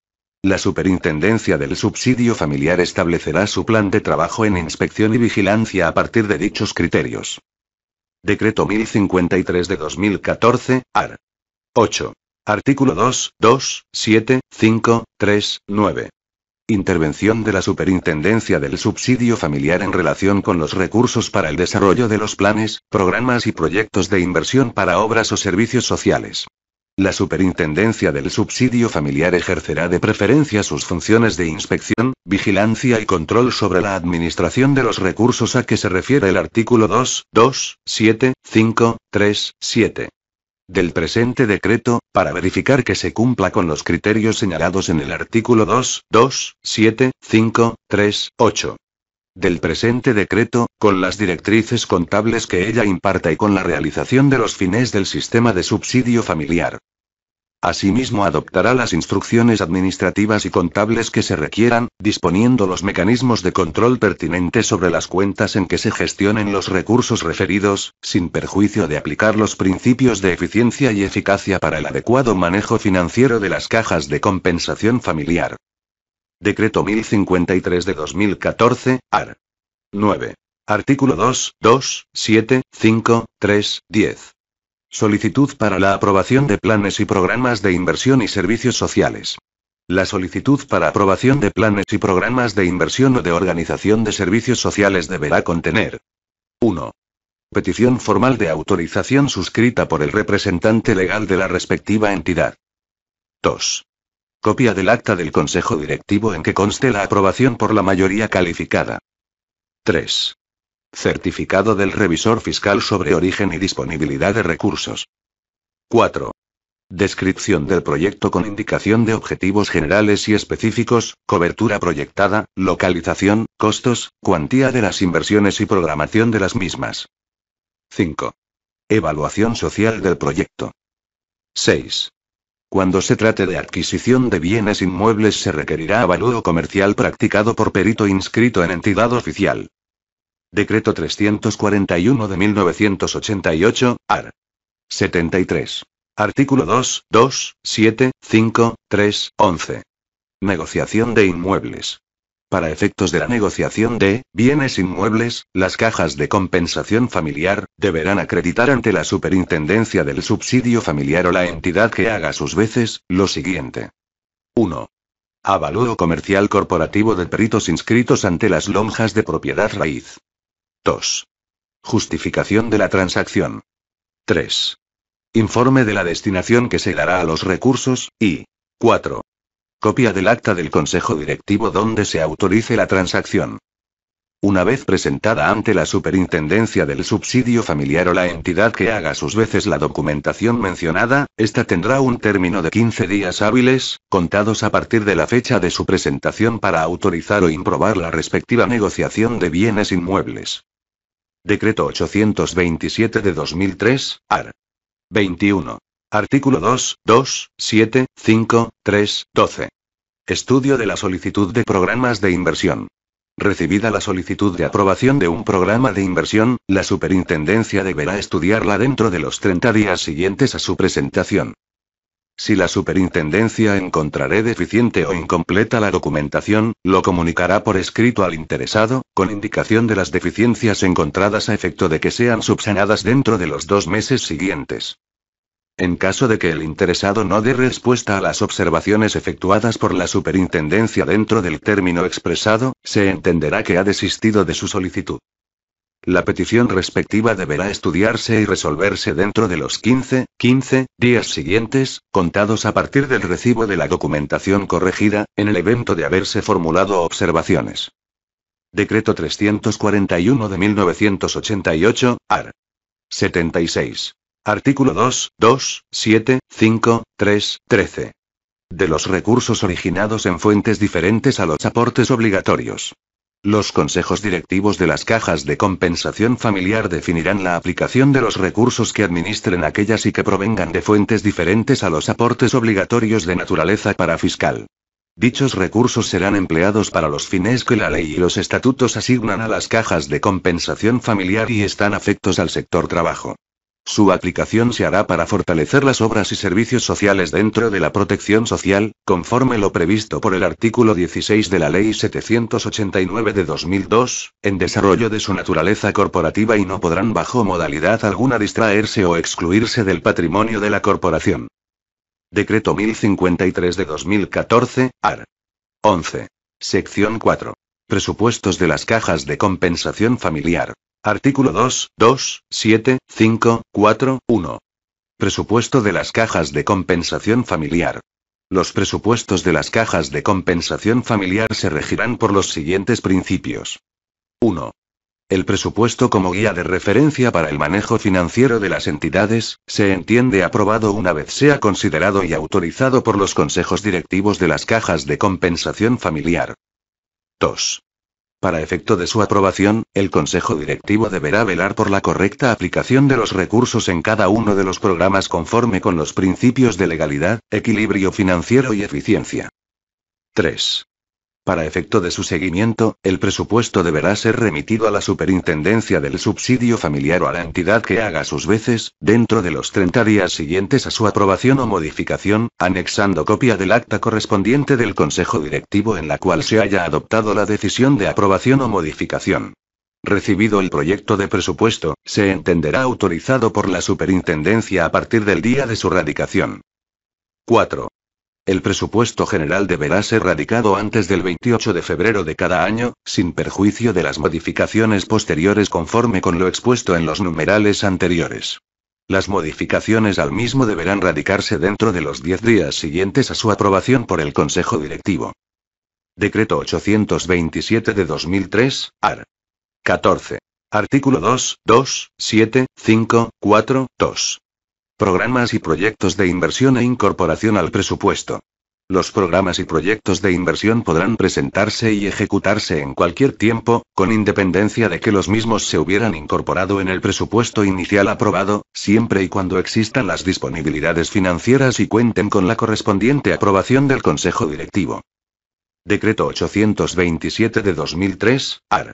La Superintendencia del Subsidio Familiar establecerá su plan de trabajo en inspección y vigilancia a partir de dichos criterios. Decreto 1053 de 2014, AR. 8. Artículo 2, 2, 7, 5, 3, 9. Intervención de la Superintendencia del Subsidio Familiar en relación con los recursos para el desarrollo de los planes, programas y proyectos de inversión para obras o servicios sociales. La Superintendencia del Subsidio Familiar ejercerá de preferencia sus funciones de inspección, vigilancia y control sobre la administración de los recursos a que se refiere el artículo 2, 2, 7, 5, 3, 7 del presente decreto, para verificar que se cumpla con los criterios señalados en el artículo 2, 2, 7, 5, 3, 8 del presente decreto, con las directrices contables que ella imparta y con la realización de los fines del sistema de subsidio familiar. Asimismo adoptará las instrucciones administrativas y contables que se requieran, disponiendo los mecanismos de control pertinentes sobre las cuentas en que se gestionen los recursos referidos, sin perjuicio de aplicar los principios de eficiencia y eficacia para el adecuado manejo financiero de las cajas de compensación familiar. Decreto 1053 de 2014, AR. 9. Artículo 2, 2, 7, 5, 3, 10. Solicitud para la aprobación de planes y programas de inversión y servicios sociales. La solicitud para aprobación de planes y programas de inversión o de organización de servicios sociales deberá contener 1. Petición formal de autorización suscrita por el representante legal de la respectiva entidad. 2. Copia del acta del Consejo Directivo en que conste la aprobación por la mayoría calificada. 3. Certificado del revisor fiscal sobre origen y disponibilidad de recursos. 4. Descripción del proyecto con indicación de objetivos generales y específicos, cobertura proyectada, localización, costos, cuantía de las inversiones y programación de las mismas. 5. Evaluación social del proyecto. 6. Cuando se trate de adquisición de bienes inmuebles se requerirá avalúo comercial practicado por perito inscrito en entidad oficial. Decreto 341 de 1988, AR. 73. Artículo 2, 2, 7, 5, 3, 11. Negociación de inmuebles. Para efectos de la negociación de bienes inmuebles, las cajas de compensación familiar deberán acreditar ante la Superintendencia del Subsidio Familiar o la entidad que haga sus veces lo siguiente. 1. Avalúo comercial corporativo de peritos inscritos ante las lonjas de propiedad raíz. 2. Justificación de la transacción. 3. Informe de la destinación que se dará a los recursos, y 4. Copia del acta del Consejo Directivo donde se autorice la transacción. Una vez presentada ante la Superintendencia del Subsidio Familiar o la entidad que haga sus veces la documentación mencionada, esta tendrá un término de 15 días hábiles, contados a partir de la fecha de su presentación para autorizar o improbar la respectiva negociación de bienes inmuebles. Decreto 827 de 2003, AR. 21. Artículo 2, 2, 7, 5, 3, 12. Estudio de la solicitud de programas de inversión. Recibida la solicitud de aprobación de un programa de inversión, la superintendencia deberá estudiarla dentro de los 30 días siguientes a su presentación. Si la superintendencia encontraré deficiente o incompleta la documentación, lo comunicará por escrito al interesado, con indicación de las deficiencias encontradas a efecto de que sean subsanadas dentro de los dos meses siguientes en caso de que el interesado no dé respuesta a las observaciones efectuadas por la superintendencia dentro del término expresado, se entenderá que ha desistido de su solicitud. La petición respectiva deberá estudiarse y resolverse dentro de los 15, 15 días siguientes, contados a partir del recibo de la documentación corregida, en el evento de haberse formulado observaciones. Decreto 341 de 1988, AR. 76. Artículo 2, 2, 7, 5, 3, 13. De los recursos originados en fuentes diferentes a los aportes obligatorios. Los consejos directivos de las cajas de compensación familiar definirán la aplicación de los recursos que administren aquellas y que provengan de fuentes diferentes a los aportes obligatorios de naturaleza para fiscal. Dichos recursos serán empleados para los fines que la ley y los estatutos asignan a las cajas de compensación familiar y están afectos al sector trabajo. Su aplicación se hará para fortalecer las obras y servicios sociales dentro de la protección social, conforme lo previsto por el artículo 16 de la Ley 789 de 2002, en desarrollo de su naturaleza corporativa y no podrán bajo modalidad alguna distraerse o excluirse del patrimonio de la corporación. Decreto 1053 de 2014, AR. 11. Sección 4. Presupuestos de las cajas de compensación familiar. Artículo 2, 2, 7, 5, 4, 1. Presupuesto de las cajas de compensación familiar. Los presupuestos de las cajas de compensación familiar se regirán por los siguientes principios. 1. El presupuesto como guía de referencia para el manejo financiero de las entidades, se entiende aprobado una vez sea considerado y autorizado por los consejos directivos de las cajas de compensación familiar. 2. Para efecto de su aprobación, el Consejo Directivo deberá velar por la correcta aplicación de los recursos en cada uno de los programas conforme con los principios de legalidad, equilibrio financiero y eficiencia. 3. Para efecto de su seguimiento, el presupuesto deberá ser remitido a la Superintendencia del Subsidio Familiar o a la entidad que haga sus veces, dentro de los 30 días siguientes a su aprobación o modificación, anexando copia del acta correspondiente del Consejo Directivo en la cual se haya adoptado la decisión de aprobación o modificación. Recibido el proyecto de presupuesto, se entenderá autorizado por la Superintendencia a partir del día de su radicación. 4. El presupuesto general deberá ser radicado antes del 28 de febrero de cada año, sin perjuicio de las modificaciones posteriores conforme con lo expuesto en los numerales anteriores. Las modificaciones al mismo deberán radicarse dentro de los 10 días siguientes a su aprobación por el Consejo Directivo. Decreto 827 de 2003, AR. 14. Artículo 2, 2, 7, 5, 4, 2. Programas y proyectos de inversión e incorporación al presupuesto. Los programas y proyectos de inversión podrán presentarse y ejecutarse en cualquier tiempo, con independencia de que los mismos se hubieran incorporado en el presupuesto inicial aprobado, siempre y cuando existan las disponibilidades financieras y cuenten con la correspondiente aprobación del Consejo Directivo. Decreto 827 de 2003, AR.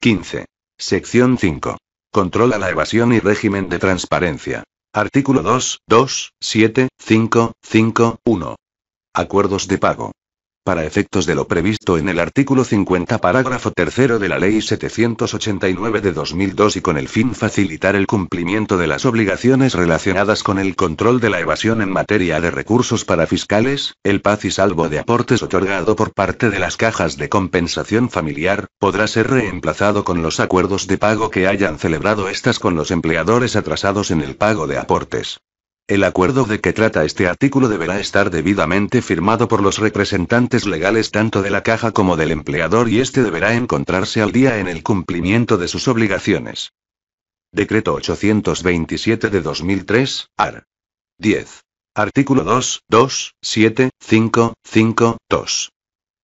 15. Sección 5. Controla la evasión y régimen de transparencia. Artículo 2, 2, 7, 5, 5, 1. Acuerdos de pago para efectos de lo previsto en el artículo 50 parágrafo 3 de la Ley 789 de 2002 y con el fin facilitar el cumplimiento de las obligaciones relacionadas con el control de la evasión en materia de recursos para fiscales, el paz y salvo de aportes otorgado por parte de las cajas de compensación familiar, podrá ser reemplazado con los acuerdos de pago que hayan celebrado estas con los empleadores atrasados en el pago de aportes. El acuerdo de que trata este artículo deberá estar debidamente firmado por los representantes legales tanto de la caja como del empleador y este deberá encontrarse al día en el cumplimiento de sus obligaciones. Decreto 827 de 2003, AR. 10. Artículo 2, 2, 7, 5, 5, 2.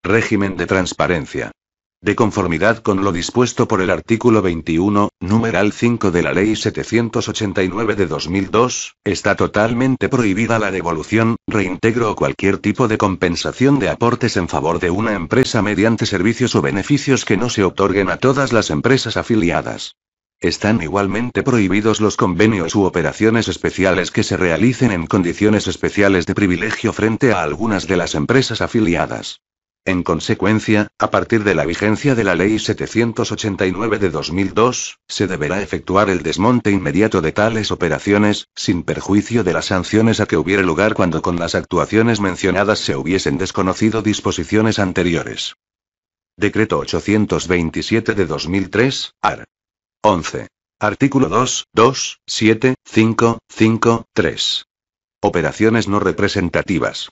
Régimen de transparencia. De conformidad con lo dispuesto por el artículo 21, numeral 5 de la Ley 789 de 2002, está totalmente prohibida la devolución, reintegro o cualquier tipo de compensación de aportes en favor de una empresa mediante servicios o beneficios que no se otorguen a todas las empresas afiliadas. Están igualmente prohibidos los convenios u operaciones especiales que se realicen en condiciones especiales de privilegio frente a algunas de las empresas afiliadas. En consecuencia, a partir de la vigencia de la Ley 789 de 2002, se deberá efectuar el desmonte inmediato de tales operaciones, sin perjuicio de las sanciones a que hubiere lugar cuando con las actuaciones mencionadas se hubiesen desconocido disposiciones anteriores. Decreto 827 de 2003, AR. 11. Artículo 2, 2, 7, 5, 5, 3. Operaciones no representativas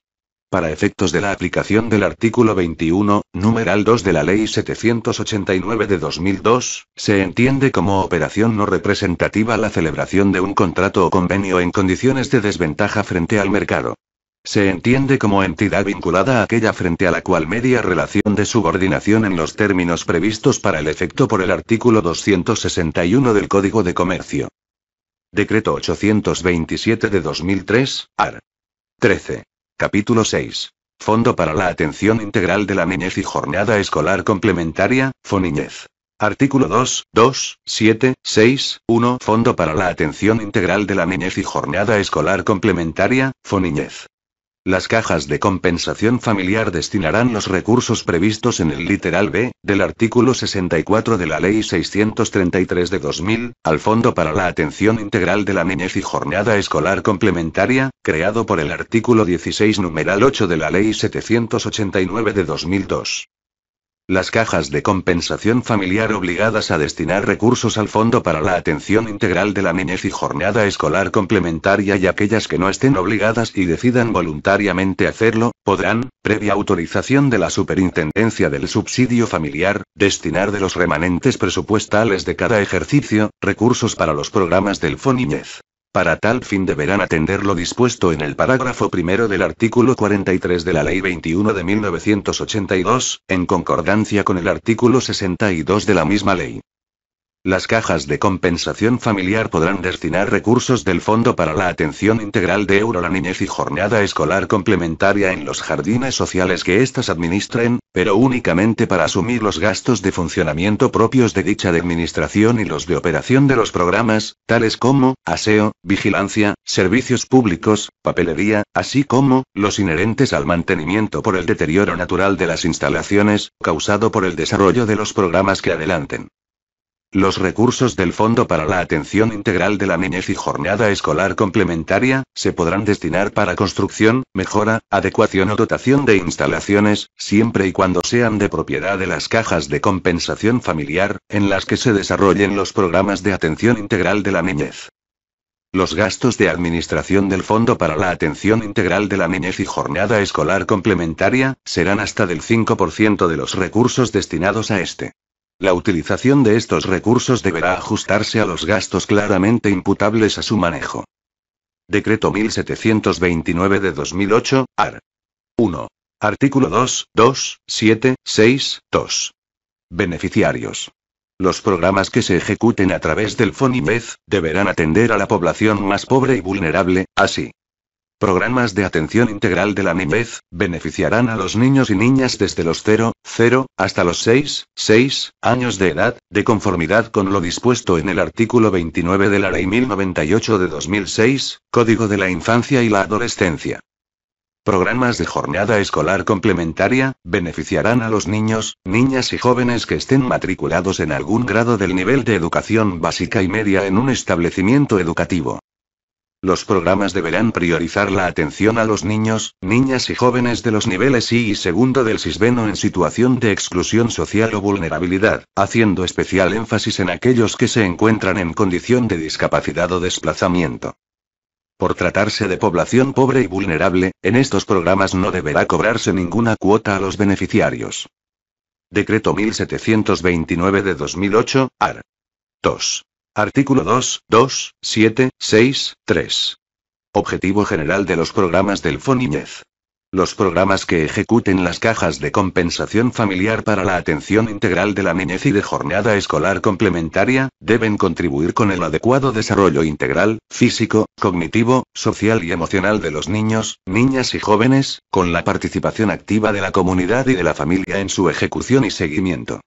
para efectos de la aplicación del artículo 21, numeral 2 de la Ley 789 de 2002, se entiende como operación no representativa la celebración de un contrato o convenio en condiciones de desventaja frente al mercado. Se entiende como entidad vinculada a aquella frente a la cual media relación de subordinación en los términos previstos para el efecto por el artículo 261 del Código de Comercio. Decreto 827 de 2003, AR. 13. Capítulo 6. Fondo para la atención integral de la niñez y jornada escolar complementaria, FONIñez. Artículo 2, 2, 7, 6, 1. Fondo para la atención integral de la niñez y jornada escolar complementaria, FONIñez. Las cajas de compensación familiar destinarán los recursos previstos en el literal B, del artículo 64 de la Ley 633 de 2000, al Fondo para la Atención Integral de la Niñez y Jornada Escolar Complementaria, creado por el artículo 16 numeral 8 de la Ley 789 de 2002. Las cajas de compensación familiar obligadas a destinar recursos al Fondo para la Atención Integral de la Niñez y Jornada Escolar Complementaria y aquellas que no estén obligadas y decidan voluntariamente hacerlo, podrán, previa autorización de la Superintendencia del Subsidio Familiar, destinar de los remanentes presupuestales de cada ejercicio, recursos para los programas del FONIñez. Para tal fin deberán atender lo dispuesto en el parágrafo primero del artículo 43 de la Ley 21 de 1982, en concordancia con el artículo 62 de la misma ley. Las cajas de compensación familiar podrán destinar recursos del Fondo para la Atención Integral de Euro la Niñez y Jornada Escolar Complementaria en los jardines sociales que éstas administren, pero únicamente para asumir los gastos de funcionamiento propios de dicha administración y los de operación de los programas, tales como, aseo, vigilancia, servicios públicos, papelería, así como, los inherentes al mantenimiento por el deterioro natural de las instalaciones, causado por el desarrollo de los programas que adelanten. Los recursos del Fondo para la Atención Integral de la Niñez y Jornada Escolar Complementaria, se podrán destinar para construcción, mejora, adecuación o dotación de instalaciones, siempre y cuando sean de propiedad de las cajas de compensación familiar, en las que se desarrollen los programas de atención integral de la niñez. Los gastos de administración del Fondo para la Atención Integral de la Niñez y Jornada Escolar Complementaria serán hasta del 5% de los recursos destinados a este. La utilización de estos recursos deberá ajustarse a los gastos claramente imputables a su manejo. Decreto 1729 de 2008, AR. 1. Artículo 2, 2, 7, 6, 2. Beneficiarios. Los programas que se ejecuten a través del FONIMED deberán atender a la población más pobre y vulnerable, así Programas de atención integral de la niñez, beneficiarán a los niños y niñas desde los 0, 0, hasta los 6, 6 años de edad, de conformidad con lo dispuesto en el artículo 29 de la Ley 1098 de 2006, Código de la Infancia y la Adolescencia. Programas de jornada escolar complementaria, beneficiarán a los niños, niñas y jóvenes que estén matriculados en algún grado del nivel de educación básica y media en un establecimiento educativo. Los programas deberán priorizar la atención a los niños, niñas y jóvenes de los niveles I y II del Sisbeno en situación de exclusión social o vulnerabilidad, haciendo especial énfasis en aquellos que se encuentran en condición de discapacidad o desplazamiento. Por tratarse de población pobre y vulnerable, en estos programas no deberá cobrarse ninguna cuota a los beneficiarios. Decreto 1729 de 2008, AR. 2. Artículo 2, 2, 7, 6, 3. Objetivo general de los programas del FONIÑEZ. Los programas que ejecuten las cajas de compensación familiar para la atención integral de la niñez y de jornada escolar complementaria, deben contribuir con el adecuado desarrollo integral, físico, cognitivo, social y emocional de los niños, niñas y jóvenes, con la participación activa de la comunidad y de la familia en su ejecución y seguimiento.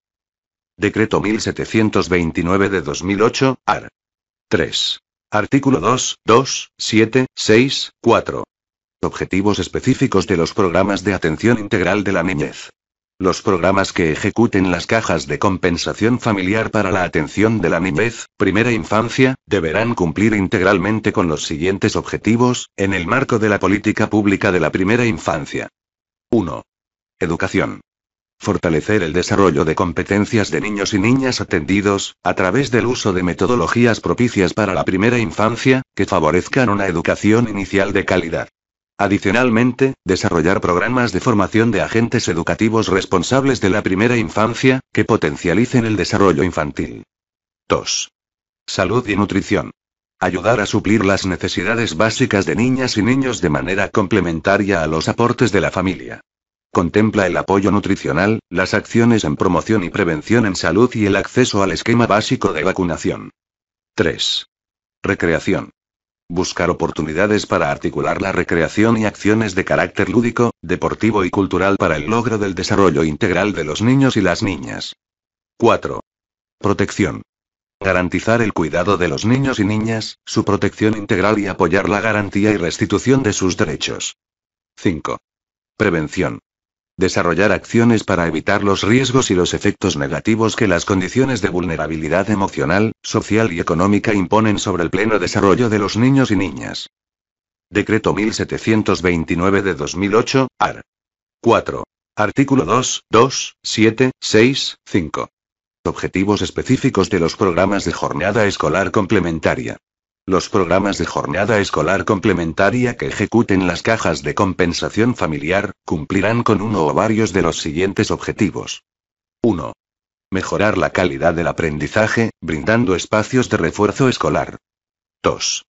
Decreto 1729 de 2008, AR. 3. Artículo 2, 2, 7, 6, 4. Objetivos específicos de los programas de atención integral de la niñez. Los programas que ejecuten las cajas de compensación familiar para la atención de la niñez, primera infancia, deberán cumplir integralmente con los siguientes objetivos, en el marco de la política pública de la primera infancia. 1. Educación. Fortalecer el desarrollo de competencias de niños y niñas atendidos, a través del uso de metodologías propicias para la primera infancia, que favorezcan una educación inicial de calidad. Adicionalmente, desarrollar programas de formación de agentes educativos responsables de la primera infancia, que potencialicen el desarrollo infantil. 2. Salud y nutrición. Ayudar a suplir las necesidades básicas de niñas y niños de manera complementaria a los aportes de la familia. Contempla el apoyo nutricional, las acciones en promoción y prevención en salud y el acceso al esquema básico de vacunación. 3. Recreación. Buscar oportunidades para articular la recreación y acciones de carácter lúdico, deportivo y cultural para el logro del desarrollo integral de los niños y las niñas. 4. Protección. Garantizar el cuidado de los niños y niñas, su protección integral y apoyar la garantía y restitución de sus derechos. 5. Prevención desarrollar acciones para evitar los riesgos y los efectos negativos que las condiciones de vulnerabilidad emocional, social y económica imponen sobre el pleno desarrollo de los niños y niñas. Decreto 1729 de 2008, AR. 4. Artículo 2, 2, 7, 6, 5. Objetivos específicos de los programas de jornada escolar complementaria. Los programas de jornada escolar complementaria que ejecuten las cajas de compensación familiar, cumplirán con uno o varios de los siguientes objetivos. 1. Mejorar la calidad del aprendizaje, brindando espacios de refuerzo escolar. 2.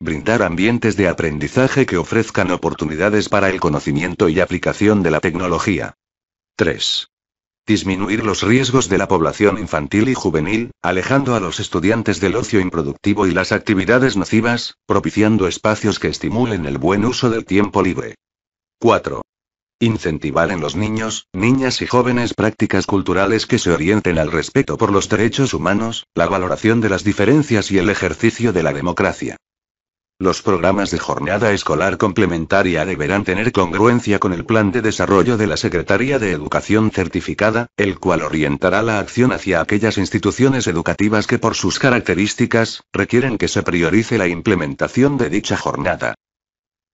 Brindar ambientes de aprendizaje que ofrezcan oportunidades para el conocimiento y aplicación de la tecnología. 3 disminuir los riesgos de la población infantil y juvenil, alejando a los estudiantes del ocio improductivo y las actividades nocivas, propiciando espacios que estimulen el buen uso del tiempo libre. 4. Incentivar en los niños, niñas y jóvenes prácticas culturales que se orienten al respeto por los derechos humanos, la valoración de las diferencias y el ejercicio de la democracia. Los programas de jornada escolar complementaria deberán tener congruencia con el plan de desarrollo de la Secretaría de Educación Certificada, el cual orientará la acción hacia aquellas instituciones educativas que por sus características requieren que se priorice la implementación de dicha jornada.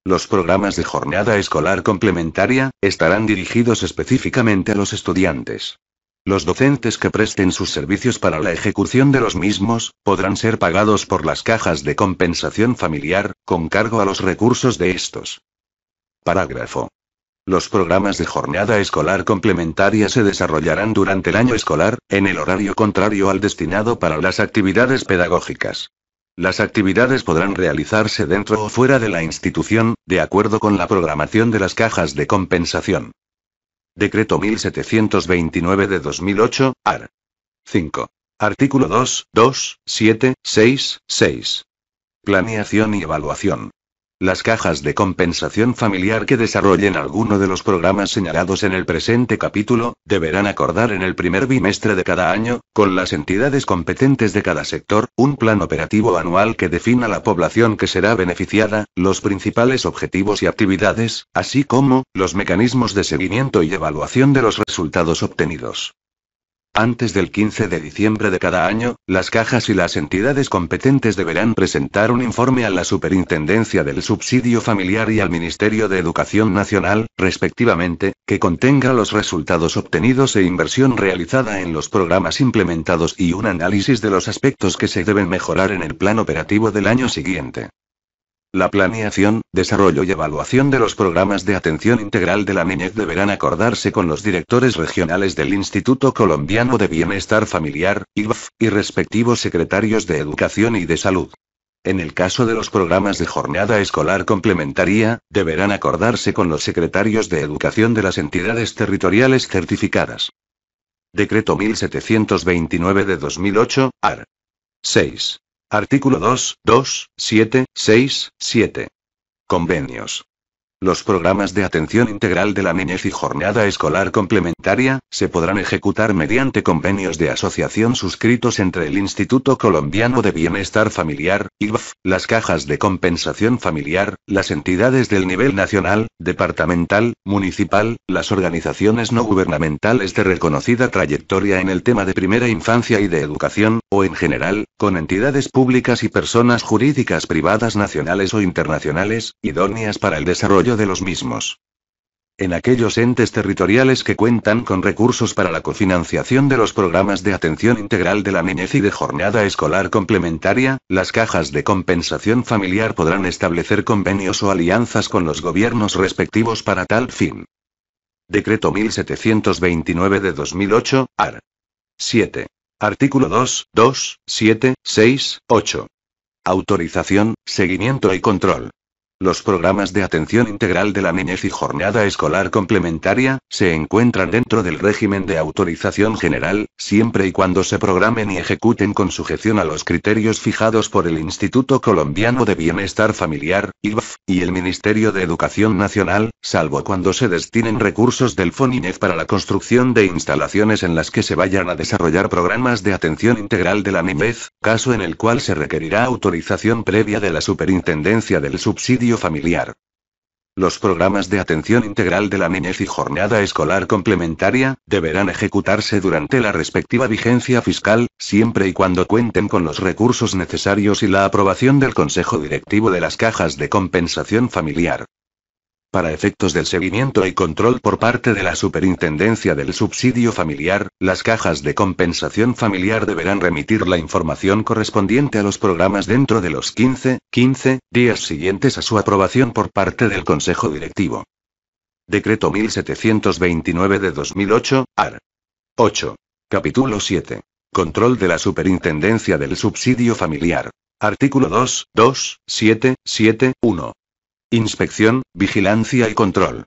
Los programas de jornada escolar complementaria estarán dirigidos específicamente a los estudiantes los docentes que presten sus servicios para la ejecución de los mismos, podrán ser pagados por las cajas de compensación familiar, con cargo a los recursos de estos. Parágrafo. Los programas de jornada escolar complementaria se desarrollarán durante el año escolar, en el horario contrario al destinado para las actividades pedagógicas. Las actividades podrán realizarse dentro o fuera de la institución, de acuerdo con la programación de las cajas de compensación. Decreto 1729 de 2008, AR. 5. Artículo 2, 2, 7, 6, 6. Planeación y evaluación. Las cajas de compensación familiar que desarrollen alguno de los programas señalados en el presente capítulo, deberán acordar en el primer bimestre de cada año, con las entidades competentes de cada sector, un plan operativo anual que defina la población que será beneficiada, los principales objetivos y actividades, así como, los mecanismos de seguimiento y evaluación de los resultados obtenidos. Antes del 15 de diciembre de cada año, las cajas y las entidades competentes deberán presentar un informe a la Superintendencia del Subsidio Familiar y al Ministerio de Educación Nacional, respectivamente, que contenga los resultados obtenidos e inversión realizada en los programas implementados y un análisis de los aspectos que se deben mejorar en el plan operativo del año siguiente. La planeación, desarrollo y evaluación de los programas de atención integral de la niñez deberán acordarse con los directores regionales del Instituto Colombiano de Bienestar Familiar, IBF, y respectivos secretarios de Educación y de Salud. En el caso de los programas de jornada escolar complementaria, deberán acordarse con los secretarios de Educación de las entidades territoriales certificadas. Decreto 1729 de 2008, AR. 6. Artículo 2, 2, 7, 6, 7. Convenios. Los programas de atención integral de la niñez y jornada escolar complementaria, se podrán ejecutar mediante convenios de asociación suscritos entre el Instituto Colombiano de Bienestar Familiar, IBF, las cajas de compensación familiar, las entidades del nivel nacional, departamental, municipal, las organizaciones no gubernamentales de reconocida trayectoria en el tema de primera infancia y de educación, o en general, con entidades públicas y personas jurídicas privadas nacionales o internacionales, idóneas para el desarrollo de los mismos. En aquellos entes territoriales que cuentan con recursos para la cofinanciación de los programas de atención integral de la niñez y de jornada escolar complementaria, las cajas de compensación familiar podrán establecer convenios o alianzas con los gobiernos respectivos para tal fin. Decreto 1729 de 2008, AR. 7. Artículo 2, 2, 7, 6, 8. Autorización, seguimiento y control. Los programas de atención integral de la niñez y jornada escolar complementaria, se encuentran dentro del régimen de autorización general, siempre y cuando se programen y ejecuten con sujeción a los criterios fijados por el Instituto Colombiano de Bienestar Familiar, IBF, y el Ministerio de Educación Nacional, salvo cuando se destinen recursos del FONINEF para la construcción de instalaciones en las que se vayan a desarrollar programas de atención integral de la niñez, caso en el cual se requerirá autorización previa de la Superintendencia del Subsidio familiar. Los programas de atención integral de la niñez y jornada escolar complementaria deberán ejecutarse durante la respectiva vigencia fiscal, siempre y cuando cuenten con los recursos necesarios y la aprobación del Consejo Directivo de las Cajas de Compensación Familiar. Para efectos del seguimiento y control por parte de la Superintendencia del Subsidio Familiar, las cajas de compensación familiar deberán remitir la información correspondiente a los programas dentro de los 15, 15 días siguientes a su aprobación por parte del Consejo Directivo. Decreto 1729 de 2008, AR. 8. Capítulo 7. Control de la Superintendencia del Subsidio Familiar. Artículo 2, 2, 7, 7, 1. Inspección, vigilancia y control.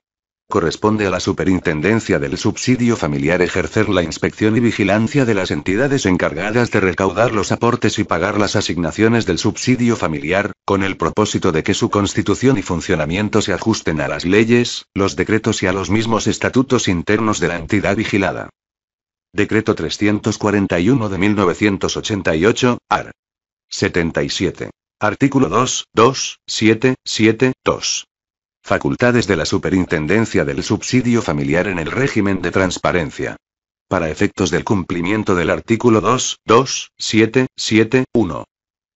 Corresponde a la Superintendencia del Subsidio Familiar ejercer la inspección y vigilancia de las entidades encargadas de recaudar los aportes y pagar las asignaciones del subsidio familiar, con el propósito de que su constitución y funcionamiento se ajusten a las leyes, los decretos y a los mismos estatutos internos de la entidad vigilada. Decreto 341 de 1988, AR. 77. Artículo 2, 2, 7, 7, 2. Facultades de la Superintendencia del Subsidio Familiar en el régimen de transparencia. Para efectos del cumplimiento del artículo 2, 2, 7, 7, 1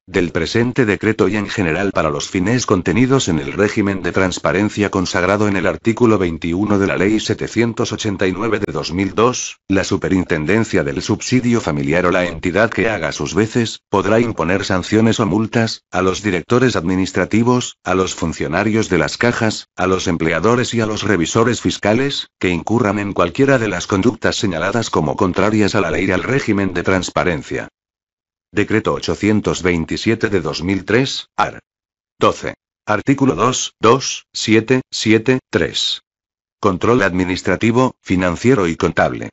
del presente decreto y en general para los fines contenidos en el régimen de transparencia consagrado en el artículo 21 de la Ley 789 de 2002, la Superintendencia del Subsidio Familiar o la entidad que haga sus veces, podrá imponer sanciones o multas, a los directores administrativos, a los funcionarios de las cajas, a los empleadores y a los revisores fiscales, que incurran en cualquiera de las conductas señaladas como contrarias a la ley y al régimen de transparencia. Decreto 827 de 2003, AR. 12. Artículo 2, 2, 7, 7, 3. Control administrativo, financiero y contable.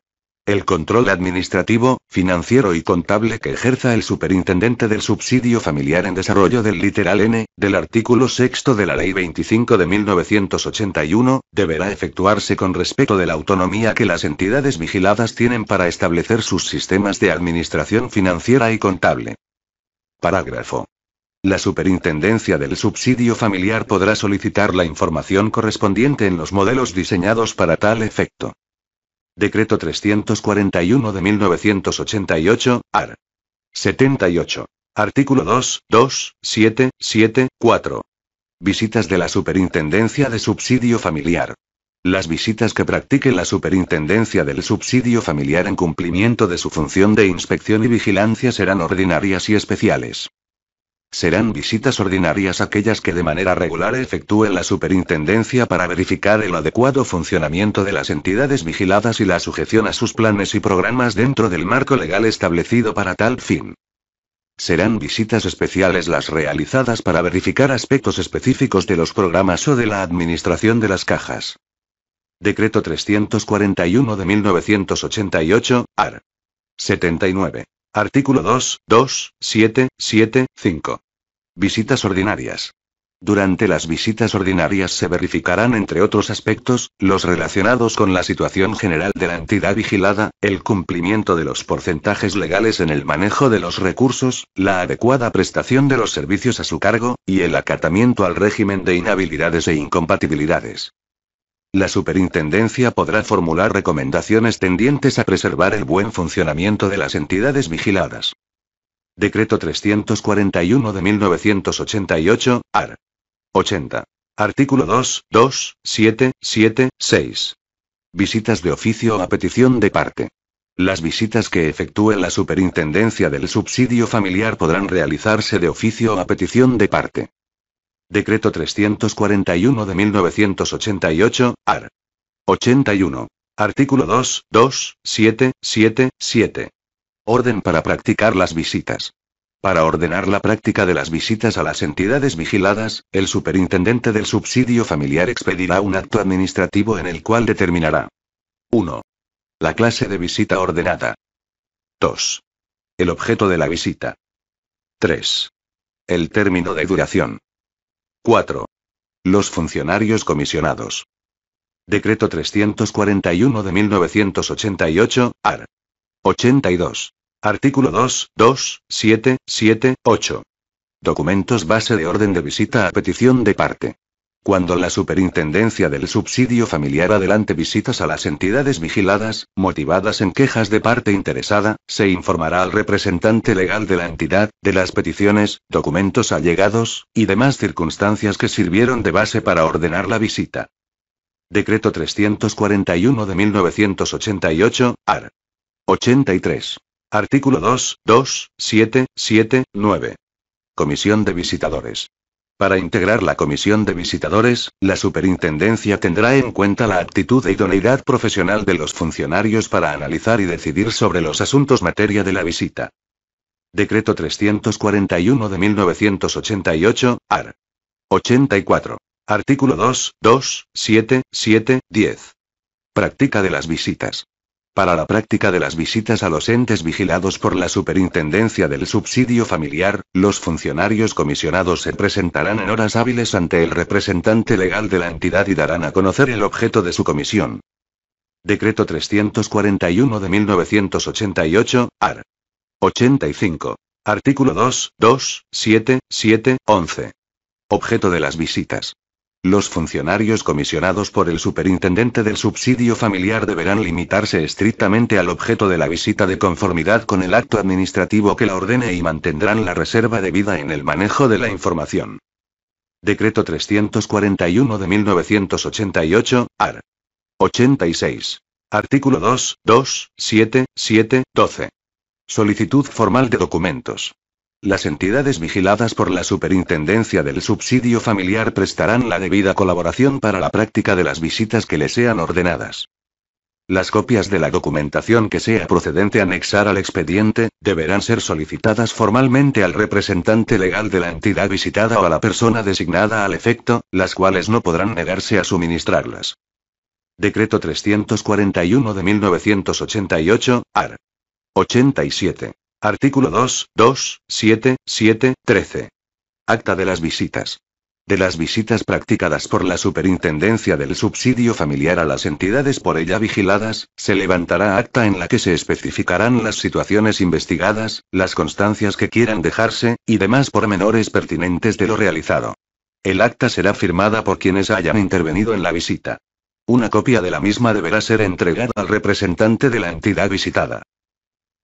El control administrativo, financiero y contable que ejerza el superintendente del subsidio familiar en desarrollo del literal N, del artículo 6 de la Ley 25 de 1981, deberá efectuarse con respecto de la autonomía que las entidades vigiladas tienen para establecer sus sistemas de administración financiera y contable. Parágrafo. La Superintendencia del Subsidio Familiar podrá solicitar la información correspondiente en los modelos diseñados para tal efecto. Decreto 341 de 1988, AR. 78. Artículo 2, 2, 7, 7, 4. Visitas de la Superintendencia de Subsidio Familiar. Las visitas que practique la Superintendencia del Subsidio Familiar en cumplimiento de su función de inspección y vigilancia serán ordinarias y especiales. Serán visitas ordinarias aquellas que de manera regular efectúe la superintendencia para verificar el adecuado funcionamiento de las entidades vigiladas y la sujeción a sus planes y programas dentro del marco legal establecido para tal fin. Serán visitas especiales las realizadas para verificar aspectos específicos de los programas o de la administración de las cajas. Decreto 341 de 1988, AR. 79. Artículo 2, 2, 7, 7, 5. Visitas ordinarias. Durante las visitas ordinarias se verificarán, entre otros aspectos, los relacionados con la situación general de la entidad vigilada, el cumplimiento de los porcentajes legales en el manejo de los recursos, la adecuada prestación de los servicios a su cargo, y el acatamiento al régimen de inhabilidades e incompatibilidades. La superintendencia podrá formular recomendaciones tendientes a preservar el buen funcionamiento de las entidades vigiladas. Decreto 341 de 1988, AR. 80. Artículo 2, 2, 7, 7, 6. Visitas de oficio a petición de parte. Las visitas que efectúe la Superintendencia del Subsidio Familiar podrán realizarse de oficio a petición de parte. Decreto 341 de 1988, AR. 81. Artículo 2, 2, 7, 7, 7. Orden para practicar las visitas. Para ordenar la práctica de las visitas a las entidades vigiladas, el superintendente del subsidio familiar expedirá un acto administrativo en el cual determinará 1. La clase de visita ordenada. 2. El objeto de la visita. 3. El término de duración. 4. Los funcionarios comisionados. Decreto 341 de 1988, AR. 82. Artículo 2, 2, 7, 7, 8. Documentos base de orden de visita a petición de parte. Cuando la Superintendencia del Subsidio Familiar adelante visitas a las entidades vigiladas, motivadas en quejas de parte interesada, se informará al representante legal de la entidad, de las peticiones, documentos allegados, y demás circunstancias que sirvieron de base para ordenar la visita. Decreto 341 de 1988, AR. 83. Artículo 2, 2, 7, 7, 9. Comisión de Visitadores. Para integrar la comisión de visitadores, la superintendencia tendrá en cuenta la actitud e idoneidad profesional de los funcionarios para analizar y decidir sobre los asuntos materia de la visita. Decreto 341 de 1988, AR. 84. Artículo 2, 2, 7, 7, 10. Práctica de las visitas para la práctica de las visitas a los entes vigilados por la Superintendencia del Subsidio Familiar, los funcionarios comisionados se presentarán en horas hábiles ante el representante legal de la entidad y darán a conocer el objeto de su comisión. Decreto 341 de 1988, AR. 85. Artículo 2, 2, 7, 7, 11. Objeto de las visitas. Los funcionarios comisionados por el superintendente del subsidio familiar deberán limitarse estrictamente al objeto de la visita de conformidad con el acto administrativo que la ordene y mantendrán la reserva debida en el manejo de la información. Decreto 341 de 1988, AR. 86. Artículo 2, 2, 7, 7, 12. Solicitud formal de documentos. Las entidades vigiladas por la Superintendencia del Subsidio Familiar prestarán la debida colaboración para la práctica de las visitas que le sean ordenadas. Las copias de la documentación que sea procedente anexar al expediente, deberán ser solicitadas formalmente al representante legal de la entidad visitada o a la persona designada al efecto, las cuales no podrán negarse a suministrarlas. Decreto 341 de 1988, AR. 87. Artículo 2, 2, 7, 7, 13. Acta de las visitas. De las visitas practicadas por la Superintendencia del Subsidio Familiar a las entidades por ella vigiladas, se levantará acta en la que se especificarán las situaciones investigadas, las constancias que quieran dejarse, y demás pormenores pertinentes de lo realizado. El acta será firmada por quienes hayan intervenido en la visita. Una copia de la misma deberá ser entregada al representante de la entidad visitada.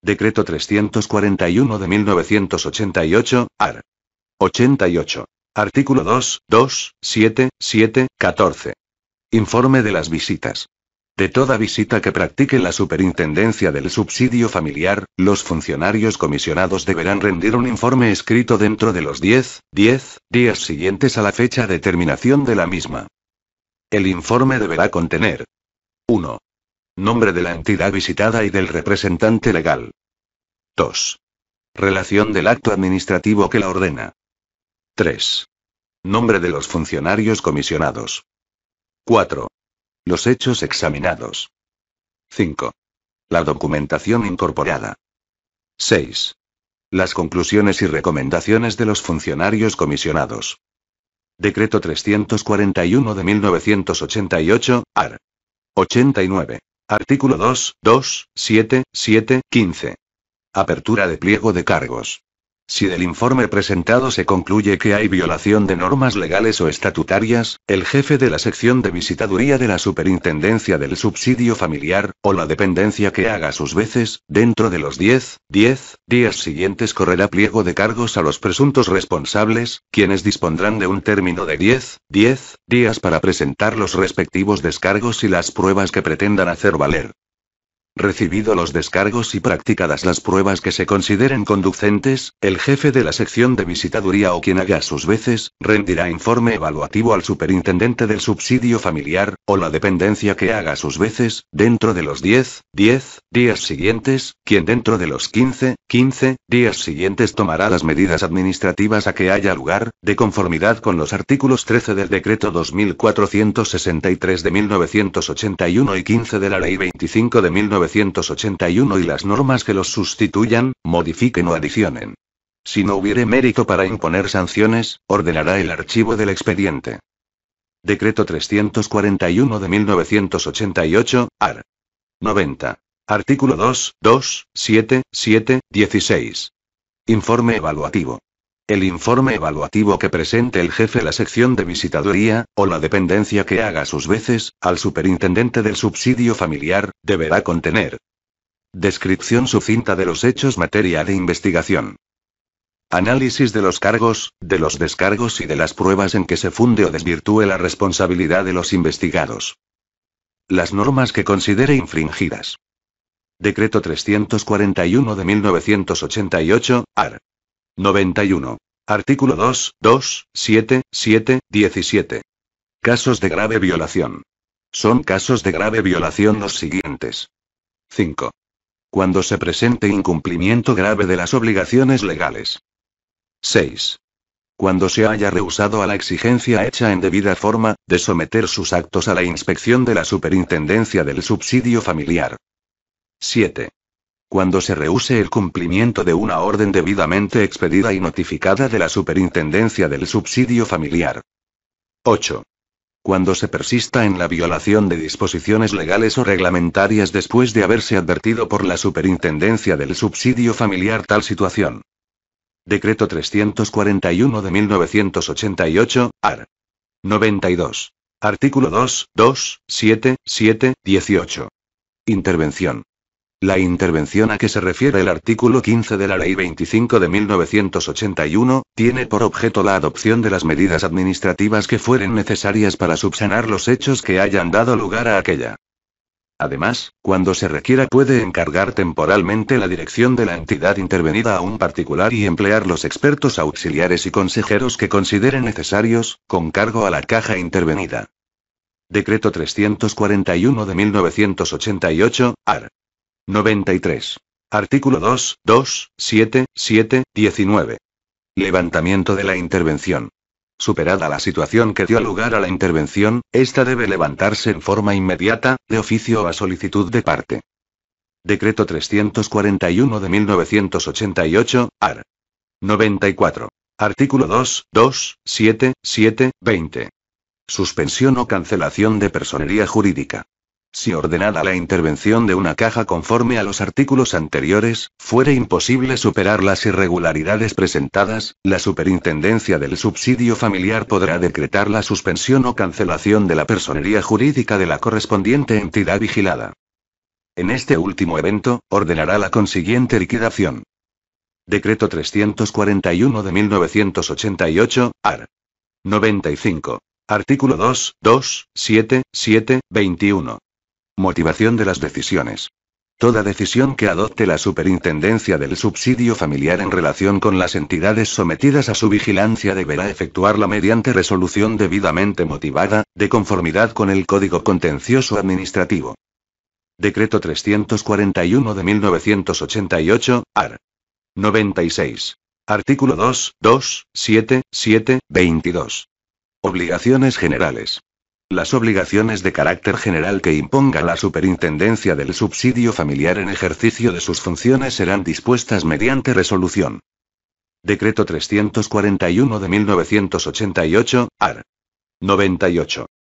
Decreto 341 de 1988, AR. 88. Artículo 2, 2, 7, 7, 14. Informe de las visitas. De toda visita que practique la Superintendencia del Subsidio Familiar, los funcionarios comisionados deberán rendir un informe escrito dentro de los 10, 10 días siguientes a la fecha de terminación de la misma. El informe deberá contener 1. Nombre de la entidad visitada y del representante legal. 2. Relación del acto administrativo que la ordena. 3. Nombre de los funcionarios comisionados. 4. Los hechos examinados. 5. La documentación incorporada. 6. Las conclusiones y recomendaciones de los funcionarios comisionados. Decreto 341 de 1988, AR. 89. Artículo 2, 2, 7, 7, 15. Apertura de pliego de cargos. Si del informe presentado se concluye que hay violación de normas legales o estatutarias, el jefe de la sección de visitaduría de la Superintendencia del Subsidio Familiar, o la dependencia que haga sus veces, dentro de los 10, 10 días siguientes correrá pliego de cargos a los presuntos responsables, quienes dispondrán de un término de 10, 10 días para presentar los respectivos descargos y las pruebas que pretendan hacer valer. Recibido los descargos y practicadas las pruebas que se consideren conducentes, el jefe de la sección de visitaduría o quien haga sus veces, rendirá informe evaluativo al superintendente del subsidio familiar, o la dependencia que haga sus veces, dentro de los 10, 10 días siguientes, quien dentro de los 15, 15 días siguientes tomará las medidas administrativas a que haya lugar, de conformidad con los artículos 13 del decreto 2463 de 1981 y 15 de la ley 25 de 1981. 1981 y las normas que los sustituyan, modifiquen o adicionen. Si no hubiere mérito para imponer sanciones, ordenará el archivo del expediente. Decreto 341 de 1988, AR. 90. Artículo 2, 2, 7, 7, 16. Informe evaluativo. El informe evaluativo que presente el jefe la sección de visitaduría, o la dependencia que haga sus veces, al superintendente del subsidio familiar, deberá contener. Descripción sucinta de los hechos materia de investigación. Análisis de los cargos, de los descargos y de las pruebas en que se funde o desvirtúe la responsabilidad de los investigados. Las normas que considere infringidas. Decreto 341 de 1988, AR. 91. Artículo 2, 2, 7, 7, 17. Casos de grave violación. Son casos de grave violación los siguientes. 5. Cuando se presente incumplimiento grave de las obligaciones legales. 6. Cuando se haya rehusado a la exigencia hecha en debida forma, de someter sus actos a la inspección de la Superintendencia del Subsidio Familiar. 7. Cuando se rehúse el cumplimiento de una orden debidamente expedida y notificada de la Superintendencia del Subsidio Familiar. 8. Cuando se persista en la violación de disposiciones legales o reglamentarias después de haberse advertido por la Superintendencia del Subsidio Familiar tal situación. Decreto 341 de 1988, AR. 92. Artículo 2, 2, 7, 7, 18. Intervención. La intervención a que se refiere el artículo 15 de la Ley 25 de 1981, tiene por objeto la adopción de las medidas administrativas que fueren necesarias para subsanar los hechos que hayan dado lugar a aquella. Además, cuando se requiera puede encargar temporalmente la dirección de la entidad intervenida a un particular y emplear los expertos auxiliares y consejeros que considere necesarios, con cargo a la caja intervenida. Decreto 341 de 1988, AR. 93. Artículo 2, 2, 7, 7, 19. Levantamiento de la intervención. Superada la situación que dio lugar a la intervención, ésta debe levantarse en forma inmediata, de oficio o a solicitud de parte. Decreto 341 de 1988, AR. 94. Artículo 2, 2, 7, 7, 20. Suspensión o cancelación de personería jurídica si ordenada la intervención de una caja conforme a los artículos anteriores, fuere imposible superar las irregularidades presentadas, la superintendencia del subsidio familiar podrá decretar la suspensión o cancelación de la personería jurídica de la correspondiente entidad vigilada. En este último evento, ordenará la consiguiente liquidación. Decreto 341 de 1988, AR. 95. Artículo 2, 2, 7, 7, 21. Motivación de las decisiones. Toda decisión que adopte la Superintendencia del Subsidio Familiar en relación con las entidades sometidas a su vigilancia deberá efectuarla mediante resolución debidamente motivada, de conformidad con el Código Contencioso Administrativo. Decreto 341 de 1988, AR. 96. Artículo 2, 2, 7, 7, 22. Obligaciones generales. Las obligaciones de carácter general que imponga la superintendencia del subsidio familiar en ejercicio de sus funciones serán dispuestas mediante resolución. Decreto 341 de 1988, AR. 98.